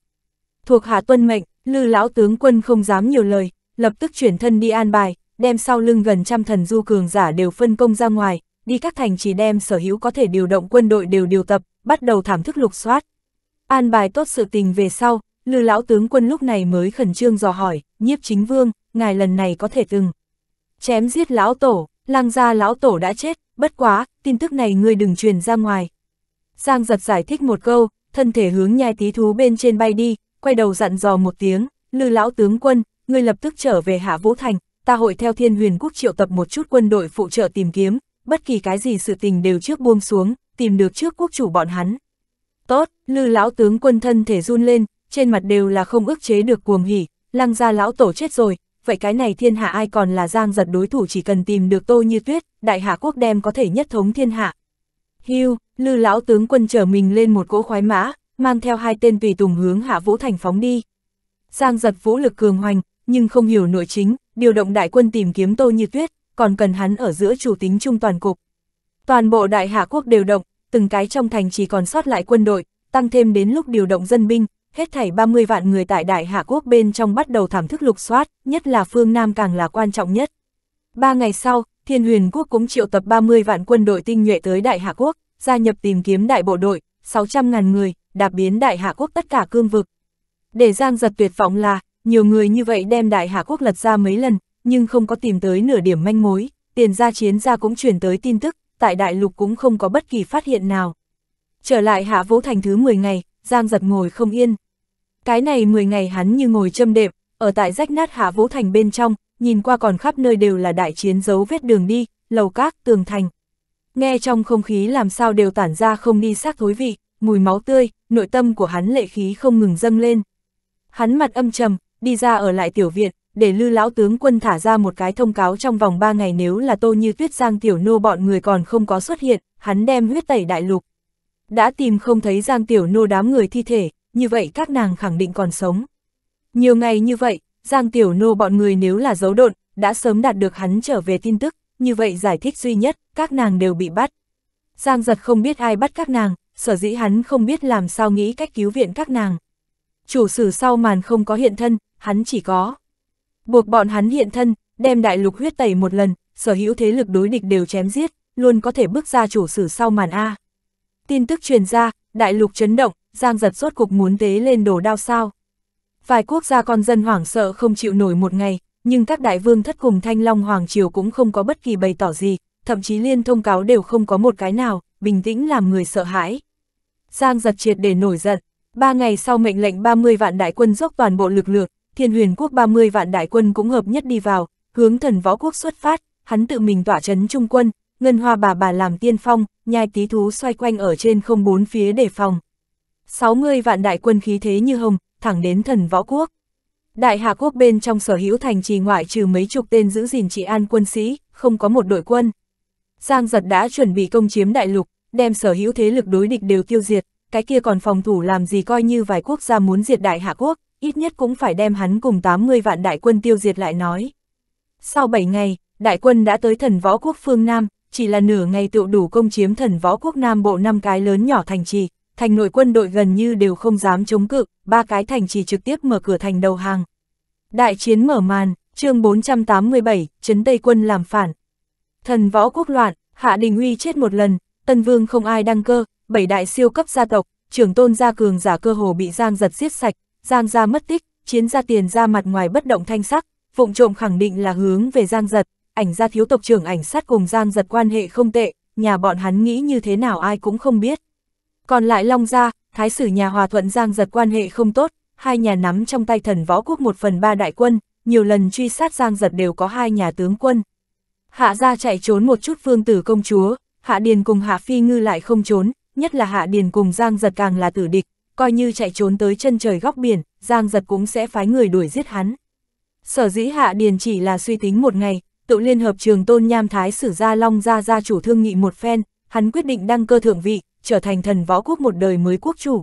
Thuộc hạ tuân mệnh, lư lão tướng quân không dám nhiều lời, lập tức chuyển thân đi an bài, đem sau lưng gần trăm thần du cường giả đều phân công ra ngoài, đi các thành chỉ đem sở hữu có thể điều động quân đội đều điều tập, bắt đầu thảm thức lục soát. An bài tốt sự tình về sau, lư lão tướng quân lúc này mới khẩn trương dò hỏi, nhiếp chính vương, ngài lần này có thể từng chém giết lão tổ, lang gia lão tổ đã chết, bất quá, tin tức này ngươi đừng truyền ra ngoài. Giang giật giải thích một câu, thân thể hướng nhai tí thú bên trên bay đi, quay đầu dặn dò một tiếng, lư lão tướng quân, ngươi lập tức trở về hạ vũ thành, ta hội theo thiên huyền quốc triệu tập một chút quân đội phụ trợ tìm kiếm, bất kỳ cái gì sự tình đều trước buông xuống, tìm được trước quốc chủ bọn hắn. Tốt, lư lão tướng quân thân thể run lên, trên mặt đều là không ức chế được cuồng hỉ, lăng ra lão tổ chết rồi, vậy cái này thiên hạ ai còn là giang giật đối thủ chỉ cần tìm được tô như tuyết, đại hạ quốc đem có thể nhất thống thiên hạ. Hưu, lư lão tướng quân trở mình lên một cỗ khoái mã, mang theo hai tên tùy tùng hướng hạ vũ thành phóng đi. Giang giật vũ lực cường hoành, nhưng không hiểu nội chính, điều động đại quân tìm kiếm Tô Như Tuyết, còn cần hắn ở giữa chủ tính trung toàn cục. Toàn bộ đại hạ quốc đều động, từng cái trong thành chỉ còn sót lại quân đội, tăng thêm đến lúc điều động dân binh, hết thảy 30 vạn người tại đại hạ quốc bên trong bắt đầu thảm thức lục soát, nhất là phương Nam càng là quan trọng nhất. Ba ngày sau, Thiên Huyền Quốc cũng triệu tập 30 vạn quân đội tinh nhuệ tới Đại Hạ Quốc, gia nhập tìm kiếm đại bộ đội, 600.000 người, đạp biến Đại Hạ Quốc tất cả cương vực. Để Giang giật tuyệt vọng là, nhiều người như vậy đem đại hạ quốc lật ra mấy lần, nhưng không có tìm tới nửa điểm manh mối, tiền gia chiến gia cũng truyền tới tin tức, tại đại lục cũng không có bất kỳ phát hiện nào. Trở lại hạ vũ thành thứ 10 ngày, Giang giật ngồi không yên. Cái này 10 ngày hắn như ngồi châm đệm, ở tại rách nát hạ vũ thành bên trong, nhìn qua còn khắp nơi đều là đại chiến dấu vết đường đi, lầu các, tường thành. Nghe trong không khí làm sao đều tản ra không đi xác thối vị, mùi máu tươi, nội tâm của hắn lệ khí không ngừng dâng lên. Hắn mặt âm trầm, đi ra ở lại tiểu viện, để lư lão tướng quân thả ra một cái thông cáo trong vòng 3 ngày nếu là tô như tuyết giang tiểu nô bọn người còn không có xuất hiện, hắn đem huyết tẩy đại lục. Đã tìm không thấy giang tiểu nô đám người thi thể, như vậy các nàng khẳng định còn sống. Nhiều ngày như vậy, giang tiểu nô bọn người nếu là giấu độn, đã sớm đạt được hắn trở về tin tức, như vậy giải thích duy nhất, các nàng đều bị bắt. Giang giật không biết ai bắt các nàng, sở dĩ hắn không biết làm sao nghĩ cách cứu viện các nàng. Chủ sử sau màn không có hiện thân, hắn chỉ có. Buộc bọn hắn hiện thân, đem đại lục huyết tẩy một lần, sở hữu thế lực đối địch đều chém giết, luôn có thể bước ra chủ sử sau màn A. Tin tức truyền ra, đại lục chấn động, giang giật sốt cục muốn tế lên đồ đao sao. Vài quốc gia con dân hoảng sợ không chịu nổi một ngày, nhưng các đại vương thất cùng thanh long hoàng triều cũng không có bất kỳ bày tỏ gì, thậm chí liên thông cáo đều không có một cái nào, bình tĩnh làm người sợ hãi. Giang giật triệt để nổi giận, ba ngày sau mệnh lệnh 30 vạn đại quân dốc toàn bộ lực lượng, thiên huyền quốc 30 vạn đại quân cũng hợp nhất đi vào, hướng thần võ quốc xuất phát, hắn tự mình tỏa chấn trung quân, ngân hoa bà bà làm tiên phong, nhai tí thú xoay quanh ở trên không bốn phía để phòng. 60 vạn đại quân khí thế như hồng, thẳng đến thần võ quốc. Đại hạ quốc bên trong sở hữu thành trì ngoại trừ mấy chục tên giữ gìn trị an quân sĩ, không có một đội quân. Giang giật đã chuẩn bị công chiếm đại lục, đem sở hữu thế lực đối địch đều tiêu diệt, cái kia còn phòng thủ làm gì coi như vài quốc gia muốn diệt đại hạ quốc ít nhất cũng phải đem hắn cùng 80 vạn đại quân tiêu diệt lại nói. Sau 7 ngày, đại quân đã tới thần võ quốc phương Nam, chỉ là nửa ngày tựu đủ công chiếm thần võ quốc Nam bộ năm cái lớn nhỏ thành trì, thành nội quân đội gần như đều không dám chống cự, ba cái thành trì trực tiếp mở cửa thành đầu hàng. Đại chiến mở màn, chương 487, chấn Tây quân làm phản. Thần võ quốc loạn, Hạ Đình Uy chết một lần, Tân Vương không ai đăng cơ, bảy đại siêu cấp gia tộc, trưởng tôn gia cường giả cơ hồ bị giang giật giết sạch, Giang gia mất tích, chiến gia tiền ra mặt ngoài bất động thanh sắc, vụng trộm khẳng định là hướng về Giang giật, ảnh gia thiếu tộc trưởng ảnh sát cùng Giang giật quan hệ không tệ, nhà bọn hắn nghĩ như thế nào ai cũng không biết. Còn lại Long gia, thái sử nhà hòa thuận Giang giật quan hệ không tốt, hai nhà nắm trong tay thần võ quốc một phần ba đại quân, nhiều lần truy sát Giang giật đều có hai nhà tướng quân. Hạ gia chạy trốn một chút vương tử công chúa, Hạ Điền cùng Hạ Phi Ngư lại không trốn, nhất là Hạ Điền cùng Giang giật càng là tử địch, coi như chạy trốn tới chân trời góc biển, Giang Giật cũng sẽ phái người đuổi giết hắn. Sở dĩ Hạ Điền chỉ là suy tính một ngày, tự liên hợp trường tôn nham thái sử gia long gia gia chủ thương nghị một phen, hắn quyết định đăng cơ thượng vị, trở thành thần võ quốc một đời mới quốc chủ.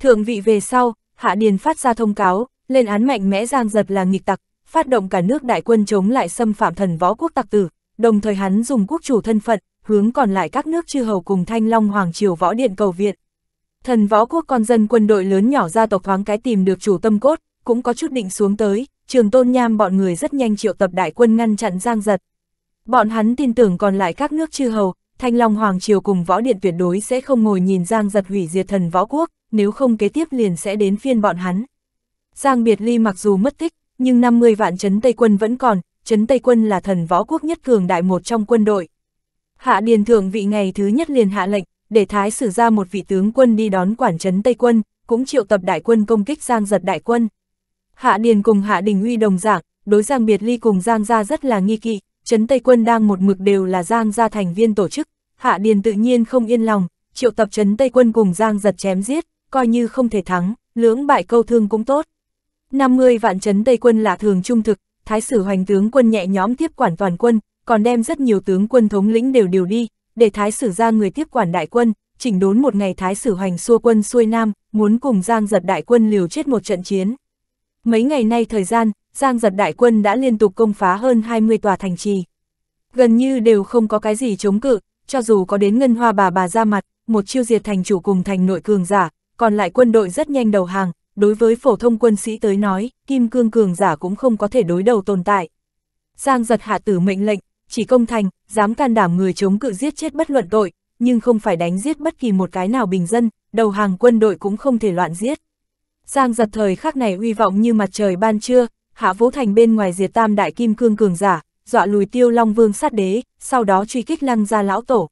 Thượng vị về sau, Hạ Điền phát ra thông cáo, lên án mạnh mẽ Giang Giật là nghịch tặc, phát động cả nước đại quân chống lại xâm phạm thần võ quốc tặc tử, đồng thời hắn dùng quốc chủ thân phận, hướng còn lại các nước chư hầu cùng Thanh Long Hoàng Triều võ điện cầu viện, thần võ quốc con dân quân đội lớn nhỏ gia tộc thoáng cái tìm được chủ tâm cốt, cũng có chút định xuống tới, trường tôn nham bọn người rất nhanh triệu tập đại quân ngăn chặn giang giật. Bọn hắn tin tưởng còn lại các nước chư hầu, thanh long hoàng triều cùng võ điện tuyệt đối sẽ không ngồi nhìn giang giật hủy diệt thần võ quốc, nếu không kế tiếp liền sẽ đến phiên bọn hắn. Giang Biệt Ly mặc dù mất tích, nhưng 50 vạn chấn Tây quân vẫn còn, chấn Tây quân là thần võ quốc nhất cường đại một trong quân đội. Hạ Điền Thượng vị ngày thứ nhất liền hạ lệnh, để Thái sử ra một vị tướng quân đi đón quản trấn Tây quân, cũng triệu tập đại quân công kích Giang giật đại quân. Hạ Điền cùng Hạ Đình Huy đồng giảng, đối Giang Biệt Ly cùng Giang Gia rất là nghi kỵ, trấn Tây quân đang một mực đều là Giang Gia thành viên tổ chức, Hạ Điền tự nhiên không yên lòng, triệu tập trấn Tây quân cùng Giang giật chém giết, coi như không thể thắng, lưỡng bại câu thương cũng tốt. 50 vạn trấn Tây quân là thường trung thực, Thái sử hoành tướng quân nhẹ nhóm tiếp quản toàn quân, còn đem rất nhiều tướng quân thống lĩnh đều điều đi, để thái sử ra người tiếp quản đại quân, chỉnh đốn một ngày thái sử hoành xua quân xuôi nam, muốn cùng Giang giật đại quân liều chết một trận chiến. Mấy ngày nay thời gian, Giang giật đại quân đã liên tục công phá hơn 20 tòa thành trì. Gần như đều không có cái gì chống cự, cho dù có đến ngân hoa bà bà ra mặt, một chiêu diệt thành chủ cùng thành nội cường giả, còn lại quân đội rất nhanh đầu hàng, đối với phổ thông quân sĩ tới nói, kim cương cường giả cũng không có thể đối đầu tồn tại. Giang giật hạ tử mệnh lệnh, chỉ công thành, dám can đảm người chống cự giết chết bất luận tội, nhưng không phải đánh giết bất kỳ một cái nào bình dân, đầu hàng quân đội cũng không thể loạn giết. Giang giật thời khắc này uy vọng như mặt trời ban trưa, hạ vũ thành bên ngoài diệt tam đại kim cương cường giả, dọa lùi tiêu long vương sát đế, sau đó truy kích lăng ra lão tổ.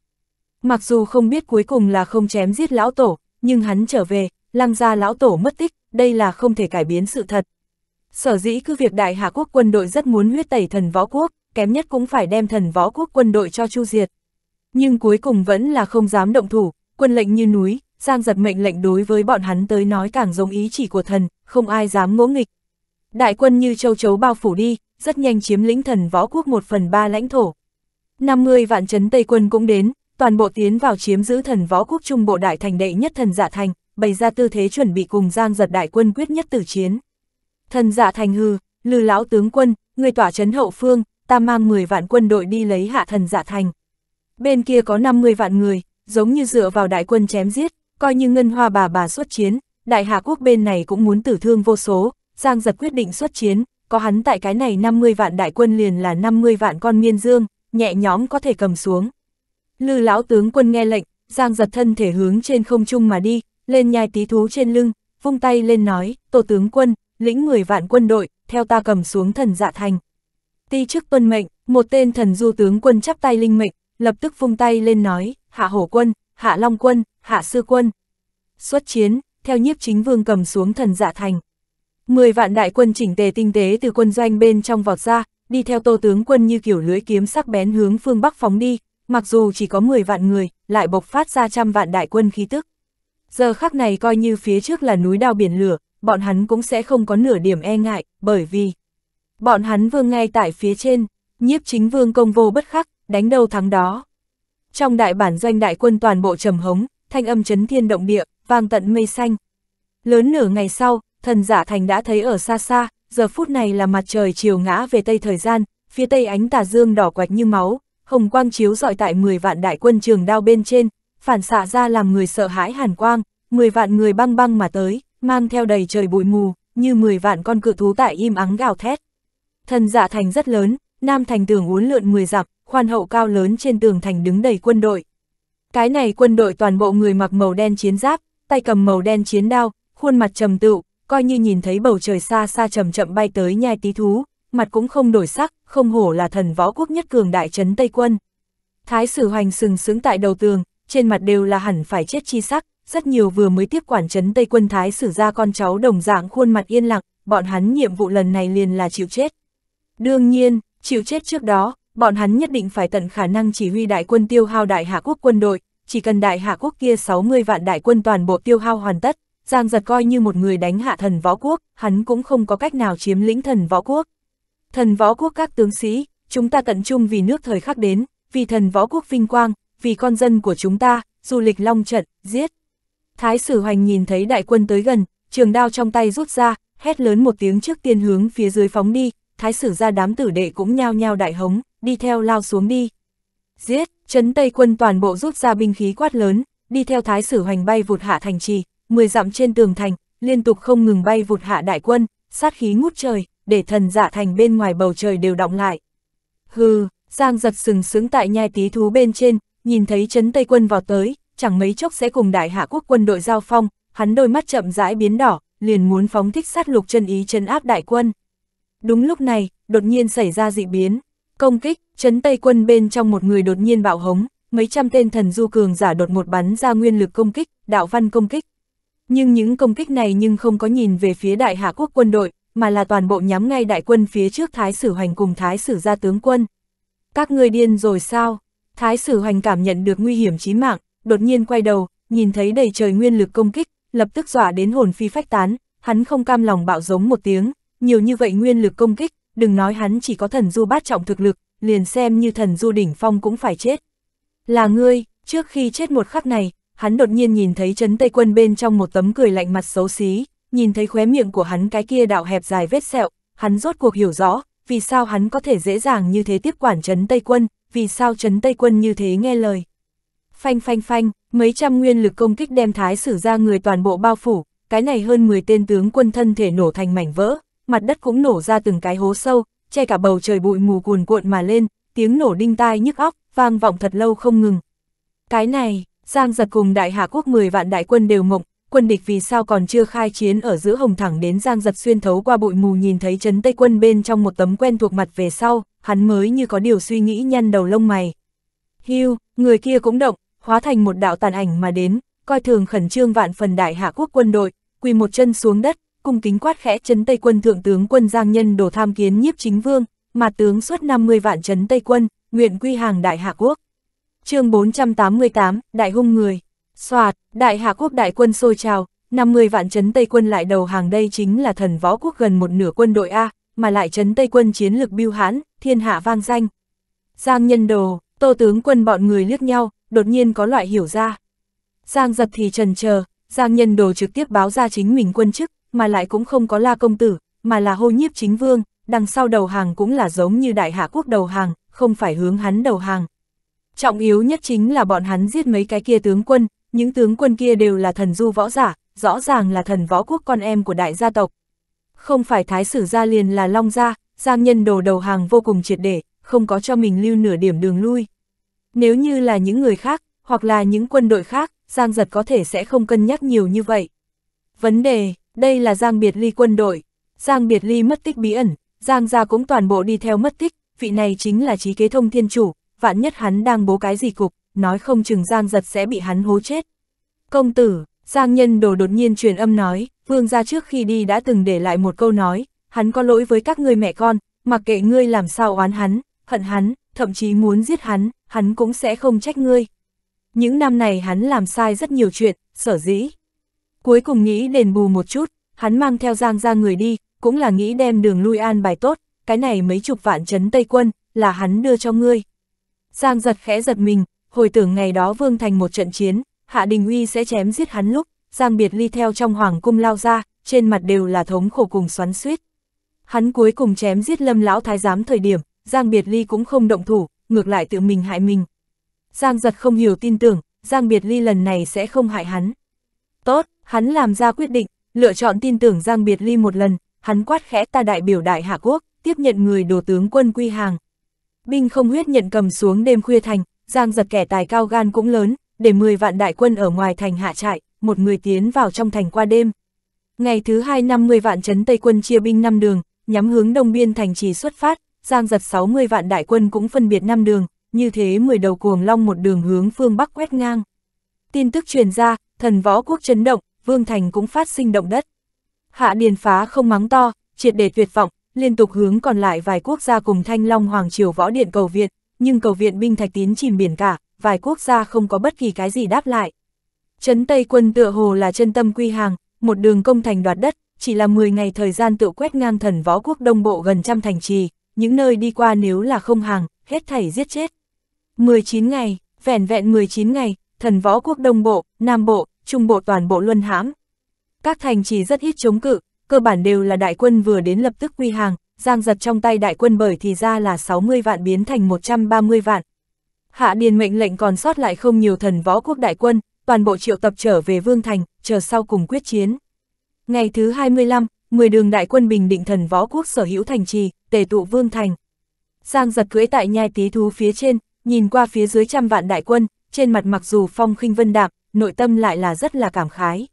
Mặc dù không biết cuối cùng là không chém giết lão tổ, nhưng hắn trở về, lăng ra lão tổ mất tích, đây là không thể cải biến sự thật. Sở dĩ cứ việc đại hạ quốc quân đội rất muốn huyết tẩy thần võ quốc, kém nhất cũng phải đem thần võ quốc quân đội cho chu diệt. Nhưng cuối cùng vẫn là không dám động thủ, quân lệnh như núi, Giang giật mệnh lệnh đối với bọn hắn tới nói càng giống ý chỉ của thần, không ai dám ngỗ nghịch. Đại quân như châu chấu bao phủ đi, rất nhanh chiếm lĩnh thần võ quốc một phần ba lãnh thổ. 50 vạn chấn Tây quân cũng đến, toàn bộ tiến vào chiếm giữ thần võ quốc trung bộ đại thành đệ nhất thần giả dạ thành, bày ra tư thế chuẩn bị cùng Giang giật đại quân quyết nhất tử chiến. Thần giả dạ thành hư, lư lão tướng quân, người tỏa chấn hậu phương, ta mang 10 vạn quân đội đi lấy hạ thần giả thành. Bên kia có 50 vạn người, giống như dựa vào đại quân chém giết, coi như ngân hoa bà bà xuất chiến, đại hạ quốc bên này cũng muốn tử thương vô số, Giang giật quyết định xuất chiến, có hắn tại cái này 50 vạn đại quân liền là 50 vạn con miên dương, nhẹ nhóm có thể cầm xuống. Lư lão tướng quân nghe lệnh, Giang giật thân thể hướng trên không trung mà đi, lên nhai tí thú trên lưng, vung tay lên nói, tổ tướng quân, lĩnh 10 vạn quân đội, theo ta cầm xuống thần dạ thành. Ti chức tuân mệnh, một tên thần du tướng quân chắp tay linh mệnh, lập tức vung tay lên nói, hạ hổ quân, hạ long quân, hạ sư quân. Xuất chiến, theo nhiếp chính vương cầm xuống thần dạ thành. Mười vạn đại quân chỉnh tề tinh tế từ quân doanh bên trong vọt ra, đi theo tô tướng quân như kiểu lưới kiếm sắc bén hướng phương Bắc phóng đi, mặc dù chỉ có mười vạn người, lại bộc phát ra trăm vạn đại quân khí tức. Giờ khắc này coi như phía trước là núi đao biển lửa, bọn hắn cũng sẽ không có nửa điểm e ngại, bởi vì Bọn hắn vương ngay tại phía trên, nhiếp chính vương công vô bất khắc, đánh đâu thắng đó. Trong đại bản doanh đại quân toàn bộ trầm hống, thanh âm chấn thiên động địa, vang tận mây xanh. Lớn nửa ngày sau, thần giả thành đã thấy ở xa xa, giờ phút này là mặt trời chiều ngã về tây thời gian, phía tây ánh tà dương đỏ quạch như máu, hồng quang chiếu dọi tại 10 vạn đại quân trường đao bên trên, phản xạ ra làm người sợ hãi hàn quang, 10 vạn người băng băng mà tới, mang theo đầy trời bụi mù, như 10 vạn con cự thú tại im ắng gào thét. Thần giả dạ thành rất lớn, nam thành tường uốn lượn 10 dặm, khoan hậu cao lớn trên tường thành đứng đầy quân đội. Cái này quân đội toàn bộ người mặc màu đen chiến giáp, tay cầm màu đen chiến đao, khuôn mặt trầm tựu, coi như nhìn thấy bầu trời xa xa chậm chậm bay tới nhai tí thú, mặt cũng không đổi sắc, không hổ là thần võ quốc nhất cường đại trấn Tây quân. Thái sử hoành sừng sững tại đầu tường, trên mặt đều là hẳn phải chết chi sắc, rất nhiều vừa mới tiếp quản trấn Tây quân thái sử ra con cháu đồng dạng khuôn mặt yên lặng, bọn hắn nhiệm vụ lần này liền là chịu chết. Đương nhiên, chịu chết trước đó, bọn hắn nhất định phải tận khả năng chỉ huy đại quân tiêu hao đại hạ quốc quân đội, chỉ cần đại hạ quốc kia 60 vạn đại quân toàn bộ tiêu hao hoàn tất, Giang giật coi như một người đánh hạ thần võ quốc, hắn cũng không có cách nào chiếm lĩnh thần võ quốc. Thần võ quốc các tướng sĩ, chúng ta tận trung vì nước thời khắc đến, vì thần võ quốc vinh quang, vì con dân của chúng ta, du lịch long trận, giết. Thái sử hoành nhìn thấy đại quân tới gần, trường đao trong tay rút ra, hét lớn một tiếng trước tiên hướng phía dưới phóng đi, thái sử ra đám tử đệ cũng nhao nhao đại hống, đi theo lao xuống đi. Giết, chấn Tây quân toàn bộ rút ra binh khí quát lớn, đi theo thái sử hoành bay vụt hạ thành trì, mười dặm trên tường thành, liên tục không ngừng bay vụt hạ đại quân, sát khí ngút trời, để thần giả dạ thành bên ngoài bầu trời đều động lại. Hừ, Giang giật sừng sướng tại nhai tí thú bên trên, nhìn thấy chấn Tây quân vào tới, chẳng mấy chốc sẽ cùng đại hạ quốc quân đội giao phong, hắn đôi mắt chậm rãi biến đỏ, liền muốn phóng thích sát lục chân ý chân áp đại quân. Đúng lúc này, đột nhiên xảy ra dị biến. Công kích, chấn Tây quân bên trong một người đột nhiên bạo hống, mấy trăm tên thần du cường giả đột một bắn ra nguyên lực công kích, đạo văn công kích. Nhưng những công kích này nhưng không có nhìn về phía đại hạ quốc quân đội, mà là toàn bộ nhắm ngay đại quân phía trước Thái Sử Hoành cùng Thái Sử gia tướng quân. Các người điên rồi sao? Thái Sử Hoành cảm nhận được nguy hiểm chí mạng, đột nhiên quay đầu, nhìn thấy đầy trời nguyên lực công kích, lập tức dọa đến hồn phi phách tán, hắn không cam lòng bạo giống một tiếng, nhiều như vậy nguyên lực công kích, đừng nói hắn chỉ có thần du bát trọng thực lực, liền xem như thần du đỉnh phong cũng phải chết. Là ngươi, trước khi chết một khắc này, hắn đột nhiên nhìn thấy chấn tây quân bên trong một tấm cười lạnh mặt xấu xí, nhìn thấy khóe miệng của hắn cái kia đạo hẹp dài vết sẹo, hắn rốt cuộc hiểu rõ, vì sao hắn có thể dễ dàng như thế tiếp quản chấn tây quân, vì sao chấn tây quân như thế nghe lời. Phanh phanh phanh, mấy trăm nguyên lực công kích đem thái sử ra người toàn bộ bao phủ, cái này hơn 10 tên tướng quân thân thể nổ thành mảnh vỡ, mặt đất cũng nổ ra từng cái hố sâu, che cả bầu trời bụi mù cuồn cuộn mà lên, tiếng nổ đinh tai nhức óc, vang vọng thật lâu không ngừng. Cái này, Giang giật cùng đại hạ quốc 10 vạn đại quân đều mộng, quân địch vì sao còn chưa khai chiến ở giữa hồng thẳng đến Giang giật xuyên thấu qua bụi mù nhìn thấy Trấn tây quân bên trong một tấm quen thuộc mặt về sau, hắn mới như có điều suy nghĩ nhăn đầu lông mày. Hưu, người kia cũng động, hóa thành một đạo tàn ảnh mà đến, coi thường khẩn trương vạn phần đại hạ quốc quân đội, quỳ một chân xuống đất, cung kính quát khẽ chấn Tây quân thượng tướng quân Giang Nhân đổ tham kiến nhiếp chính vương, mà tướng suốt 50 vạn chấn Tây quân, nguyện quy hàng Đại Hạ Quốc. chương 488, Đại Hung Người, soạt, Đại Hạ Quốc đại quân sôi trào, 50 vạn chấn Tây quân lại đầu hàng đây chính là thần võ quốc gần một nửa quân đội A, mà lại chấn Tây quân chiến lực biêu hãn, thiên hạ vang danh. Giang Nhân đồ, tô tướng quân bọn người liếc nhau, đột nhiên có loại hiểu ra. Giang giật thì trần chờ Giang Nhân đồ trực tiếp báo ra chính mình quân chức, mà lại cũng không có la công tử, mà là hô nhiếp chính vương, đằng sau đầu hàng cũng là giống như đại hạ quốc đầu hàng, không phải hướng hắn đầu hàng. Trọng yếu nhất chính là bọn hắn giết mấy cái kia tướng quân, những tướng quân kia đều là thần du võ giả, rõ ràng là thần võ quốc con em của đại gia tộc. Không phải thái sử gia liền là long gia, giang nhân đồ đầu hàng vô cùng triệt để, không có cho mình lưu nửa điểm đường lui. Nếu như là những người khác, hoặc là những quân đội khác, giang giật có thể sẽ không cân nhắc nhiều như vậy. Vấn đề đây là Giang Biệt Ly quân đội, Giang Biệt Ly mất tích bí ẩn, Giang gia cũng toàn bộ đi theo mất tích, vị này chính là trí kế thông thiên chủ, vạn nhất hắn đang bố cái gì cục, nói không chừng Giang giật sẽ bị hắn hố chết. Công tử, Giang nhân đồ đột nhiên truyền âm nói, vương gia trước khi đi đã từng để lại một câu nói, hắn có lỗi với các ngươi mẹ con, mặc kệ ngươi làm sao oán hắn, hận hắn, thậm chí muốn giết hắn, hắn cũng sẽ không trách ngươi. Những năm này hắn làm sai rất nhiều chuyện, sở dĩ cuối cùng nghĩ đền bù một chút, hắn mang theo Giang ra người đi, cũng là nghĩ đem đường lui an bài tốt, cái này mấy chục vạn chấn Tây quân, là hắn đưa cho ngươi. Giang giật khẽ giật mình, hồi tưởng ngày đó Vương Thành một trận chiến, Hạ Đình Uy sẽ chém giết hắn lúc, Giang Biệt Ly theo trong hoàng cung lao ra, trên mặt đều là thống khổ cùng xoắn suýt. Hắn cuối cùng chém giết lâm lão thái giám thời điểm, Giang Biệt Ly cũng không động thủ, ngược lại tự mình hại mình. Giang giật không hiểu tin tưởng, Giang Biệt Ly lần này sẽ không hại hắn. Tốt, Hắn làm ra quyết định, lựa chọn tin tưởng Giang Biệt Ly một lần, hắn quát khẽ ta đại biểu đại hạ quốc, tiếp nhận người đồ tướng quân quy hàng. Binh không huyết nhận cầm xuống đêm khuya thành, Giang giật kẻ tài cao gan cũng lớn, để 10 vạn đại quân ở ngoài thành hạ trại, một người tiến vào trong thành qua đêm. Ngày thứ hai năm 10 vạn chấn Tây quân chia binh năm đường, nhắm hướng đông biên thành trì xuất phát, Giang giật 60 vạn đại quân cũng phân biệt năm đường, như thế 10 đầu cuồng long một đường hướng phương Bắc quét ngang. Tin tức truyền ra, thần võ quốc chấn động, Vương Thành cũng phát sinh động đất. Hạ Điền Phá không mắng to, triệt để tuyệt vọng, liên tục hướng còn lại vài quốc gia cùng Thanh Long Hoàng Triều võ điện cầu viện, nhưng cầu viện binh thạch tín chìm biển cả, vài quốc gia không có bất kỳ cái gì đáp lại. Trấn Tây quân tựa hồ là chân tâm quy hàng, một đường công thành đoạt đất, chỉ là 10 ngày thời gian tự quét ngang thần võ quốc đông bộ gần trăm thành trì, những nơi đi qua nếu là không hàng, hết thảy giết chết. 19 ngày, vẻn vẹn 19 ngày, thần võ quốc đông bộ, nam bộ, trung bộ toàn bộ luân hãm. Các thành trì rất ít chống cự, cơ bản đều là đại quân vừa đến lập tức quy hàng, giang giật trong tay đại quân bởi thì ra là 60 vạn biến thành 130 vạn. Hạ Điền mệnh lệnh còn sót lại không nhiều thần võ quốc đại quân, toàn bộ triệu tập trở về Vương Thành, chờ sau cùng quyết chiến. Ngày thứ 25, 10 đường đại quân bình định thần võ quốc sở hữu thành trì, tề tụ Vương Thành. Giang giật cưỡi tại nhai tí thú phía trên, nhìn qua phía dưới trăm vạn đại quân, trên mặt mặc dù phong khinh vân đạm, nội tâm lại là rất là cảm khái.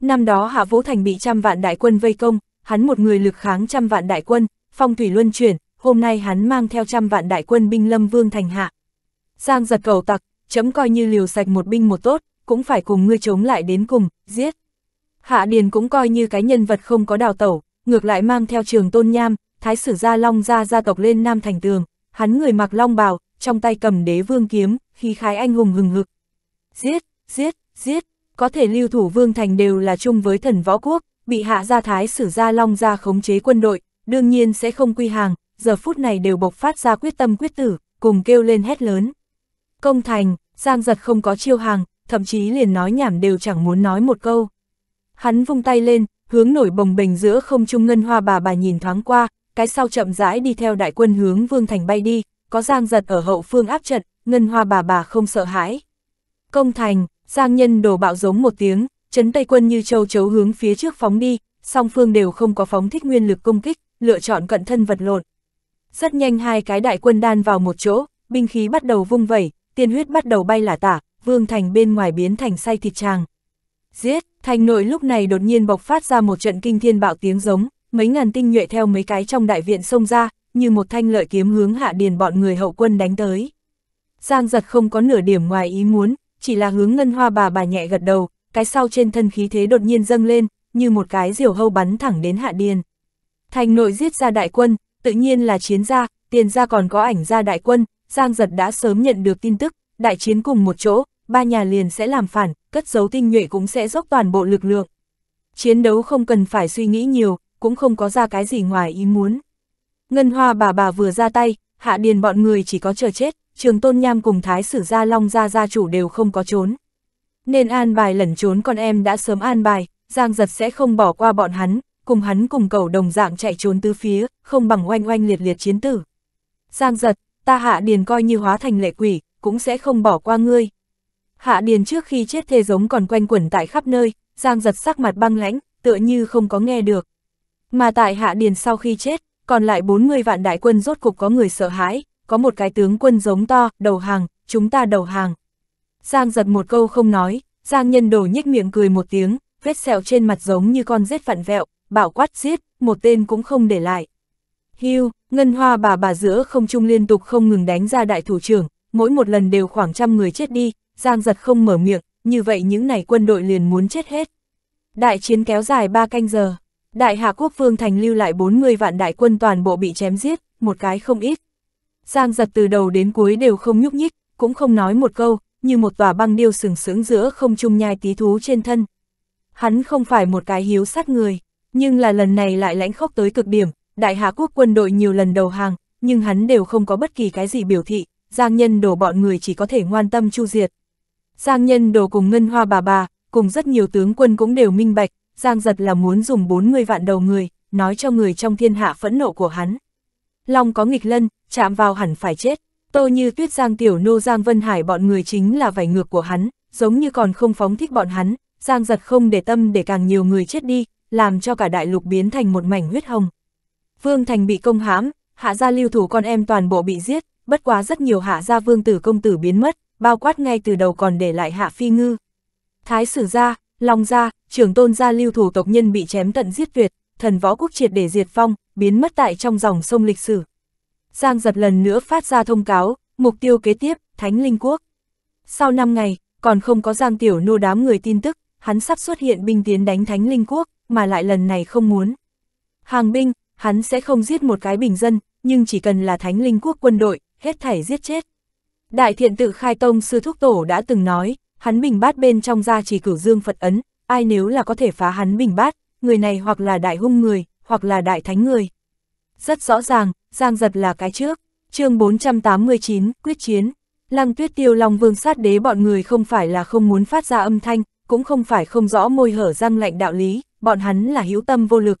Năm đó Hạ Vũ Thành bị trăm vạn đại quân vây công, hắn một người lực kháng trăm vạn đại quân, phong thủy luân chuyển, hôm nay hắn mang theo trăm vạn đại quân binh lâm vương thành hạ. Giang giật cầu tặc, chấm coi như liều sạch một binh một tốt, cũng phải cùng ngươi chống lại đến cùng, giết. Hạ Điền cũng coi như cái nhân vật không có đào tẩu, ngược lại mang theo trường tôn nham, thái sử gia long gia gia tộc lên nam thành tường, hắn người mặc long bào, trong tay cầm đế vương kiếm, khí khái anh hùng hừng hực. Giết! giết, giết, có thể lưu thủ vương thành đều là chung với thần võ quốc, bị hạ gia thái sử gia long gia khống chế quân đội, đương nhiên sẽ không quy hàng, giờ phút này đều bộc phát ra quyết tâm quyết tử, cùng kêu lên hét lớn. Công thành, Giang giật không có chiêu hàng, thậm chí liền nói nhảm đều chẳng muốn nói một câu. Hắn vung tay lên, hướng nổi bồng bềnh giữa không trung ngân hoa bà bà nhìn thoáng qua, cái sau chậm rãi đi theo đại quân hướng vương thành bay đi, có Giang giật ở hậu phương áp trận, ngân hoa bà bà không sợ hãi. Công thành, Giang nhân đổ bạo giống một tiếng, chấn Tây quân như châu chấu hướng phía trước phóng đi, song phương đều không có phóng thích nguyên lực công kích, lựa chọn cận thân vật lộn. Rất nhanh hai cái đại quân đan vào một chỗ, binh khí bắt đầu vung vẩy, tiên huyết bắt đầu bay lả tả, vương thành bên ngoài biến thành say thịt tràng. Giết, thành nội lúc này đột nhiên bộc phát ra một trận kinh thiên bạo tiếng giống, mấy ngàn tinh nhuệ theo mấy cái trong đại viện xông ra, như một thanh lợi kiếm hướng hạ điền bọn người hậu quân đánh tới. Giang giật không có nửa điểm ngoài ý muốn, chỉ là hướng ngân hoa bà bà nhẹ gật đầu, cái sau trên thân khí thế đột nhiên dâng lên, như một cái diều hâu bắn thẳng đến hạ điền. Thành nội giết ra đại quân, tự nhiên là chiến gia, tiền gia còn có ảnh gia đại quân, Giang Giật đã sớm nhận được tin tức, đại chiến cùng một chỗ, ba nhà liền sẽ làm phản, cất giấu tinh nhuệ cũng sẽ dốc toàn bộ lực lượng. Chiến đấu không cần phải suy nghĩ nhiều, cũng không có ra cái gì ngoài ý muốn. Ngân Hoa bà bà vừa ra tay, hạ điền bọn người chỉ có chờ chết trường tôn nham cùng thái sử gia long gia gia chủ đều không có trốn. Nên an bài lẩn trốn con em đã sớm an bài, giang giật sẽ không bỏ qua bọn hắn, cùng hắn cùng cầu đồng dạng chạy trốn tứ phía, không bằng oanh oanh liệt liệt chiến tử. Giang giật, ta hạ điền coi như hóa thành lệ quỷ, cũng sẽ không bỏ qua ngươi. Hạ điền trước khi chết thê giống còn quanh quẩn tại khắp nơi, giang giật sắc mặt băng lãnh, tựa như không có nghe được. Mà tại hạ điền sau khi chết, còn lại bốn người vạn đại quân rốt cục có người sợ hãi, có một cái tướng quân giống to, đầu hàng, chúng ta đầu hàng. Giang giật một câu không nói, Giang nhân đồ nhếch miệng cười một tiếng, vết sẹo trên mặt giống như con rết vặn vẹo, bảo quát giết, một tên cũng không để lại. Hưu, ngân hoa bà bà giữa không trung liên tục không ngừng đánh ra đại thủ trưởng, mỗi một lần đều khoảng trăm người chết đi, Giang giật không mở miệng, như vậy những này quân đội liền muốn chết hết. Đại chiến kéo dài ba canh giờ, đại hạ quốc vương thành lưu lại 40 vạn đại quân toàn bộ bị chém giết, một cái không ít. Giang giật từ đầu đến cuối đều không nhúc nhích, cũng không nói một câu, như một tòa băng điêu sừng sướng giữa không trung nhai tí thú trên thân. Hắn không phải một cái hiếu sát người, nhưng là lần này lại lãnh khốc tới cực điểm, đại hạ quốc quân đội nhiều lần đầu hàng, nhưng hắn đều không có bất kỳ cái gì biểu thị, Giang Nhân Đồ bọn người chỉ có thể ngoan tâm chu diệt. Giang Nhân Đồ cùng Ngân Hoa bà bà, cùng rất nhiều tướng quân cũng đều minh bạch, Giang Giật là muốn dùng 40 vạn đầu người, nói cho người trong thiên hạ phẫn nộ của hắn long có nghịch lân, chạm vào hẳn phải chết. Tô như tuyết giang tiểu nô giang vân hải bọn người chính là vảy ngược của hắn, giống như còn không phóng thích bọn hắn, giang giật không để tâm để càng nhiều người chết đi, làm cho cả đại lục biến thành một mảnh huyết hồng. Vương Thành bị công hãm, hạ gia lưu thủ con em toàn bộ bị giết, bất quá rất nhiều hạ gia vương tử công tử biến mất, bao quát ngay từ đầu còn để lại hạ phi ngư. Thái sử gia, Long gia, trưởng tôn gia lưu thủ tộc nhân bị chém tận giết tuyệt, thần võ quốc triệt để diệt phong, biến mất tại trong dòng sông lịch sử. Giang giật lần nữa phát ra thông cáo, mục tiêu kế tiếp, Thánh Linh Quốc. Sau 5 ngày, còn không có Giang Tiểu Nô đám người tin tức, hắn sắp xuất hiện binh tiến đánh Thánh Linh Quốc, mà lại lần này không muốn. Hàng binh, hắn sẽ không giết một cái bình dân, nhưng chỉ cần là Thánh Linh Quốc quân đội, hết thảy giết chết. Đại thiện tự khai tông sư thúc tổ đã từng nói, hắn bình bát bên trong ra chỉ cửu dương Phật ấn, ai nếu là có thể phá hắn bình bát, người này hoặc là đại hung người, hoặc là đại thánh người. Rất rõ ràng, Giang Giật là cái trước. chương 489, quyết chiến. Lăng tuyết tiêu long vương sát đế bọn người không phải là không muốn phát ra âm thanh, cũng không phải không rõ môi hở răng lạnh đạo lý, bọn hắn là hữu tâm vô lực.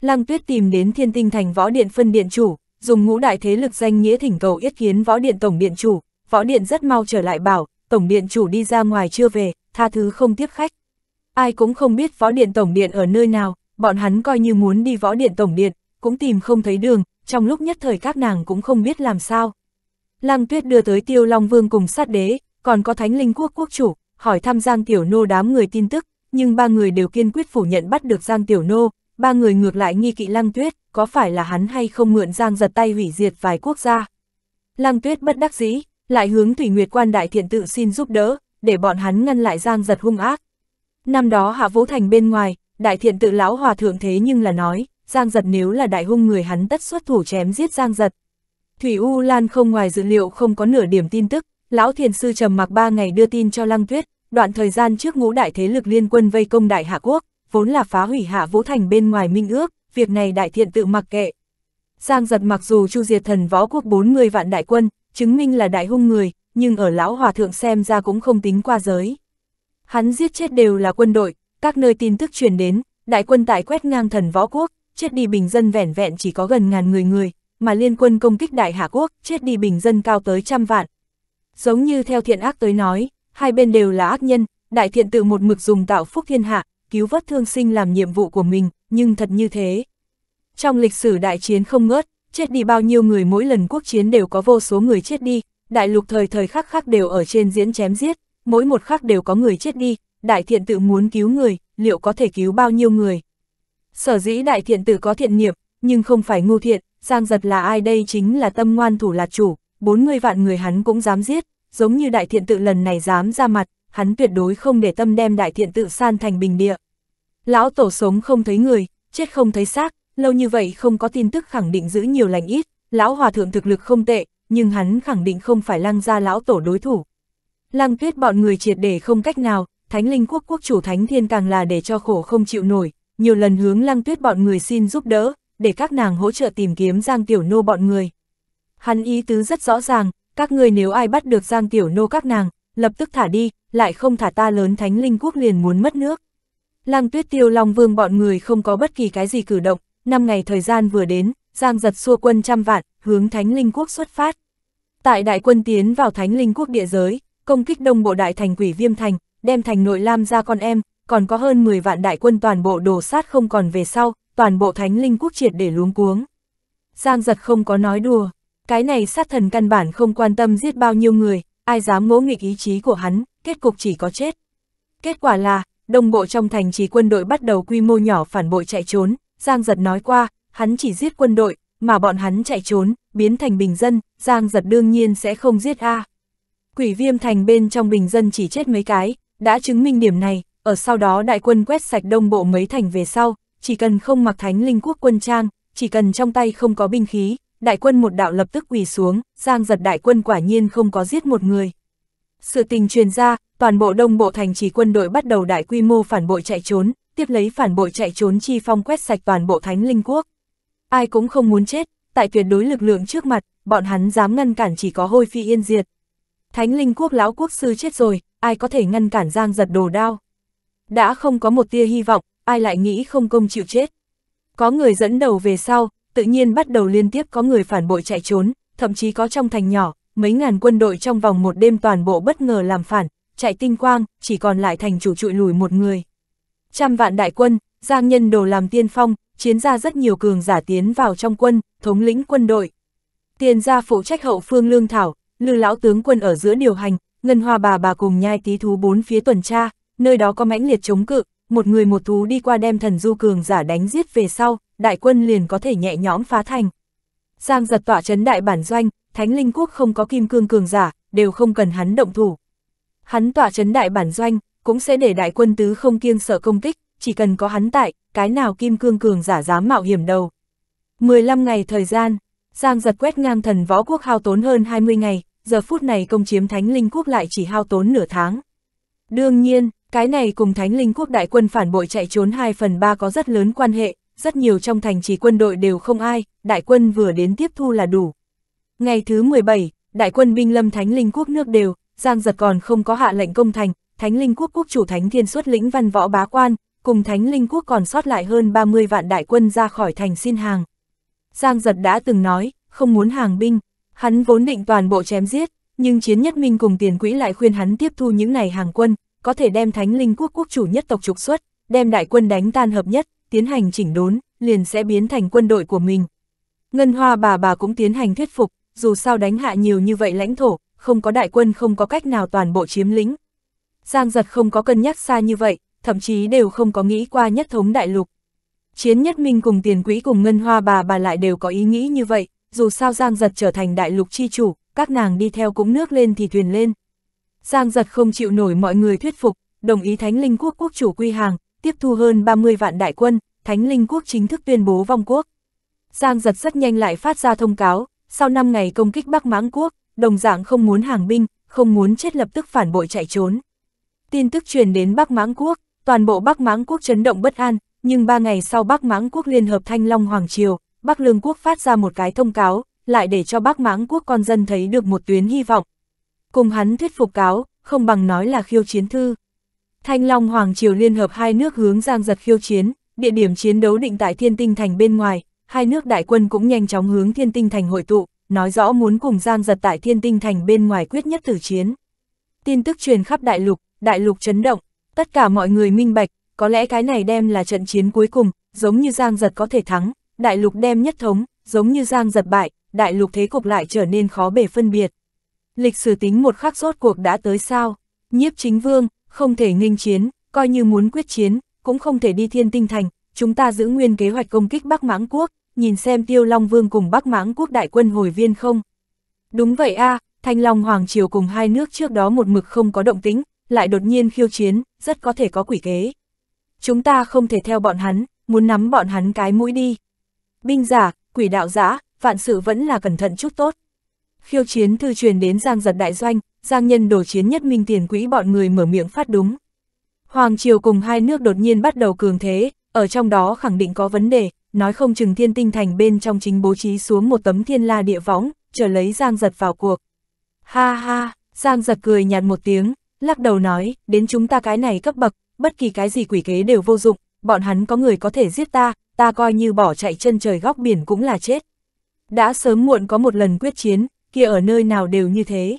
Lăng tuyết tìm đến thiên tinh thành võ điện phân điện chủ, dùng ngũ đại thế lực danh nghĩa thỉnh cầu yết kiến võ điện tổng điện chủ, võ điện rất mau trở lại bảo, tổng điện chủ đi ra ngoài chưa về, tha thứ không tiếp khách. Ai cũng không biết võ điện tổng điện ở nơi nào, bọn hắn coi như muốn đi võ điện tổng điện, cũng tìm không thấy đường, trong lúc nhất thời các nàng cũng không biết làm sao. Lăng tuyết đưa tới tiêu Long Vương cùng sát đế, còn có thánh linh quốc quốc chủ, hỏi thăm Giang Tiểu Nô đám người tin tức, nhưng ba người đều kiên quyết phủ nhận bắt được Giang Tiểu Nô, ba người ngược lại nghi kỵ Lăng Tuyết, có phải là hắn hay không mượn Giang giật tay hủy diệt vài quốc gia. Lăng Tuyết bất đắc dĩ, lại hướng Thủy Nguyệt Quan Đại Thiện tự xin giúp đỡ, để bọn hắn ngăn lại Giang giật hung ác, Năm đó Hạ Vũ Thành bên ngoài, đại thiện tự lão hòa thượng thế nhưng là nói, Giang Giật nếu là đại hung người hắn tất xuất thủ chém giết Giang Giật. Thủy U Lan không ngoài dự liệu không có nửa điểm tin tức, lão thiền sư trầm mặc ba ngày đưa tin cho Lăng Tuyết, đoạn thời gian trước ngũ đại thế lực liên quân vây công đại hạ quốc, vốn là phá hủy hạ Vũ Thành bên ngoài minh ước, việc này đại thiện tự mặc kệ. Giang Giật mặc dù chu diệt thần võ quốc 40 vạn đại quân, chứng minh là đại hung người, nhưng ở lão hòa thượng xem ra cũng không tính qua giới. Hắn giết chết đều là quân đội, các nơi tin tức truyền đến, đại quân tại quét ngang thần võ quốc, chết đi bình dân vẻn vẹn chỉ có gần ngàn người người, mà liên quân công kích đại hạ quốc, chết đi bình dân cao tới trăm vạn. Giống như theo thiện ác tới nói, hai bên đều là ác nhân, đại thiện tự một mực dùng tạo phúc thiên hạ, cứu vớt thương sinh làm nhiệm vụ của mình, nhưng thật như thế. Trong lịch sử đại chiến không ngớt, chết đi bao nhiêu người mỗi lần quốc chiến đều có vô số người chết đi, đại lục thời thời khắc khắc đều ở trên diễn chém giết, mỗi một khắc đều có người chết đi, đại thiện tự muốn cứu người, liệu có thể cứu bao nhiêu người? Sở dĩ đại thiện tự có thiện niệm, nhưng không phải ngu thiện, Giang Giật là ai đây chính là tâm ngoan thủ lạc chủ, 40 vạn người hắn cũng dám giết, giống như đại thiện tự lần này dám ra mặt, hắn tuyệt đối không để tâm đem đại thiện tự san thành bình địa. Lão tổ sống không thấy người, chết không thấy xác, lâu như vậy không có tin tức khẳng định giữ nhiều lành ít, lão hòa thượng thực lực không tệ, nhưng hắn khẳng định không phải lăng ra lão tổ đối thủ. Lăng tuyết bọn người triệt để không cách nào, thánh linh quốc quốc chủ thánh thiên càng là để cho khổ không chịu nổi, nhiều lần hướng lăng tuyết bọn người xin giúp đỡ, để các nàng hỗ trợ tìm kiếm giang tiểu nô bọn người. Hắn ý tứ rất rõ ràng, các người nếu ai bắt được giang tiểu nô các nàng, lập tức thả đi, lại không thả ta lớn thánh linh quốc liền muốn mất nước. Lăng tuyết tiêu long vương bọn người không có bất kỳ cái gì cử động, năm ngày thời gian vừa đến, giang giật xua quân trăm vạn, hướng thánh linh quốc xuất phát. Tại đại quân tiến vào thánh linh quốc địa giới, công kích đông bộ đại thành quỷ viêm thành, đem thành nội lam ra con em, còn có hơn 10 vạn đại quân toàn bộ đổ sát không còn về sau, toàn bộ thánh linh quốc triệt để luống cuống. Giang giật không có nói đùa, cái này sát thần căn bản không quan tâm giết bao nhiêu người, ai dám ngỗ nghịch ý chí của hắn, kết cục chỉ có chết. Kết quả là, đông bộ trong thành trì quân đội bắt đầu quy mô nhỏ phản bội chạy trốn, Giang giật nói qua, hắn chỉ giết quân đội, mà bọn hắn chạy trốn, biến thành bình dân, Giang giật đương nhiên sẽ không giết A. Quỷ viêm thành bên trong bình dân chỉ chết mấy cái, đã chứng minh điểm này, ở sau đó đại quân quét sạch đông bộ mấy thành về sau, chỉ cần không mặc thánh linh quốc quân trang, chỉ cần trong tay không có binh khí, đại quân một đạo lập tức quỳ xuống, giang giật đại quân quả nhiên không có giết một người. Sự tình truyền ra, toàn bộ đông bộ thành chỉ quân đội bắt đầu đại quy mô phản bội chạy trốn, tiếp lấy phản bội chạy trốn chi phong quét sạch toàn bộ thánh linh quốc. Ai cũng không muốn chết, tại tuyệt đối lực lượng trước mặt, bọn hắn dám ngăn cản chỉ có hôi phi yên diệt, Thánh linh quốc lão quốc sư chết rồi, ai có thể ngăn cản giang giật đồ đao. Đã không có một tia hy vọng, ai lại nghĩ không công chịu chết. Có người dẫn đầu về sau, tự nhiên bắt đầu liên tiếp có người phản bội chạy trốn, thậm chí có trong thành nhỏ, mấy ngàn quân đội trong vòng một đêm toàn bộ bất ngờ làm phản, chạy tinh quang, chỉ còn lại thành chủ trụi lùi một người. Trăm vạn đại quân, Giang Nhân Đồ làm tiên phong, chiến ra rất nhiều cường giả tiến vào trong quân, thống lĩnh quân đội. Tiền gia phụ trách hậu phương lương thảo, lư lão tướng quân ở giữa điều hành, ngân hoa bà bà cùng nhai tí thú bốn phía tuần tra, nơi đó có mãnh liệt chống cự, một người một thú đi qua đem thần du cường giả đánh giết về sau, đại quân liền có thể nhẹ nhõm phá thành. Giang giật tỏa chấn đại bản doanh, thánh linh quốc không có kim cương cường giả, đều không cần hắn động thủ. Hắn tỏa chấn đại bản doanh, cũng sẽ để đại quân tứ không kiêng sợ công kích, chỉ cần có hắn tại, cái nào kim cương cường giả dám mạo hiểm đầu. 15 ngày thời gian, Giang giật quét ngang thần võ quốc hao tốn hơn 20 ngày, giờ phút này công chiếm Thánh Linh Quốc lại chỉ hao tốn nửa tháng. Đương nhiên, cái này cùng Thánh Linh Quốc đại quân phản bội chạy trốn 2 phần 3 có rất lớn quan hệ, rất nhiều trong thành trì quân đội đều không ai, đại quân vừa đến tiếp thu là đủ. Ngày thứ 17, đại quân binh lâm Thánh Linh Quốc nước đều, Giang Giật còn không có hạ lệnh công thành, Thánh Linh Quốc quốc chủ Thánh Thiên xuất lĩnh văn võ bá quan, cùng Thánh Linh Quốc còn sót lại hơn 30 vạn đại quân ra khỏi thành xin hàng. Giang Giật đã từng nói, không muốn hàng binh, Hắn vốn định toàn bộ chém giết, nhưng chiến nhất minh cùng tiền quỹ lại khuyên hắn tiếp thu những này hàng quân, có thể đem thánh linh quốc quốc chủ nhất tộc trục xuất, đem đại quân đánh tan hợp nhất, tiến hành chỉnh đốn, liền sẽ biến thành quân đội của mình. Ngân hoa bà bà cũng tiến hành thuyết phục, dù sao đánh hạ nhiều như vậy lãnh thổ, không có đại quân không có cách nào toàn bộ chiếm lĩnh. Giang giật không có cân nhắc xa như vậy, thậm chí đều không có nghĩ qua nhất thống đại lục. Chiến nhất minh cùng tiền quỹ cùng ngân hoa bà bà lại đều có ý nghĩ như vậy, dù sao Giang Giật trở thành đại lục chi chủ, các nàng đi theo cũng nước lên thì thuyền lên. Giang Giật không chịu nổi mọi người thuyết phục, đồng ý Thánh Linh Quốc quốc chủ quy hàng, tiếp thu hơn 30 vạn đại quân, Thánh Linh Quốc chính thức tuyên bố vong quốc. Giang Giật rất nhanh lại phát ra thông cáo, sau 5 ngày công kích Bắc Mãng Quốc, đồng dạng không muốn hàng binh, không muốn chết lập tức phản bội chạy trốn. Tin tức truyền đến Bắc Mãng Quốc, toàn bộ Bắc Mãng Quốc chấn động bất an, nhưng 3 ngày sau Bắc Mãng Quốc liên hợp Thanh Long Hoàng Triều, Bắc Lương quốc phát ra một cái thông cáo, lại để cho Bắc Mãng quốc con dân thấy được một tuyến hy vọng. Cùng hắn thuyết phục cáo, không bằng nói là khiêu chiến thư. Thanh Long Hoàng Triều liên hợp hai nước hướng giang giật khiêu chiến, địa điểm chiến đấu định tại Thiên Tinh Thành bên ngoài, hai nước đại quân cũng nhanh chóng hướng Thiên Tinh Thành hội tụ, nói rõ muốn cùng giang giật tại Thiên Tinh Thành bên ngoài quyết nhất tử chiến. Tin tức truyền khắp đại lục, đại lục chấn động, tất cả mọi người minh bạch, có lẽ cái này đem là trận chiến cuối cùng, giống như giang giật có thể thắng, đại lục đem nhất thống, giống như giang giật bại, đại lục thế cục lại trở nên khó bể phân biệt. Lịch sử tính một khắc rốt cuộc đã tới sao, nhiếp chính vương, không thể nghênh chiến, coi như muốn quyết chiến, cũng không thể đi thiên tinh thành, chúng ta giữ nguyên kế hoạch công kích Bắc Mãng Quốc, nhìn xem Tiêu Long Vương cùng Bắc Mãng Quốc đại quân hồi viên không. Đúng vậy a Thanh Long Hoàng Triều cùng hai nước trước đó một mực không có động tính, lại đột nhiên khiêu chiến, rất có thể có quỷ kế. Chúng ta không thể theo bọn hắn, muốn nắm bọn hắn cái mũi đi binh giả, quỷ đạo giả, vạn sự vẫn là cẩn thận chút tốt. Khiêu chiến thư truyền đến Giang giật đại doanh, Giang nhân đổ chiến nhất minh tiền quỹ bọn người mở miệng phát đúng. Hoàng Triều cùng hai nước đột nhiên bắt đầu cường thế, ở trong đó khẳng định có vấn đề, nói không chừng thiên tinh thành bên trong chính bố trí xuống một tấm thiên la địa võng, chờ lấy Giang giật vào cuộc. Ha ha, Giang giật cười nhạt một tiếng, lắc đầu nói, đến chúng ta cái này cấp bậc, bất kỳ cái gì quỷ kế đều vô dụng, bọn hắn có người có thể giết ta, ta coi như bỏ chạy chân trời góc biển cũng là chết. Đã sớm muộn có một lần quyết chiến, kia ở nơi nào đều như thế.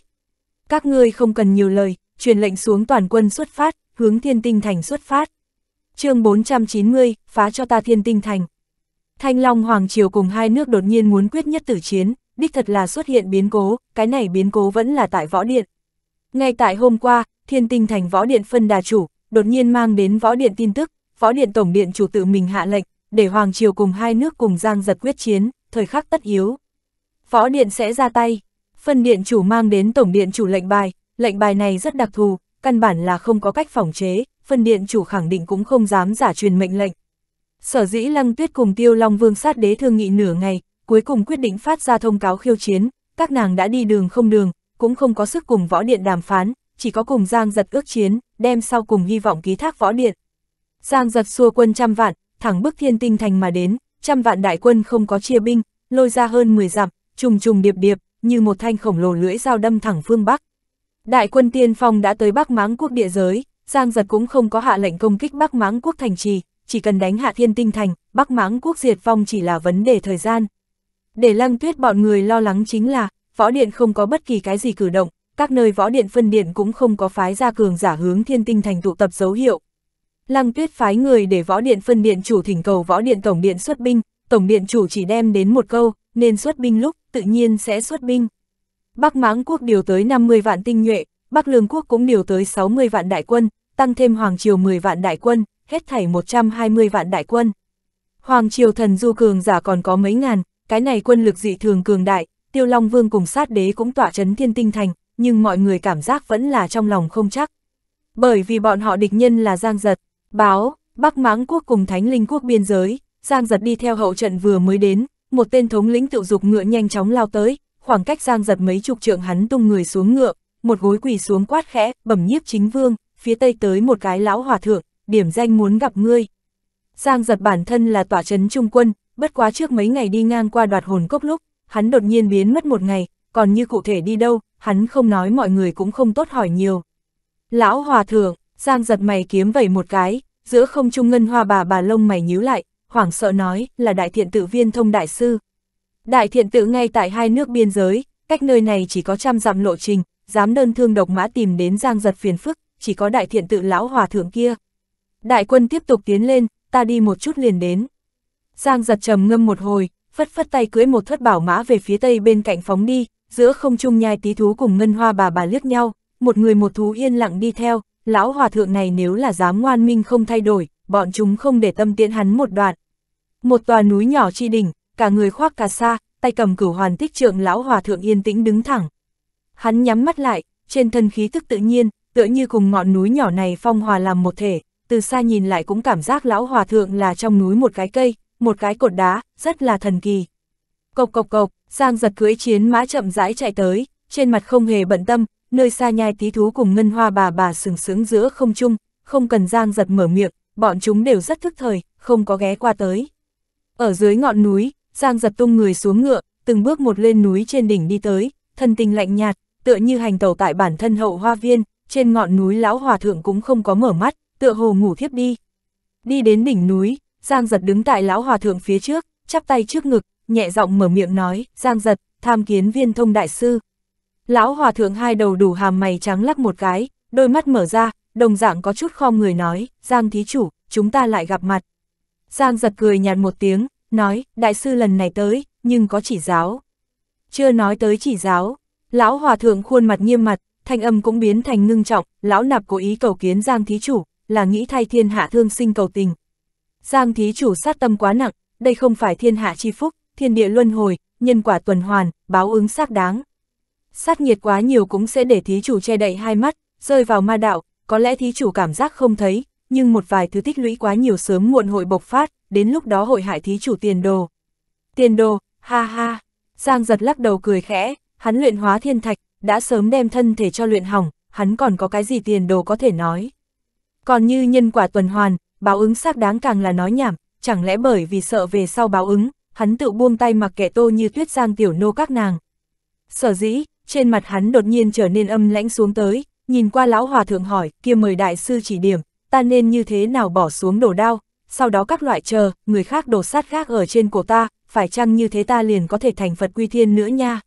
Các ngươi không cần nhiều lời, truyền lệnh xuống toàn quân xuất phát, hướng thiên tinh thành xuất phát. chương 490, phá cho ta thiên tinh thành. Thanh Long Hoàng Triều cùng hai nước đột nhiên muốn quyết nhất tử chiến, đích thật là xuất hiện biến cố, cái này biến cố vẫn là tại võ điện. Ngay tại hôm qua, thiên tinh thành võ điện phân đà chủ, đột nhiên mang đến võ điện tin tức, võ điện tổng điện chủ tự mình hạ lệnh, để Hoàng Triều cùng hai nước cùng giang giật quyết chiến, thời khắc tất yếu. Võ Điện sẽ ra tay, phân điện chủ mang đến Tổng Điện chủ lệnh bài, lệnh bài này rất đặc thù, căn bản là không có cách phòng chế, phân điện chủ khẳng định cũng không dám giả truyền mệnh lệnh. Sở dĩ Lăng Tuyết cùng Tiêu Long Vương sát đế thương nghị nửa ngày, cuối cùng quyết định phát ra thông cáo khiêu chiến, các nàng đã đi đường không đường, cũng không có sức cùng võ điện đàm phán, chỉ có cùng Giang Giật ước chiến, đem sau cùng hy vọng ký thác võ điện. Giang Giật xua quân trăm vạn, thẳng bước thiên tinh thành mà đến, trăm vạn đại quân không có chia binh, lôi ra hơn 10 dặm, trùng trùng điệp điệp, như một thanh khổng lồ lưỡi dao đâm thẳng phương Bắc. Đại quân tiên phong đã tới Bắc Máng quốc địa giới, Giang Giật cũng không có hạ lệnh công kích Bắc Máng quốc thành trì, chỉ cần đánh hạ thiên tinh thành, Bắc Máng quốc diệt phong chỉ là vấn đề thời gian. Để lăng tuyết bọn người lo lắng chính là, võ điện không có bất kỳ cái gì cử động, các nơi võ điện phân điện cũng không có phái ra cường giả hướng thiên tinh thành tụ tập dấu hiệu, Lăng Tuyết phái người để võ điện phân điện chủ thỉnh cầu võ điện tổng điện xuất binh, tổng điện chủ chỉ đem đến một câu, nên xuất binh lúc, tự nhiên sẽ xuất binh. Bắc Mãng quốc điều tới 50 vạn tinh nhuệ, Bắc Lương quốc cũng điều tới 60 vạn đại quân, tăng thêm Hoàng Triều 10 vạn đại quân, hết thảy 120 vạn đại quân. Hoàng Triều thần du cường giả còn có mấy ngàn, cái này quân lực dị thường cường đại, Tiêu Long Vương cùng sát đế cũng tỏa chấn thiên tinh thành, nhưng mọi người cảm giác vẫn là trong lòng không chắc. Bởi vì bọn họ địch nhân là Giang Giật, Báo, Bắc Mãng quốc cùng Thánh Linh quốc biên giới, Giang Giật đi theo hậu trận vừa mới đến, một tên thống lĩnh tự dục ngựa nhanh chóng lao tới, khoảng cách Giang Giật mấy chục trượng hắn tung người xuống ngựa, một gối quỳ xuống quát khẽ, bẩm nhiếp chính vương, phía tây tới một cái lão hòa thượng, điểm danh muốn gặp ngươi. Giang Giật bản thân là tỏa trấn trung quân, bất quá trước mấy ngày đi ngang qua đoạt hồn cốc lúc, hắn đột nhiên biến mất một ngày, còn như cụ thể đi đâu, hắn không nói mọi người cũng không tốt hỏi nhiều. Lão hòa thượng, Giang giật mày kiếm vẩy một cái, giữa không trung ngân hoa bà bà lông mày nhíu lại, hoảng sợ nói là đại thiện tự viên thông đại sư. Đại thiện tự ngay tại hai nước biên giới, cách nơi này chỉ có trăm dặm lộ trình, dám đơn thương độc mã tìm đến giang giật phiền phức, chỉ có đại thiện tự lão hòa thượng kia. Đại quân tiếp tục tiến lên, ta đi một chút liền đến. Giang giật trầm ngâm một hồi, phất phất tay cưới một thất bảo mã về phía tây bên cạnh phóng đi, giữa không trung nhai tí thú cùng ngân hoa bà bà liếc nhau, một người một thú yên lặng đi theo, lão hòa thượng này nếu là dám ngoan minh không thay đổi, bọn chúng không để tâm tiễn hắn một đoạn. Một tòa núi nhỏ chi đỉnh, cả người khoác cà sa, tay cầm cửu hoàn tích trượng lão hòa thượng yên tĩnh đứng thẳng. Hắn nhắm mắt lại, trên thân khí thức tự nhiên, tựa như cùng ngọn núi nhỏ này phong hòa làm một thể, từ xa nhìn lại cũng cảm giác lão hòa thượng là trong núi một cái cây, một cái cột đá, rất là thần kỳ. Cộc cộc cộc, Giang giật cưỡi chiến mã chậm rãi chạy tới, trên mặt không hề bận tâm, nơi xa nhai tí thú cùng ngân hoa bà bà sừng sướng giữa không trung không cần giang giật mở miệng, bọn chúng đều rất thức thời, không có ghé qua tới. Ở dưới ngọn núi, giang giật tung người xuống ngựa, từng bước một lên núi trên đỉnh đi tới, thân tình lạnh nhạt, tựa như hành tàu tại bản thân hậu hoa viên, trên ngọn núi lão hòa thượng cũng không có mở mắt, tựa hồ ngủ thiếp đi. Đi đến đỉnh núi, Giang Giật đứng tại lão hòa thượng phía trước, chắp tay trước ngực, nhẹ giọng mở miệng nói, Giang Giật, tham kiến viên thông đại sư, Lão hòa thượng hai đầu đủ hàm mày trắng lắc một cái, đôi mắt mở ra, đồng dạng có chút khom người nói, Giang thí chủ, chúng ta lại gặp mặt. Giang giật cười nhạt một tiếng, nói, đại sư lần này tới, nhưng có chỉ giáo. Chưa nói tới chỉ giáo, lão hòa thượng khuôn mặt nghiêm mặt, thanh âm cũng biến thành ngưng trọng, lão nạp cố ý cầu kiến Giang thí chủ, là nghĩ thay thiên hạ thương sinh cầu tình. Giang thí chủ sát tâm quá nặng, đây không phải thiên hạ chi phúc, thiên địa luân hồi, nhân quả tuần hoàn, báo ứng xác đáng sát nhiệt quá nhiều cũng sẽ để thí chủ che đậy hai mắt, rơi vào ma đạo, có lẽ thí chủ cảm giác không thấy, nhưng một vài thứ tích lũy quá nhiều sớm muộn hội bộc phát, đến lúc đó hội hại thí chủ tiền đồ. Tiền đồ, ha ha, Giang giật lắc đầu cười khẽ, hắn luyện hóa thiên thạch, đã sớm đem thân thể cho luyện hỏng, hắn còn có cái gì tiền đồ có thể nói. Còn như nhân quả tuần hoàn, báo ứng xác đáng càng là nói nhảm, chẳng lẽ bởi vì sợ về sau báo ứng, hắn tự buông tay mặc kệ tô như tuyết giang tiểu nô các nàng. Sở dĩ, trên mặt hắn đột nhiên trở nên âm lãnh xuống tới, nhìn qua lão hòa thượng hỏi, kia mời đại sư chỉ điểm, ta nên như thế nào bỏ xuống đổ đao, sau đó các loại chờ, người khác đổ sát khác ở trên cổ ta, phải chăng như thế ta liền có thể thành Phật quy thiên nữa nha.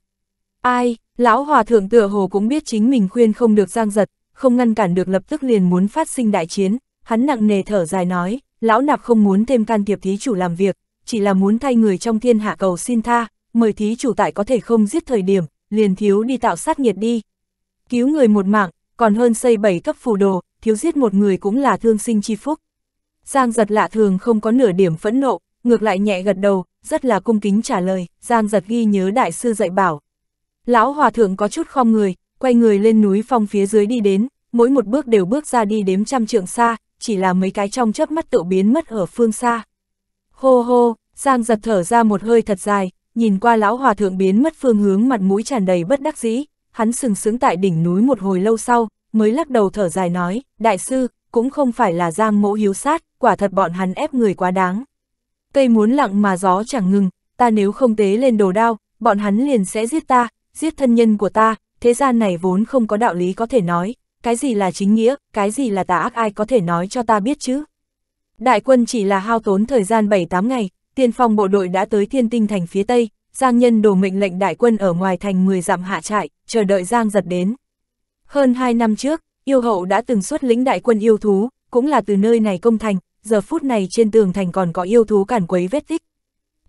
Ai, lão hòa thượng tựa hồ cũng biết chính mình khuyên không được giang giật, không ngăn cản được lập tức liền muốn phát sinh đại chiến, hắn nặng nề thở dài nói, lão nạp không muốn thêm can thiệp thí chủ làm việc, chỉ là muốn thay người trong thiên hạ cầu xin tha, mời thí chủ tại có thể không giết thời điểm, liền thiếu đi tạo sát nghiệt đi. Cứu người một mạng, còn hơn xây bảy cấp phù đồ, thiếu giết một người cũng là thương sinh chi phúc. Giang giật lạ thường không có nửa điểm phẫn nộ, ngược lại nhẹ gật đầu, rất là cung kính trả lời, Giang giật ghi nhớ đại sư dạy bảo. Lão hòa thượng có chút khom người, quay người lên núi phong phía dưới đi đến, mỗi một bước đều bước ra đi đếm trăm trượng xa, chỉ là mấy cái trong chớp mắt tự biến mất ở phương xa. Hô hô, Giang giật thở ra một hơi thật dài, nhìn qua lão hòa thượng biến mất phương hướng mặt mũi tràn đầy bất đắc dĩ, hắn sừng sững tại đỉnh núi một hồi lâu sau, mới lắc đầu thở dài nói, đại sư, cũng không phải là giang mẫu hiếu sát, quả thật bọn hắn ép người quá đáng. Cây muốn lặng mà gió chẳng ngừng, ta nếu không tế lên đồ đao, bọn hắn liền sẽ giết ta, giết thân nhân của ta, thế gian này vốn không có đạo lý có thể nói, cái gì là chính nghĩa, cái gì là tà ác ai có thể nói cho ta biết chứ. Đại quân chỉ là hao tốn thời gian 7-8 ngày, tiên phong bộ đội đã tới thiên tinh thành phía tây, Giang Nhân đổ mệnh lệnh đại quân ở ngoài thành 10 dặm hạ trại, chờ đợi Giang giật đến. Hơn 2 năm trước, yêu hậu đã từng xuất lĩnh đại quân yêu thú, cũng là từ nơi này công thành, giờ phút này trên tường thành còn có yêu thú cản quấy vết tích.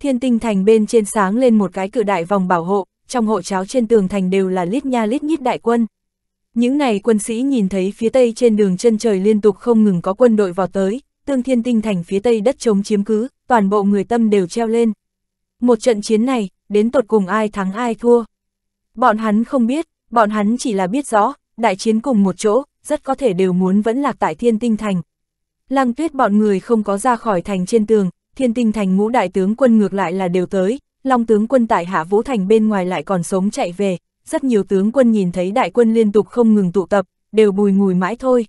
Thiên tinh thành bên trên sáng lên một cái cự đại vòng bảo hộ, trong hộ cháo trên tường thành đều là lít nha lít nhít đại quân. Những này quân sĩ nhìn thấy phía tây trên đường chân trời liên tục không ngừng có quân đội vào tới, tương thiên tinh thành phía tây đất chống chiếm cứ, toàn bộ người tâm đều treo lên. Một trận chiến này, đến tột cùng ai thắng ai thua. Bọn hắn không biết, bọn hắn chỉ là biết rõ, đại chiến cùng một chỗ, rất có thể đều muốn vẫn lạc tại thiên tinh thành. Lăng tuyết bọn người không có ra khỏi thành trên tường, thiên tinh thành ngũ đại tướng quân ngược lại là đều tới, long tướng quân tại hạ vũ thành bên ngoài lại còn sống chạy về, rất nhiều tướng quân nhìn thấy đại quân liên tục không ngừng tụ tập, đều bùi ngùi mãi thôi.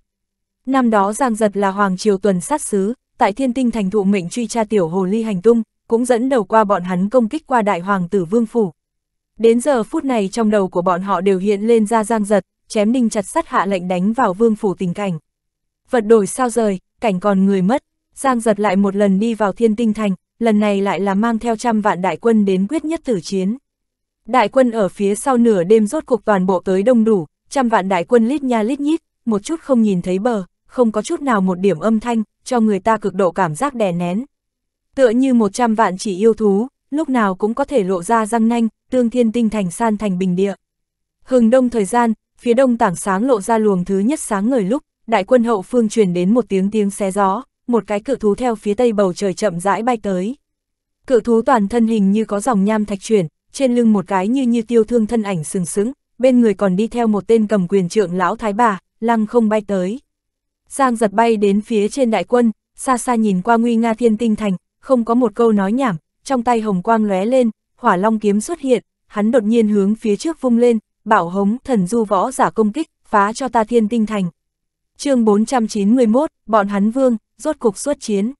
Năm đó Giang Giật là Hoàng Triều Tuần sát xứ, tại thiên tinh thành thụ mệnh truy tra tiểu hồ ly hành tung, cũng dẫn đầu qua bọn hắn công kích qua đại hoàng tử vương phủ. Đến giờ phút này trong đầu của bọn họ đều hiện lên ra giang giật, chém đinh chặt sắt hạ lệnh đánh vào vương phủ tình cảnh. Vật đổi sao rời, cảnh còn người mất, giang giật lại một lần đi vào thiên tinh thành, lần này lại là mang theo trăm vạn đại quân đến quyết nhất tử chiến. Đại quân ở phía sau nửa đêm rốt cuộc toàn bộ tới đông đủ, trăm vạn đại quân lít nha lít nhít, một chút không nhìn thấy bờ không có chút nào một điểm âm thanh, cho người ta cực độ cảm giác đè nén. Tựa như một trăm vạn chỉ yêu thú, lúc nào cũng có thể lộ ra răng nanh, tương thiên tinh thành san thành bình địa. Hừng đông thời gian, phía đông tảng sáng lộ ra luồng thứ nhất sáng ngời lúc, đại quân hậu phương truyền đến một tiếng tiếng xé gió, một cái cự thú theo phía tây bầu trời chậm rãi bay tới. Cự thú toàn thân hình như có dòng nham thạch chuyển, trên lưng một cái như như tiêu thương thân ảnh sừng sững, bên người còn đi theo một tên cầm quyền trượng lão thái bà, lăng không bay tới. Giang giật bay đến phía trên đại quân, xa xa nhìn qua nguy nga thiên tinh thành, không có một câu nói nhảm, trong tay hồng quang lóe lên, hỏa long kiếm xuất hiện, hắn đột nhiên hướng phía trước vung lên, bảo hống thần du võ giả công kích, phá cho ta thiên tinh thành. chương 491, bọn hắn vương, rốt cục xuất chiến.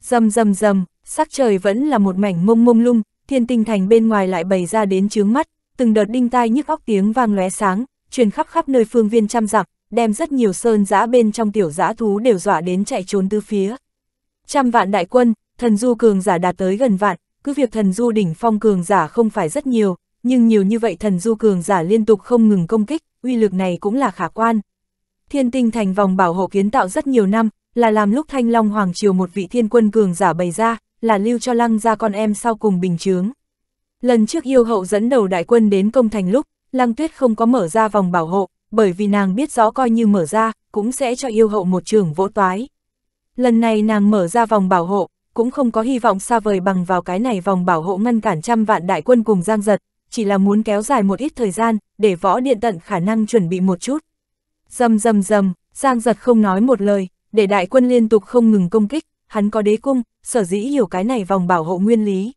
Dầm dầm dầm, sắc trời vẫn là một mảnh mông mông lung, thiên tinh thành bên ngoài lại bày ra đến chướng mắt, từng đợt đinh tai nhức óc tiếng vang lóe sáng, truyền khắp khắp nơi phương viên trăm dặm, đem rất nhiều sơn giã bên trong tiểu giã thú đều dọa đến chạy trốn tứ phía. Trăm vạn đại quân, thần du cường giả đạt tới gần vạn, cứ việc thần du đỉnh phong cường giả không phải rất nhiều, nhưng nhiều như vậy thần du cường giả liên tục không ngừng công kích, uy lực này cũng là khả quan. Thiên tinh thành vòng bảo hộ kiến tạo rất nhiều năm, là làm lúc Thanh Long Hoàng Triều một vị thiên quân cường giả bày ra, là lưu cho lăng ra con em sau cùng bình chướng. Lần trước yêu hậu dẫn đầu đại quân đến công thành lúc, lăng tuyết không có mở ra vòng bảo hộ, bởi vì nàng biết rõ coi như mở ra, cũng sẽ cho yêu hậu một trường vỗ toái. Lần này nàng mở ra vòng bảo hộ, cũng không có hy vọng xa vời bằng vào cái này vòng bảo hộ ngăn cản trăm vạn đại quân cùng giang giật, chỉ là muốn kéo dài một ít thời gian, để võ điện tận khả năng chuẩn bị một chút. Dầm dầm dầm, giang giật không nói một lời, để đại quân liên tục không ngừng công kích, hắn có đế cung, sở dĩ hiểu cái này vòng bảo hộ nguyên lý.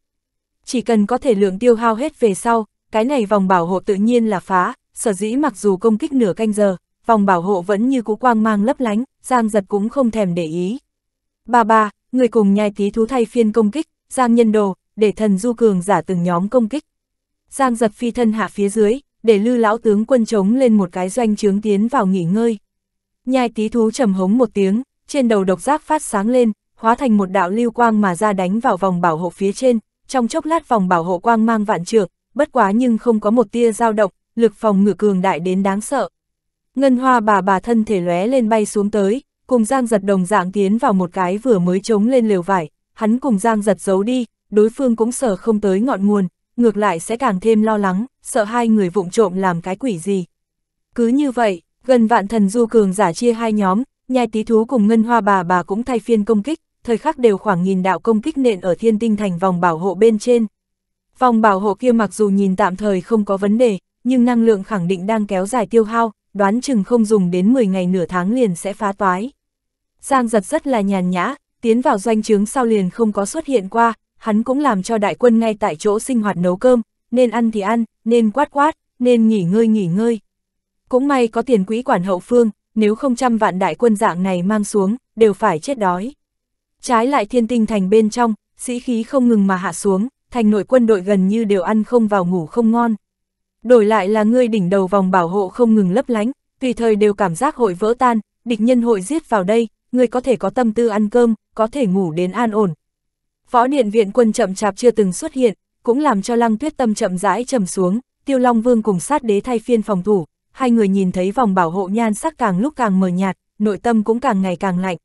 Chỉ cần có thể lượng tiêu hao hết về sau, cái này vòng bảo hộ tự nhiên là phá, sở dĩ mặc dù công kích nửa canh giờ, vòng bảo hộ vẫn như cũ quang mang lấp lánh, Giang giật cũng không thèm để ý. Ba ba, người cùng nhai tí thú thay phiên công kích, Giang nhân đồ, để thần du cường giả từng nhóm công kích. Giang giật phi thân hạ phía dưới, để lư lão tướng quân chống lên một cái doanh trướng tiến vào nghỉ ngơi. Nhai tí thú trầm hống một tiếng, trên đầu độc giác phát sáng lên, hóa thành một đạo lưu quang mà ra đánh vào vòng bảo hộ phía trên, trong chốc lát vòng bảo hộ quang mang vạn trượng, bất quá nhưng không có một tia dao động, lực phòng ngự cường đại đến đáng sợ. Ngân hoa bà bà thân thể lóe lên bay xuống tới, cùng Giang giật đồng dạng tiến vào một cái vừa mới trống lên lều vải, hắn cùng Giang giật giấu đi, đối phương cũng sợ không tới ngọn nguồn, ngược lại sẽ càng thêm lo lắng, sợ hai người vụng trộm làm cái quỷ gì. Cứ như vậy, gần vạn thần du cường giả chia hai nhóm, nhai tí thú cùng ngân hoa bà bà cũng thay phiên công kích, thời khắc đều khoảng nghìn đạo công kích nện ở thiên tinh thành vòng bảo hộ bên trên. Vòng bảo hộ kia mặc dù nhìn tạm thời không có vấn đề, nhưng năng lượng khẳng định đang kéo dài tiêu hao, đoán chừng không dùng đến 10 ngày nửa tháng liền sẽ phá toái. Giang giật rất là nhàn nhã, tiến vào doanh trướng sau liền không có xuất hiện qua, hắn cũng làm cho đại quân ngay tại chỗ sinh hoạt nấu cơm, nên ăn thì ăn, nên quát quát, nên nghỉ ngơi nghỉ ngơi. Cũng may có tiền quỹ quản hậu phương, nếu không trăm vạn đại quân dạng này mang xuống, đều phải chết đói. Trái lại thiên tinh thành bên trong, sĩ khí không ngừng mà hạ xuống, thành nội quân đội gần như đều ăn không vào ngủ không ngon. Đổi lại là ngươi đỉnh đầu vòng bảo hộ không ngừng lấp lánh, tùy thời đều cảm giác hội vỡ tan, địch nhân hội giết vào đây, ngươi có thể có tâm tư ăn cơm, có thể ngủ đến an ổn. Phó điện viện quân chậm chạp chưa từng xuất hiện, cũng làm cho lăng tuyết tâm chậm rãi trầm xuống, tiêu long vương cùng sát đế thay phiên phòng thủ, hai người nhìn thấy vòng bảo hộ nhan sắc càng lúc càng mờ nhạt, nội tâm cũng càng ngày càng lạnh.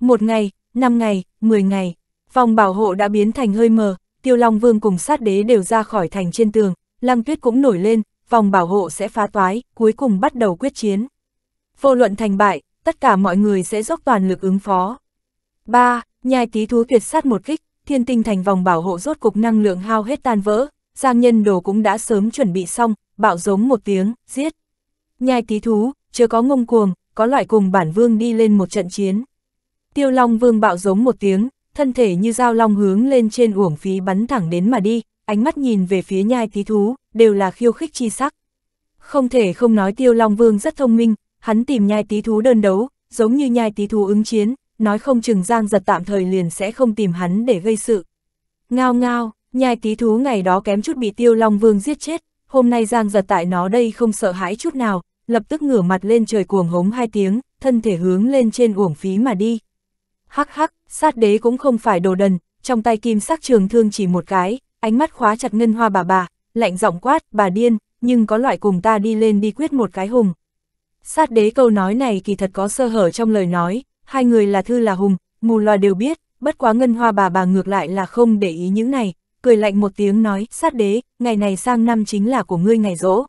Một ngày, năm ngày, mười ngày, vòng bảo hộ đã biến thành hơi mờ, tiêu long vương cùng sát đế đều ra khỏi thành trên tường, lăng tuyết cũng nổi lên, vòng bảo hộ sẽ phá toái, cuối cùng bắt đầu quyết chiến. Vô luận thành bại, tất cả mọi người sẽ dốc toàn lực ứng phó. 3. Nhai tí thú tuyệt sát một kích, thiên tinh thành vòng bảo hộ rốt cục năng lượng hao hết tan vỡ, Giang nhân đồ cũng đã sớm chuẩn bị xong, bạo giống một tiếng, giết. Nhai tí thú, chưa có ngông cuồng, có loại cùng bản vương đi lên một trận chiến. Tiêu Long Vương bạo giống một tiếng, thân thể như dao long hướng lên trên uổng phí bắn thẳng đến mà đi, ánh mắt nhìn về phía nhai tí thú, đều là khiêu khích chi sắc. Không thể không nói Tiêu Long Vương rất thông minh, hắn tìm nhai tí thú đơn đấu, giống như nhai tí thú ứng chiến, nói không chừng Giang giật tạm thời liền sẽ không tìm hắn để gây sự. Ngao ngao, nhai tí thú ngày đó kém chút bị Tiêu Long Vương giết chết, hôm nay Giang giật tại nó đây không sợ hãi chút nào, lập tức ngửa mặt lên trời cuồng hống hai tiếng, thân thể hướng lên trên uổng phí mà đi. Hắc hắc, sát đế cũng không phải đồ đần, trong tay kim sắc trường thương chỉ một cái, ánh mắt khóa chặt ngân hoa bà bà, lạnh giọng quát, bà điên, nhưng có loại cùng ta đi lên đi quyết một cái hùng. Sát đế câu nói này kỳ thật có sơ hở trong lời nói, hai người là thư là hùng, mù loà đều biết, bất quá ngân hoa bà bà ngược lại là không để ý những này, cười lạnh một tiếng nói, sát đế, ngày này sang năm chính là của ngươi ngày rỗ.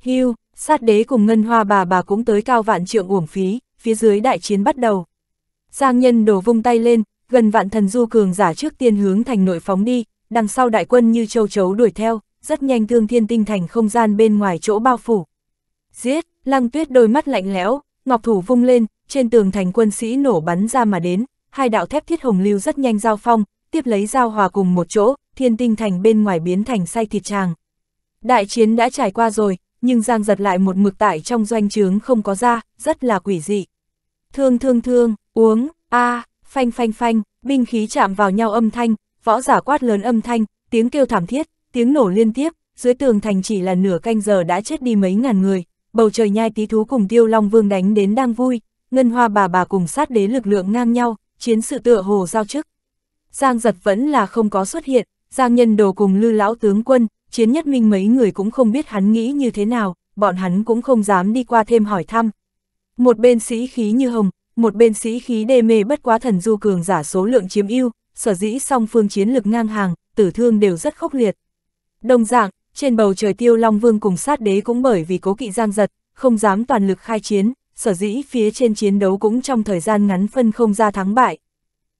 hiu sát đế cùng ngân hoa bà bà cũng tới cao vạn trượng uổng phí, phía dưới đại chiến bắt đầu. Giang nhân đổ vung tay lên, gần vạn thần du cường giả trước tiên hướng thành nội phóng đi, đằng sau đại quân như châu chấu đuổi theo, rất nhanh thương thiên tinh thành không gian bên ngoài chỗ bao phủ. Giết, lăng tuyết đôi mắt lạnh lẽo, ngọc thủ vung lên, trên tường thành quân sĩ nổ bắn ra mà đến, hai đạo thép thiết hồng lưu rất nhanh giao phong, tiếp lấy giao hòa cùng một chỗ, thiên tinh thành bên ngoài biến thành say thịt tràng. Đại chiến đã trải qua rồi, nhưng Giang giật lại một mực tại trong doanh trướng không có ra, rất là quỷ dị. Thương thương thương, uống, a phanh phanh phanh, binh khí chạm vào nhau âm thanh, võ giả quát lớn âm thanh, tiếng kêu thảm thiết, tiếng nổ liên tiếp, dưới tường thành chỉ là nửa canh giờ đã chết đi mấy ngàn người, bầu trời nhai tí thú cùng tiêu long vương đánh đến đang vui, ngân hoa bà bà cùng sát đế lực lượng ngang nhau, chiến sự tựa hồ giao chức. Giang giật vẫn là không có xuất hiện, Giang nhân đồ cùng lư lão tướng quân, chiến nhất minh mấy người cũng không biết hắn nghĩ như thế nào, bọn hắn cũng không dám đi qua thêm hỏi thăm. Một bên sĩ khí như hồng, một bên sĩ khí đê mê bất quá thần du cường giả số lượng chiếm ưu, sở dĩ song phương chiến lực ngang hàng, tử thương đều rất khốc liệt. Đồng dạng, trên bầu trời tiêu Long Vương cùng sát đế cũng bởi vì cố kỵ giang giật, không dám toàn lực khai chiến, sở dĩ phía trên chiến đấu cũng trong thời gian ngắn phân không ra thắng bại.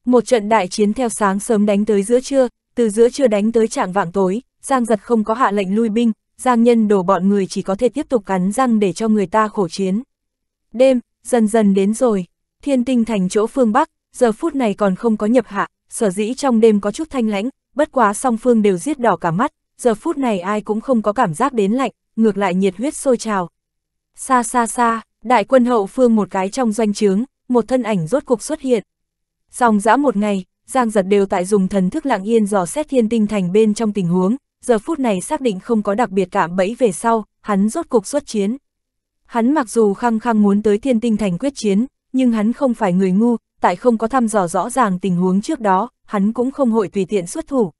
Một trận đại chiến theo sáng sớm đánh tới giữa trưa, từ giữa trưa đánh tới trạng vạng tối, giang giật không có hạ lệnh lui binh, giang nhân đổ bọn người chỉ có thể tiếp tục cắn răng để cho người ta khổ chiến. Đêm, dần dần đến rồi, thiên tinh thành chỗ phương Bắc, giờ phút này còn không có nhập hạ, sở dĩ trong đêm có chút thanh lãnh, bất quá song phương đều giết đỏ cả mắt, giờ phút này ai cũng không có cảm giác đến lạnh, ngược lại nhiệt huyết sôi trào. Xa xa xa, đại quân hậu phương một cái trong doanh trướng, một thân ảnh rốt cục xuất hiện. Dòng dã một ngày, Giang giật đều tại dùng thần thức lặng yên dò xét thiên tinh thành bên trong tình huống, giờ phút này xác định không có đặc biệt cảm bẫy về sau, hắn rốt cục xuất chiến. Hắn mặc dù khăng khăng muốn tới thiên tinh thành quyết chiến, nhưng hắn không phải người ngu, tại không có thăm dò rõ ràng tình huống trước đó, hắn cũng không hội tùy tiện xuất thủ.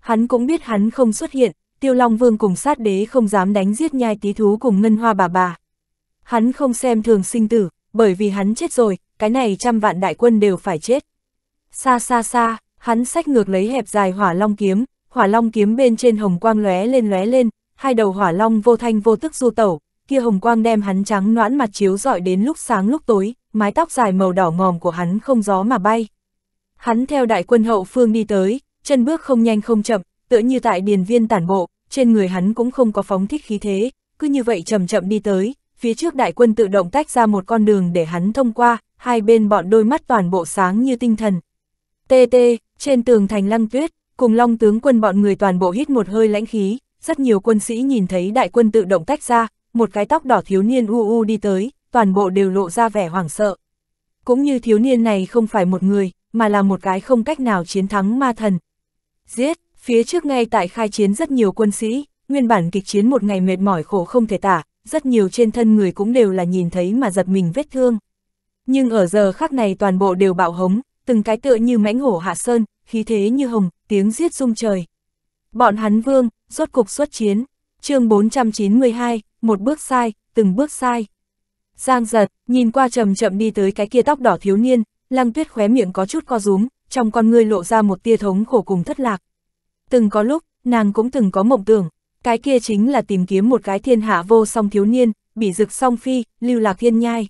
Hắn cũng biết hắn không xuất hiện, tiêu long vương cùng sát đế không dám đánh giết nhai tí thú cùng ngân hoa bà bà. Hắn không xem thường sinh tử, bởi vì hắn chết rồi, cái này trăm vạn đại quân đều phải chết. Xa xa xa, hắn sách ngược lấy hẹp dài hỏa long kiếm, hỏa long kiếm bên trên hồng quang lóe lên lóe lên, hai đầu hỏa long vô thanh vô tức du tẩu, kia hồng quang đem hắn trắng noãn mặt chiếu dọi đến lúc sáng lúc tối, mái tóc dài màu đỏ ngòm của hắn không gió mà bay. Hắn theo đại quân hậu phương đi tới, chân bước không nhanh không chậm, tựa như tại điền viên tản bộ, trên người hắn cũng không có phóng thích khí thế, cứ như vậy chậm chậm đi tới, phía trước đại quân tự động tách ra một con đường để hắn thông qua, hai bên bọn đôi mắt toàn bộ sáng như tinh thần. Tê tê, trên tường thành lăng tuyết, cùng long tướng quân bọn người toàn bộ hít một hơi lãnh khí, rất nhiều quân sĩ nhìn thấy đại quân tự động tách ra, một cái tóc đỏ thiếu niên u u đi tới, toàn bộ đều lộ ra vẻ hoảng sợ. Cũng như thiếu niên này không phải một người, mà là một cái không cách nào chiến thắng ma thần. Giết, phía trước ngay tại khai chiến rất nhiều quân sĩ, nguyên bản kịch chiến một ngày mệt mỏi khổ không thể tả, rất nhiều trên thân người cũng đều là nhìn thấy mà giật mình vết thương. Nhưng ở giờ khắc này toàn bộ đều bạo hống, từng cái tựa như mãnh hổ hạ sơn, khí thế như hồng, tiếng giết rung trời. Bọn hắn vương, rốt cục xuất chiến, chương 492, một bước sai, từng bước sai. Giang giật, nhìn qua chậm chậm đi tới cái kia tóc đỏ thiếu niên, lăng tuyết khóe miệng có chút co rúm, trong con ngươi lộ ra một tia thống khổ cùng thất lạc. Từng có lúc, nàng cũng từng có mộng tưởng, cái kia chính là tìm kiếm một cái thiên hạ vô song thiếu niên, bị rực song phi, lưu lạc thiên nhai.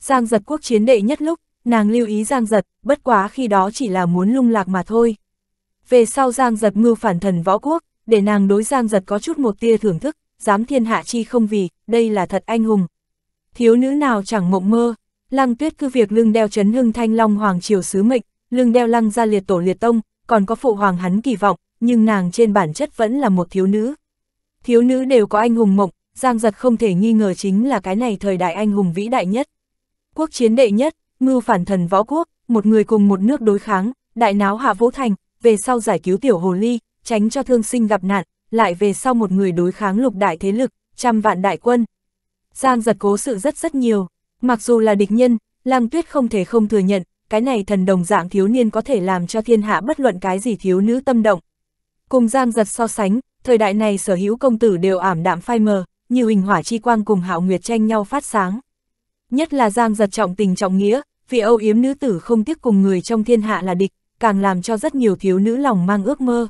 Giang giật quốc chiến đệ nhất lúc, nàng lưu ý giang giật, bất quá khi đó chỉ là muốn lung lạc mà thôi. Về sau giang giật mưu phản thần võ quốc, để nàng đối giang giật có chút một tia thưởng thức, dám thiên hạ chi không vì, đây là thật anh hùng, thiếu nữ nào chẳng mộng mơ. Lăng tuyết cứ việc lưng đeo chấn hưng thanh long hoàng triều sứ mệnh, lưng đeo lăng ra liệt tổ liệt tông, còn có phụ hoàng hắn kỳ vọng, nhưng nàng trên bản chất vẫn là một thiếu nữ. Thiếu nữ đều có anh hùng mộng, giang giật không thể nghi ngờ chính là cái này thời đại anh hùng vĩ đại nhất. Quốc chiến đệ nhất, mưu phản thần võ quốc, một người cùng một nước đối kháng, đại náo hạ vũ thành, về sau giải cứu tiểu hồ ly, tránh cho thương sinh gặp nạn, lại về sau một người đối kháng lục đại thế lực, trăm vạn đại quân, Giang giật cố sự rất rất nhiều. Mặc dù là địch nhân, Lăng Tuyết không thể không thừa nhận, cái này thần đồng dạng thiếu niên có thể làm cho thiên hạ bất luận cái gì thiếu nữ tâm động. Cùng Giang giật so sánh, thời đại này sở hữu công tử đều ảm đạm phai mờ, như hình hỏa chi quang cùng hạo nguyệt tranh nhau phát sáng. Nhất là Giang giật trọng tình trọng nghĩa, vì âu yếm nữ tử không tiếc cùng người trong thiên hạ là địch, càng làm cho rất nhiều thiếu nữ lòng mang ước mơ.